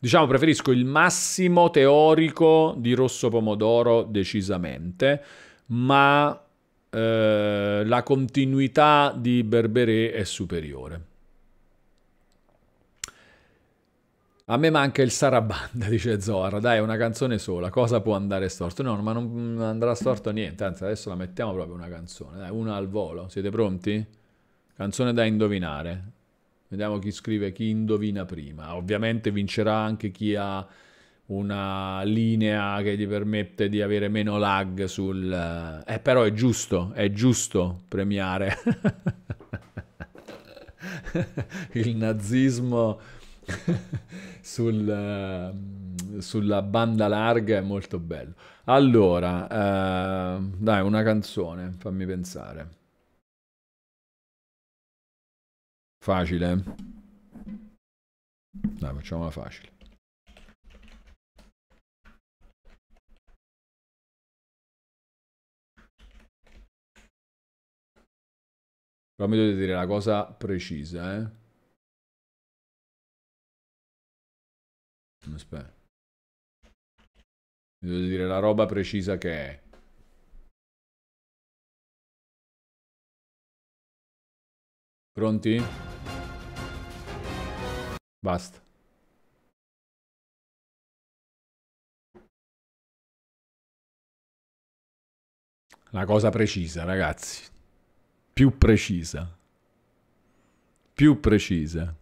diciamo preferisco il massimo teorico di rosso pomodoro decisamente, ma eh, la continuità di Berberé è superiore. A me manca il Sarabanda, <laughs> dice Zora. Dai, una canzone sola. Cosa può andare storto? No, ma non andrà storto niente. Anzi, adesso la mettiamo proprio una canzone. Dai, una al volo. Siete pronti? Canzone da indovinare. Vediamo chi scrive, chi indovina prima. Ovviamente vincerà anche chi ha una linea che gli permette di avere meno lag sul... Eh, eh però è giusto, è giusto premiare <laughs> il nazismo... <laughs> sul, ehm, sulla banda larga è molto bello. Allora, eh, dai, una canzone, fammi pensare. Facile. Dai, facciamola facile. Però mi dovete dire la cosa precisa, eh. Aspetta. Mi devo dire la roba precisa che è. Pronti? Basta. La cosa precisa, ragazzi. Più precisa. Più precisa.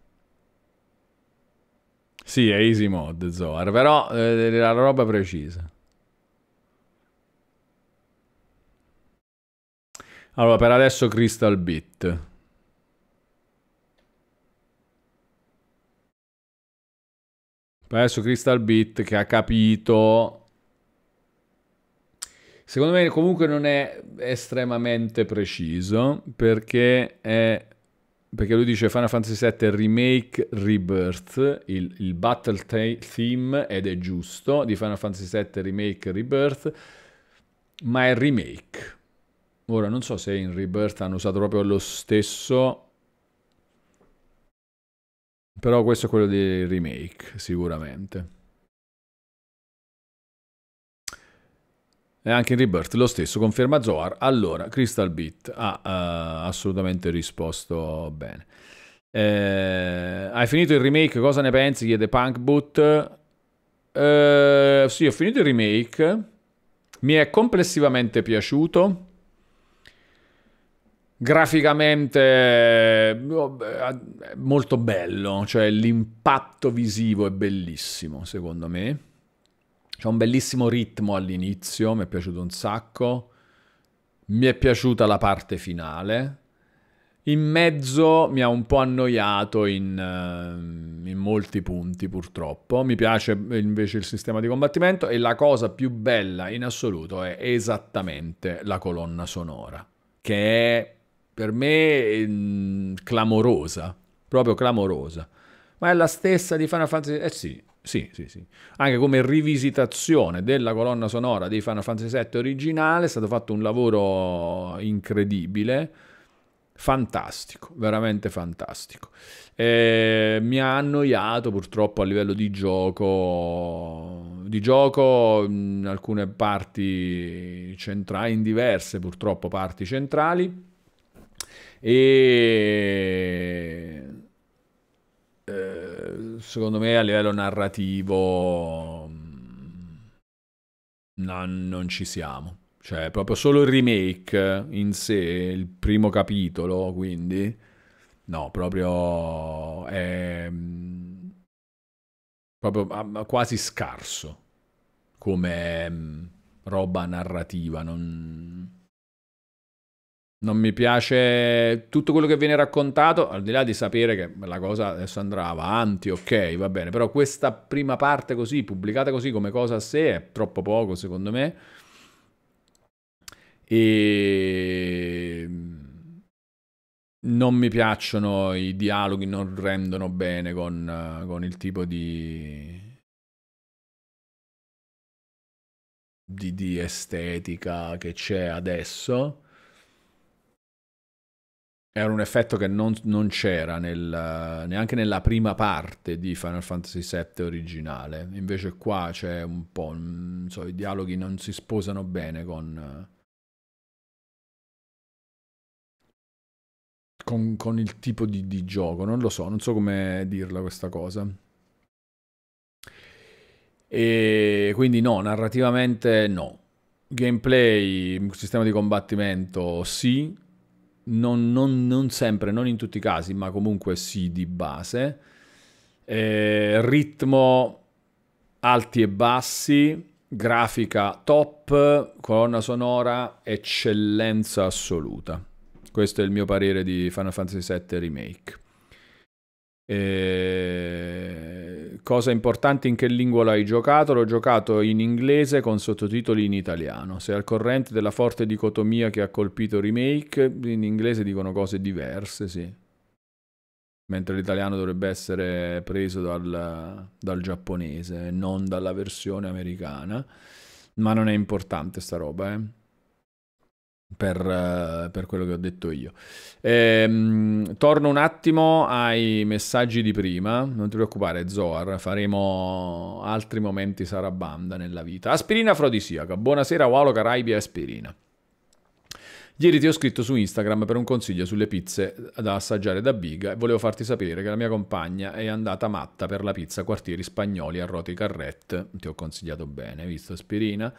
Sì, è easy mod Zoar, però eh, la roba precisa. Allora, per adesso Crystal Beat. Per adesso Crystal Beat che ha capito... Secondo me comunque non è estremamente preciso perché è perché lui dice Final Fantasy VII Remake Rebirth, il, il battle theme, ed è giusto, di Final Fantasy VII Remake Rebirth, ma è remake. Ora non so se in Rebirth hanno usato proprio lo stesso, però questo è quello di remake sicuramente. E anche in Rebirth lo stesso, conferma Zoar. Allora, Crystal Beat ha uh, assolutamente risposto bene. Eh, hai finito il remake, cosa ne pensi? chiede Punk Boot. Eh, sì, ho finito il remake. Mi è complessivamente piaciuto. Graficamente eh, oh, molto bello, cioè l'impatto visivo è bellissimo, secondo me. C'è un bellissimo ritmo all'inizio, mi è piaciuto un sacco. Mi è piaciuta la parte finale. In mezzo mi ha un po' annoiato in, eh, in, molti punti purtroppo, mi piace invece il sistema di combattimento e la cosa più bella in assoluto è esattamente la colonna sonora, che è per me mh, mm, clamorosa, proprio clamorosa. Ma è la stessa di Final Fantasy? Eh sì, sì, sì, sì. Anche come rivisitazione della colonna sonora dei Final Fantasy VII originale è stato fatto un lavoro incredibile, fantastico, veramente fantastico. E mi ha annoiato purtroppo a livello di gioco, di gioco in alcune parti centrali, in diverse purtroppo parti centrali. E eh, secondo me a livello narrativo mm, no, non ci siamo. Cioè, proprio solo il remake in sé, il primo capitolo, quindi... No, proprio... È... Mm, proprio ah, quasi scarso come mm, roba narrativa, non non mi piace tutto quello che viene raccontato, al di là di sapere che la cosa adesso andrà avanti, ok, va bene, però questa prima parte così, pubblicata così come cosa a sé, è troppo poco secondo me. E non mi piacciono i dialoghi, non rendono bene con, con il tipo di... Di, di estetica che c'è adesso era un effetto che non, non c'era nel, neanche nella prima parte di Final Fantasy VII originale. Invece qua c'è un po'... So, i dialoghi non si sposano bene con... Con, con il tipo di, di gioco, non lo so, non so come dirla questa cosa. E quindi no, narrativamente no. Gameplay, sistema di combattimento sì, non, non, non sempre, non in tutti i casi, ma comunque sì di base. Eh, ritmo alti e bassi, grafica top, colonna sonora eccellenza assoluta. Questo è il mio parere di Final Fantasy VII Remake. Eh, Cosa importante in che lingua l'hai giocato? L'ho giocato in inglese con sottotitoli in italiano. Sei al corrente della forte dicotomia che ha colpito Remake? In inglese dicono cose diverse, sì. Mentre l'italiano dovrebbe essere preso dal, dal giapponese, non dalla versione americana. Ma non è importante sta roba, eh per, eh, per quello che ho detto io. Ehm, torno un attimo ai messaggi di prima, non ti preoccupare Zoar, faremo altri momenti sarabanda nella vita. Aspirina afrodisiaca, buonasera Walo Caraibi Aspirina. Ieri ti ho scritto su Instagram per un consiglio sulle pizze da assaggiare da Biga e volevo farti sapere che la mia compagna è andata matta per la pizza quartieri spagnoli a Roti Carret. Ti ho consigliato bene, hai visto Aspirina?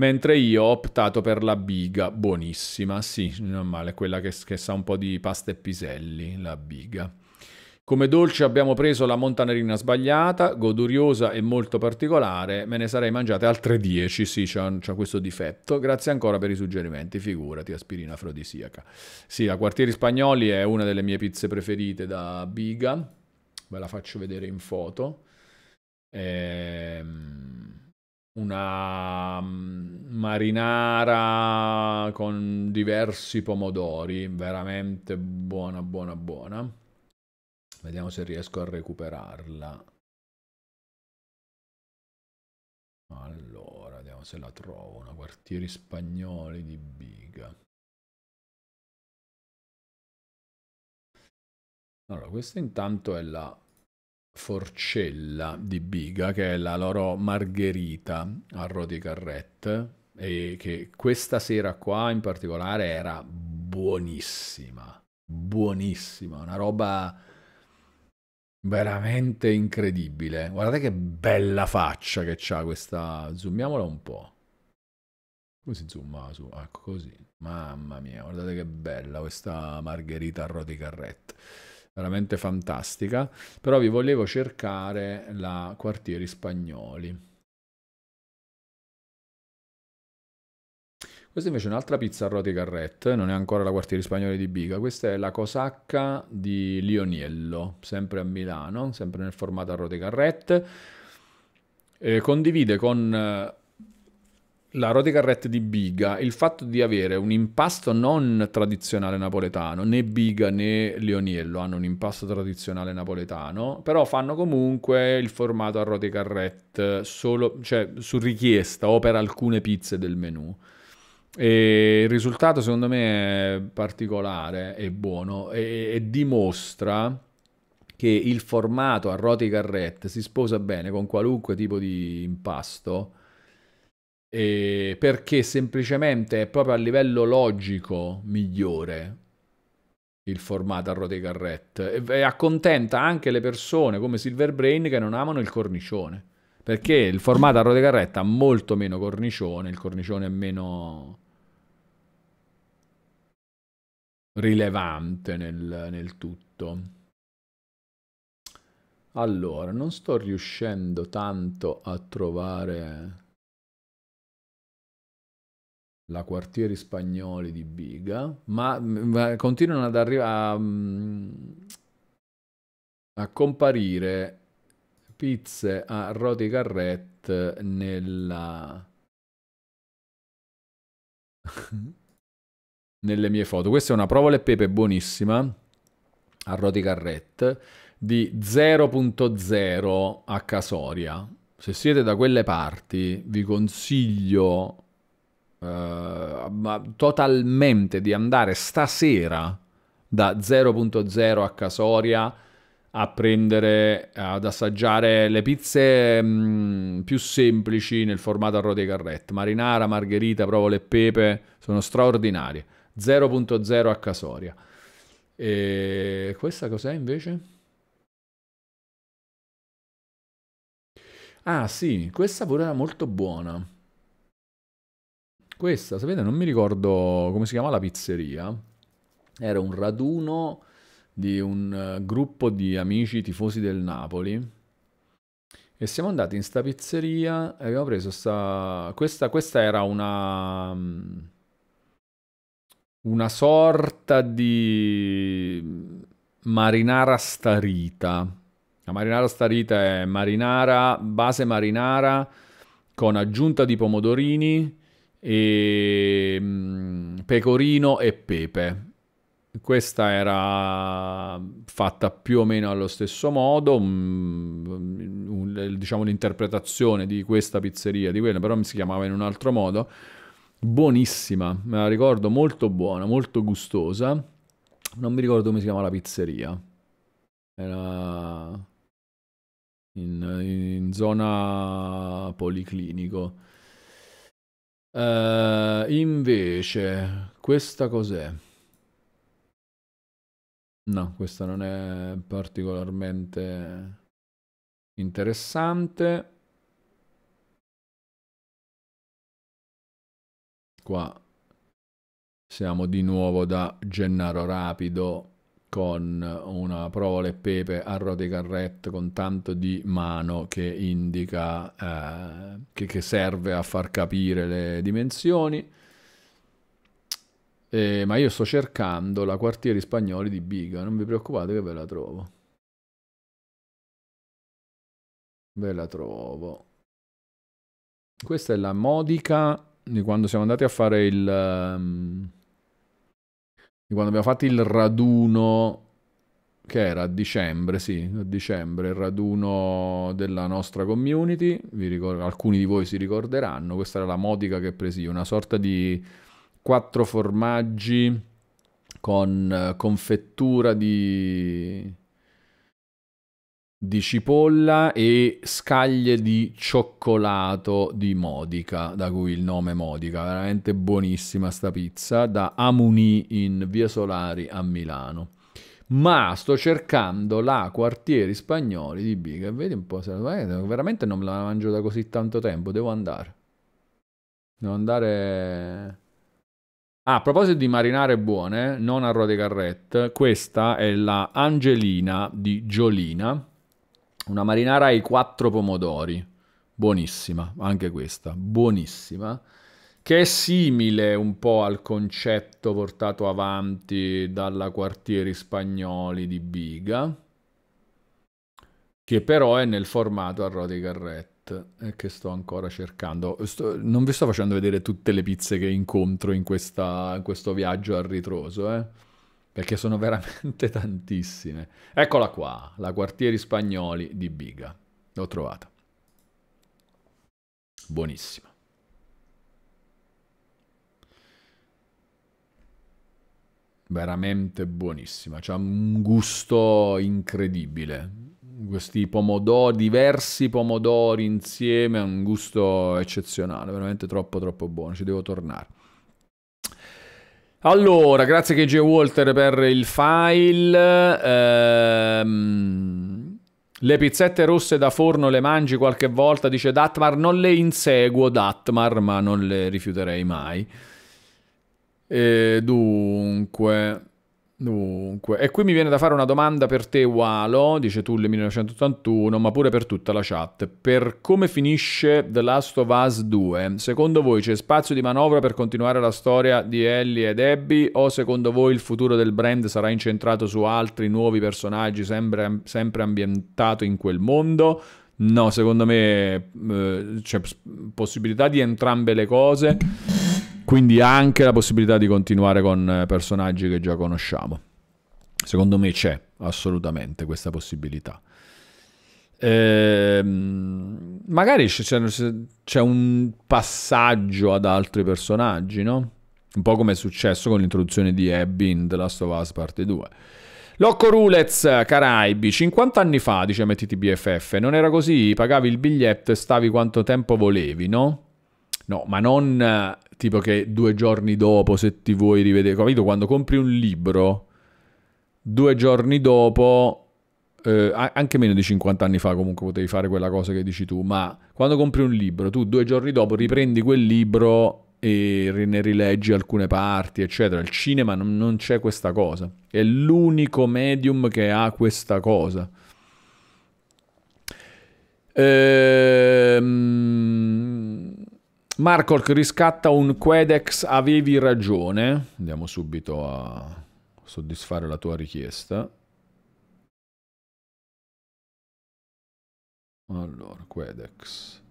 mentre io ho optato per la biga, buonissima, sì, non male, quella che, che sa un po' di pasta e piselli, la biga. Come dolce abbiamo preso la montanerina sbagliata, goduriosa e molto particolare, me ne sarei mangiate altre 10, sì, c'è questo difetto. Grazie ancora per i suggerimenti, figurati, aspirina afrodisiaca. Sì, la Quartieri Spagnoli è una delle mie pizze preferite da Biga, ve la faccio vedere in foto. Ehm una mm, marinara con diversi pomodori, veramente buona, buona, buona. Vediamo se riesco a recuperarla. Allora, vediamo se la trovo. Una quartieri spagnoli di Biga. Allora, questa intanto è la forcella di biga, che è la loro margherita a rodi carrette, e che questa sera qua in particolare era buonissima, buonissima, una roba veramente incredibile. Guardate che bella faccia che ha questa, zoomiamola un po'. Come si zoomava su? Ecco così. Mamma mia, guardate che bella questa margherita a rodi carrette veramente fantastica, però vi volevo cercare la quartieri spagnoli. Questa invece è un'altra pizza a roti non è ancora la quartieri spagnoli di Biga, questa è la Cosacca di Lioniello, sempre a Milano, sempre nel formato a roti carrette. Eh, condivide con eh, la Roti Carrette di Biga, il fatto di avere un impasto non tradizionale napoletano, né Biga né Leoniello hanno un impasto tradizionale napoletano, però fanno comunque il formato a Roti Carrette solo, cioè, su richiesta o per alcune pizze del menù. E il risultato secondo me è particolare e buono e, e dimostra che il formato a roti carrette si sposa bene con qualunque tipo di impasto eh, perché semplicemente è proprio a livello logico migliore il formato a rote carrette e, e accontenta anche le persone come Silverbrain che non amano il cornicione perché il formato a rote carrette ha molto meno cornicione il cornicione è meno rilevante nel, nel tutto allora, non sto riuscendo tanto a trovare la quartieri spagnoli di Biga, ma, ma mm, eh, continuano ad arrivare a, mm, a, comparire pizze a roti carret nella... <laughs> nelle mie foto. Questa è una provola e pepe buonissima a roti carret di 0.0 a Casoria. Se siete da quelle parti vi consiglio uh, totalmente di andare stasera da 0.0 a Casoria a prendere, ad assaggiare le pizze mh, mm, più semplici nel formato a rode carrette. Marinara, margherita, provole e pepe sono straordinarie. 0.0 a Casoria. E questa cos'è invece? Ah sì, questa pure era molto buona. Questa, sapete, non mi ricordo come si chiama la pizzeria. Era un raduno di un eh, gruppo di amici tifosi del Napoli. E siamo andati in sta pizzeria e abbiamo preso sta... Questa, questa era una... Mm, una sorta di marinara starita. La marinara starita è marinara, base marinara con aggiunta di pomodorini, e ehm, pecorino e pepe. Questa era fatta più o meno allo stesso modo, mm, mm, eh, diciamo l'interpretazione di questa pizzeria, di quella, però mi si chiamava in un altro modo. Buonissima, me la ricordo molto buona, molto gustosa. Non mi ricordo come si chiama la pizzeria. Era in, in zona policlinico. Uh, invece, questa cos'è? No, questa non è particolarmente interessante. Qua siamo di nuovo da Gennaro Rapido con una provola e pepe a rote carrette con tanto di mano che indica eh, che, che, serve a far capire le dimensioni eh, ma io sto cercando la quartieri spagnoli di Biga non vi preoccupate che ve la trovo ve la trovo questa è la modica di quando siamo andati a fare il um, quando abbiamo fatto il raduno, che era a dicembre, sì, a dicembre, il raduno della nostra community, ricordo, alcuni di voi si ricorderanno, questa era la modica che presi, una sorta di quattro formaggi con eh, confettura di di cipolla e scaglie di cioccolato di Modica, da cui il nome Modica. Veramente buonissima sta pizza da Amuni in Via Solari a Milano. Ma sto cercando la quartieri spagnoli di Biga. Vedi un po' se veramente non me la mangio da così tanto tempo, devo andare. Devo andare Ah, a proposito di marinare buone, non a ruote carrette, questa è la Angelina di Giolina una marinara ai quattro pomodori, buonissima, anche questa, buonissima, che è simile un po' al concetto portato avanti dalla quartieri spagnoli di Biga, che però è nel formato a roti carrette e che sto ancora cercando. Sto, non vi sto facendo vedere tutte le pizze che incontro in, questa, in questo viaggio a ritroso, eh perché sono veramente <laughs> tantissime. Eccola qua, la Quartieri Spagnoli di Biga. L'ho trovata. Buonissima. Veramente buonissima. C'ha un gusto incredibile. Questi pomodori, diversi pomodori insieme, ha un gusto eccezionale. Veramente troppo, troppo buono. Ci devo tornare. Allora, grazie KJ Walter per il file. Ehm, le pizzette rosse da forno le mangi qualche volta, dice Datmar. Non le inseguo, Datmar, ma non le rifiuterei mai. E dunque... Dunque, e qui mi viene da fare una domanda per te, Walo, dice Tulle 1981, ma pure per tutta la chat. Per come finisce The Last of Us 2, secondo voi c'è spazio di manovra per continuare la storia di Ellie ed Abby o secondo voi il futuro del brand sarà incentrato su altri nuovi personaggi sempre, sempre ambientato in quel mondo? No, secondo me eh, c'è possibilità di entrambe le cose. Quindi anche la possibilità di continuare con eh, personaggi che già conosciamo. Secondo me c'è assolutamente questa possibilità. Eh, magari c'è, un passaggio ad altri personaggi, no? Un po' come è successo con l'introduzione di Abby in The Last of Us Parte 2. Locco Rulez, Caraibi, 50 anni fa, dice MTTBFF, non era così, pagavi il biglietto e stavi quanto tempo volevi, no? No, ma non eh, tipo che due giorni dopo, se ti vuoi rivedere, capito? Quando compri un libro, due giorni dopo, eh, anche meno di 50 anni fa comunque potevi fare quella cosa che dici tu, ma quando compri un libro, tu due giorni dopo riprendi quel libro e ne rileggi alcune parti, eccetera. Il cinema non, non c'è questa cosa. È l'unico medium che ha questa cosa. Ehm... Marco riscatta un Quedex Avevi ragione. Andiamo subito a soddisfare la tua richiesta. Allora, Quedex.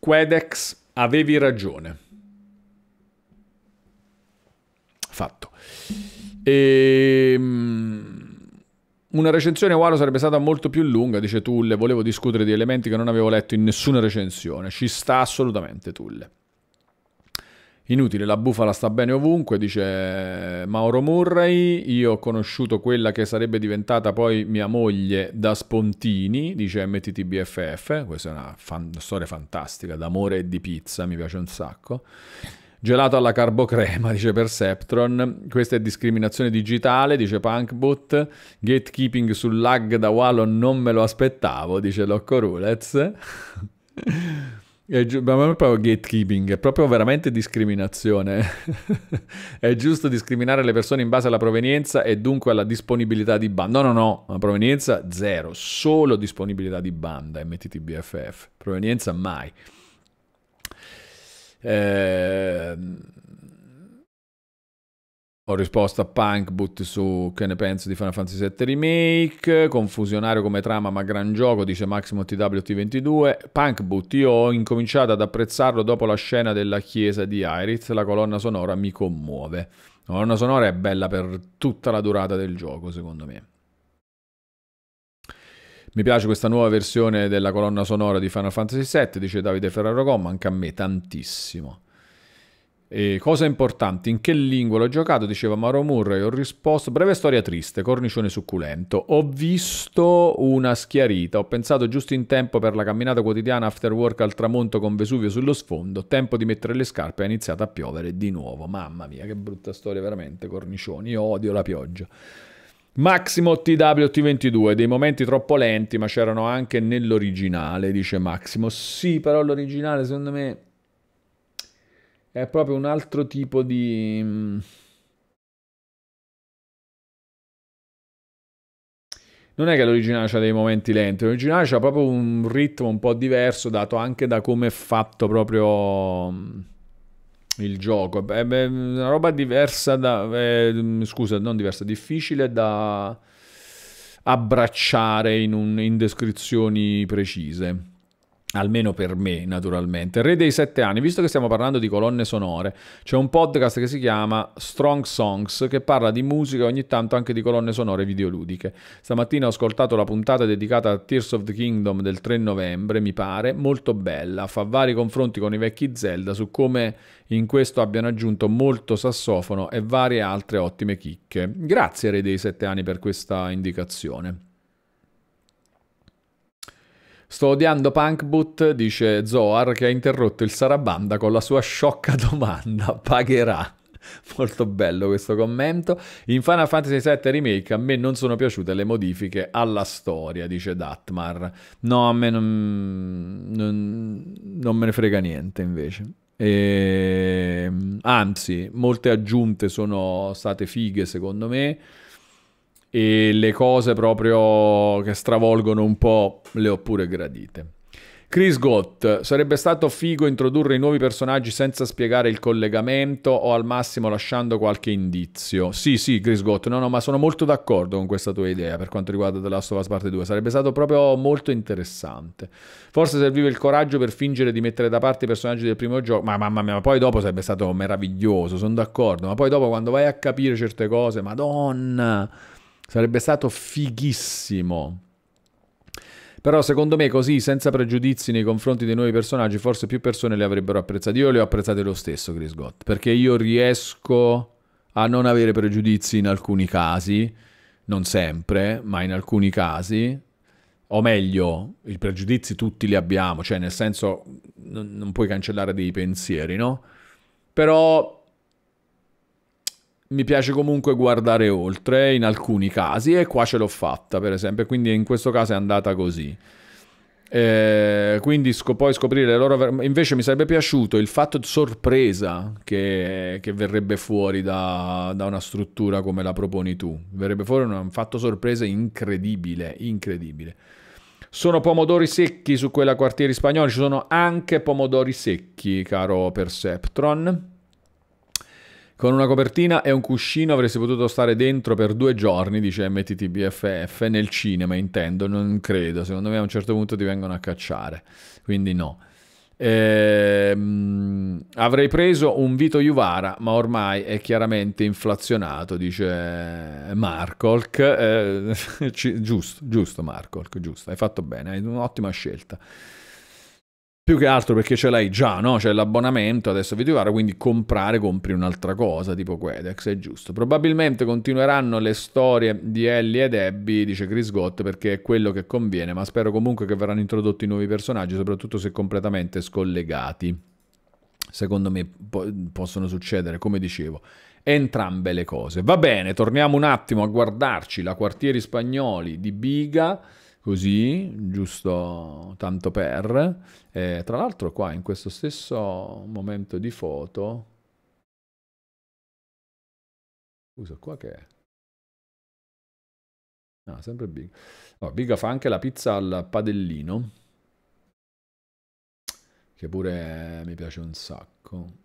Quedex, avevi ragione. Fatto. E ehm, una recensione Walo sarebbe stata molto più lunga, dice Tulle. Volevo discutere di elementi che non avevo letto in nessuna recensione. Ci sta assolutamente, Tulle. Inutile, la bufala sta bene ovunque, dice Mauro Murray. Io ho conosciuto quella che sarebbe diventata poi mia moglie da Spontini, dice MTTBFF. Questa è una, fan- una storia fantastica d'amore e di pizza, mi piace un sacco. Gelato alla carbocrema, <laughs> dice Perceptron. Questa è discriminazione digitale, dice Punkbot. Gatekeeping sul lag da Wallon non me lo aspettavo, dice Locco Rulez. <laughs> È giu- ma non è proprio gatekeeping, è proprio veramente discriminazione. <laughs> è giusto discriminare le persone in base alla provenienza e dunque alla disponibilità di banda. No, no, no, la provenienza zero, solo disponibilità di banda MTTBFF. Provenienza mai. Eh, ho risposto a Punkboot su che ne penso di Final Fantasy VII Remake, confusionario come trama ma gran gioco, dice Maximo TWT22. Punkboot, io ho incominciato ad apprezzarlo dopo la scena della chiesa di Iris, la colonna sonora mi commuove. La colonna sonora è bella per tutta la durata del gioco, secondo me. Mi piace questa nuova versione della colonna sonora di Final Fantasy VII, dice Davide Ferraro Gomma, anche a me tantissimo. E cosa importante, in che lingua l'ho giocato? Diceva Mauro Murray, ho risposto, breve storia triste, cornicione succulento. Ho visto una schiarita, ho pensato giusto in tempo per la camminata quotidiana after work al tramonto con Vesuvio sullo sfondo, tempo di mettere le scarpe, ha iniziato a piovere di nuovo. Mamma mia, che brutta storia veramente, cornicioni, io odio la pioggia. Maximo TWT22, dei momenti troppo lenti, ma c'erano anche nell'originale, dice Maximo. Sì, però l'originale secondo me è proprio un altro tipo di... Mm, non è che l'originale ha dei momenti lenti, l'originale ha proprio un ritmo un po' diverso, dato anche da come è fatto proprio mm, il gioco. È una roba diversa da... Eh, mm, scusa, non diversa, difficile da abbracciare in, un, in descrizioni precise almeno per me naturalmente. Re dei sette anni, visto che stiamo parlando di colonne sonore, c'è un podcast che si chiama Strong Songs che parla di musica e ogni tanto anche di colonne sonore videoludiche. Stamattina ho ascoltato la puntata dedicata a Tears of the Kingdom del 3 novembre, mi pare, molto bella, fa vari confronti con i vecchi Zelda su come in questo abbiano aggiunto molto sassofono e varie altre ottime chicche. Grazie Re dei Sette Anni per questa indicazione. Sto odiando Punkboot, dice Zoar, che ha interrotto il Sarabanda con la sua sciocca domanda. <laughs> Pagherà. Molto bello questo commento. In Final Fantasy VII Remake a me non sono piaciute le modifiche alla storia, dice Datmar. No, a me non, non, non me ne frega niente invece. E, ehm, anzi, molte aggiunte sono state fighe secondo me. E le cose proprio che stravolgono un po' le ho pure gradite. Chris Gott, sarebbe stato figo introdurre i nuovi personaggi senza spiegare il collegamento o al massimo lasciando qualche indizio. Sì, sì, Chris Gott, no, no, ma sono molto d'accordo con questa tua idea per quanto riguarda The Last of Us Part 2, sarebbe stato proprio molto interessante. Forse serviva il coraggio per fingere di mettere da parte i personaggi del primo gioco, ma mamma mia, ma poi dopo sarebbe stato meraviglioso, sono d'accordo, ma poi dopo quando vai a capire certe cose, madonna, sarebbe stato fighissimo. Però secondo me così, senza pregiudizi nei confronti dei nuovi personaggi, forse più persone li avrebbero apprezzati. Io le ho apprezzate lo stesso, Chris Gott, perché io riesco a non avere pregiudizi in alcuni casi, non sempre, ma in alcuni casi. O meglio, i pregiudizi tutti li abbiamo, cioè nel senso non puoi cancellare dei pensieri, no? Però mi piace comunque guardare oltre in alcuni casi e qua ce l'ho fatta per esempio, quindi in questo caso è andata così. Eh, quindi scop- poi scoprire le loro. Ver- invece mi sarebbe piaciuto il fatto di sorpresa che, che verrebbe fuori da, da, una struttura come la proponi tu. Verrebbe fuori un fatto sorpresa incredibile, incredibile. Sono pomodori secchi su quella quartieri spagnoli, ci sono anche pomodori secchi, caro Perceptron. Con una copertina e un cuscino avresti potuto stare dentro per due giorni, dice MTTBFF, nel cinema intendo, non credo, secondo me a un certo punto ti vengono a cacciare, quindi no. Ehm, avrei preso un Vito Juvara, ma ormai è chiaramente inflazionato, dice Marcolk. Eh, <laughs> giusto, giusto Marcolk, giusto, hai fatto bene, hai un'ottima scelta. Più che altro perché ce l'hai già, no? C'è l'abbonamento, adesso video VTVR, quindi comprare, compri un'altra cosa, tipo Quedex, è giusto. Probabilmente continueranno le storie di Ellie ed Abby, dice Chris Gott, perché è quello che conviene, ma spero comunque che verranno introdotti nuovi personaggi, soprattutto se completamente scollegati. Secondo me po possono succedere, come dicevo, entrambe le cose. Va bene, torniamo un attimo a guardarci la Quartieri Spagnoli di Biga così, giusto tanto per. Eh, tra l'altro qua in questo stesso momento di foto... Scusa, qua che è? No, ah, sempre Big. Oh, Biga fa anche la pizza al padellino, che pure mi piace un sacco.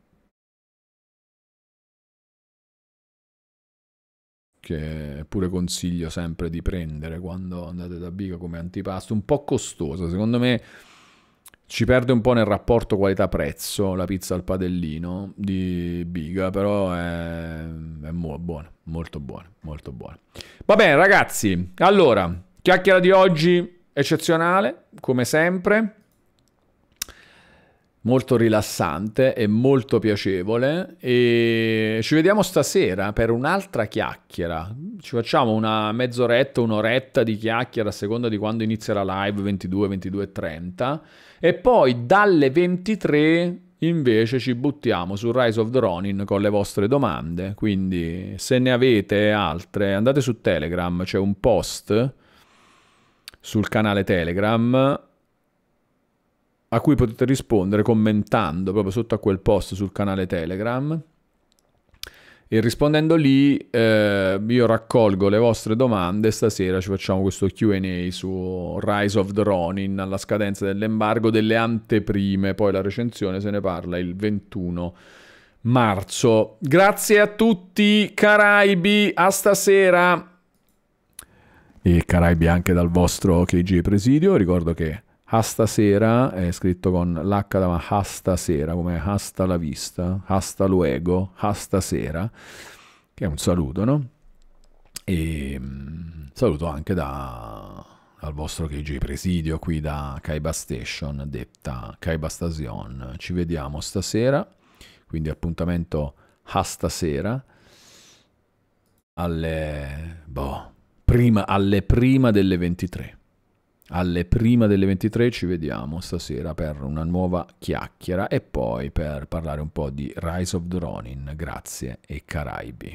che pure consiglio sempre di prendere quando andate da Biga come antipasto, un po' costosa, secondo me ci perde un po' nel rapporto qualità-prezzo la pizza al padellino di Biga, però è, è mo- buona, molto buona, molto buona. Va bene ragazzi, allora, chiacchiera di oggi eccezionale, come sempre molto rilassante e molto piacevole e ci vediamo stasera per un'altra chiacchiera ci facciamo una mezz'oretta un'oretta di chiacchiera a seconda di quando inizierà live 22 22 30 e poi dalle 23 invece ci buttiamo su Rise of the Ronin con le vostre domande quindi se ne avete altre andate su Telegram c'è un post sul canale Telegram a cui potete rispondere commentando proprio sotto a quel post sul canale Telegram. E rispondendo lì eh, io raccolgo le vostre domande, stasera ci facciamo questo QA su Rise of the Ronin alla scadenza dell'embargo delle anteprime, poi la recensione se ne parla il 21 marzo. Grazie a tutti Caraibi, a stasera! E Caraibi anche dal vostro KG Presidio, ricordo che Hasta sera è scritto con l'H ma hasta sera, come hasta la vista, hasta luego, hasta sera, che è un saluto, no? E mm, saluto anche da, dal vostro KG Presidio qui da Kaiba Station, detta Kaiba Station. Ci vediamo stasera, quindi appuntamento hasta sera alle, boh, prima, alle prima delle 23 alle prima delle 23 ci vediamo stasera per una nuova chiacchiera e poi per parlare un po' di Rise of the Ronin. Grazie e Caraibi.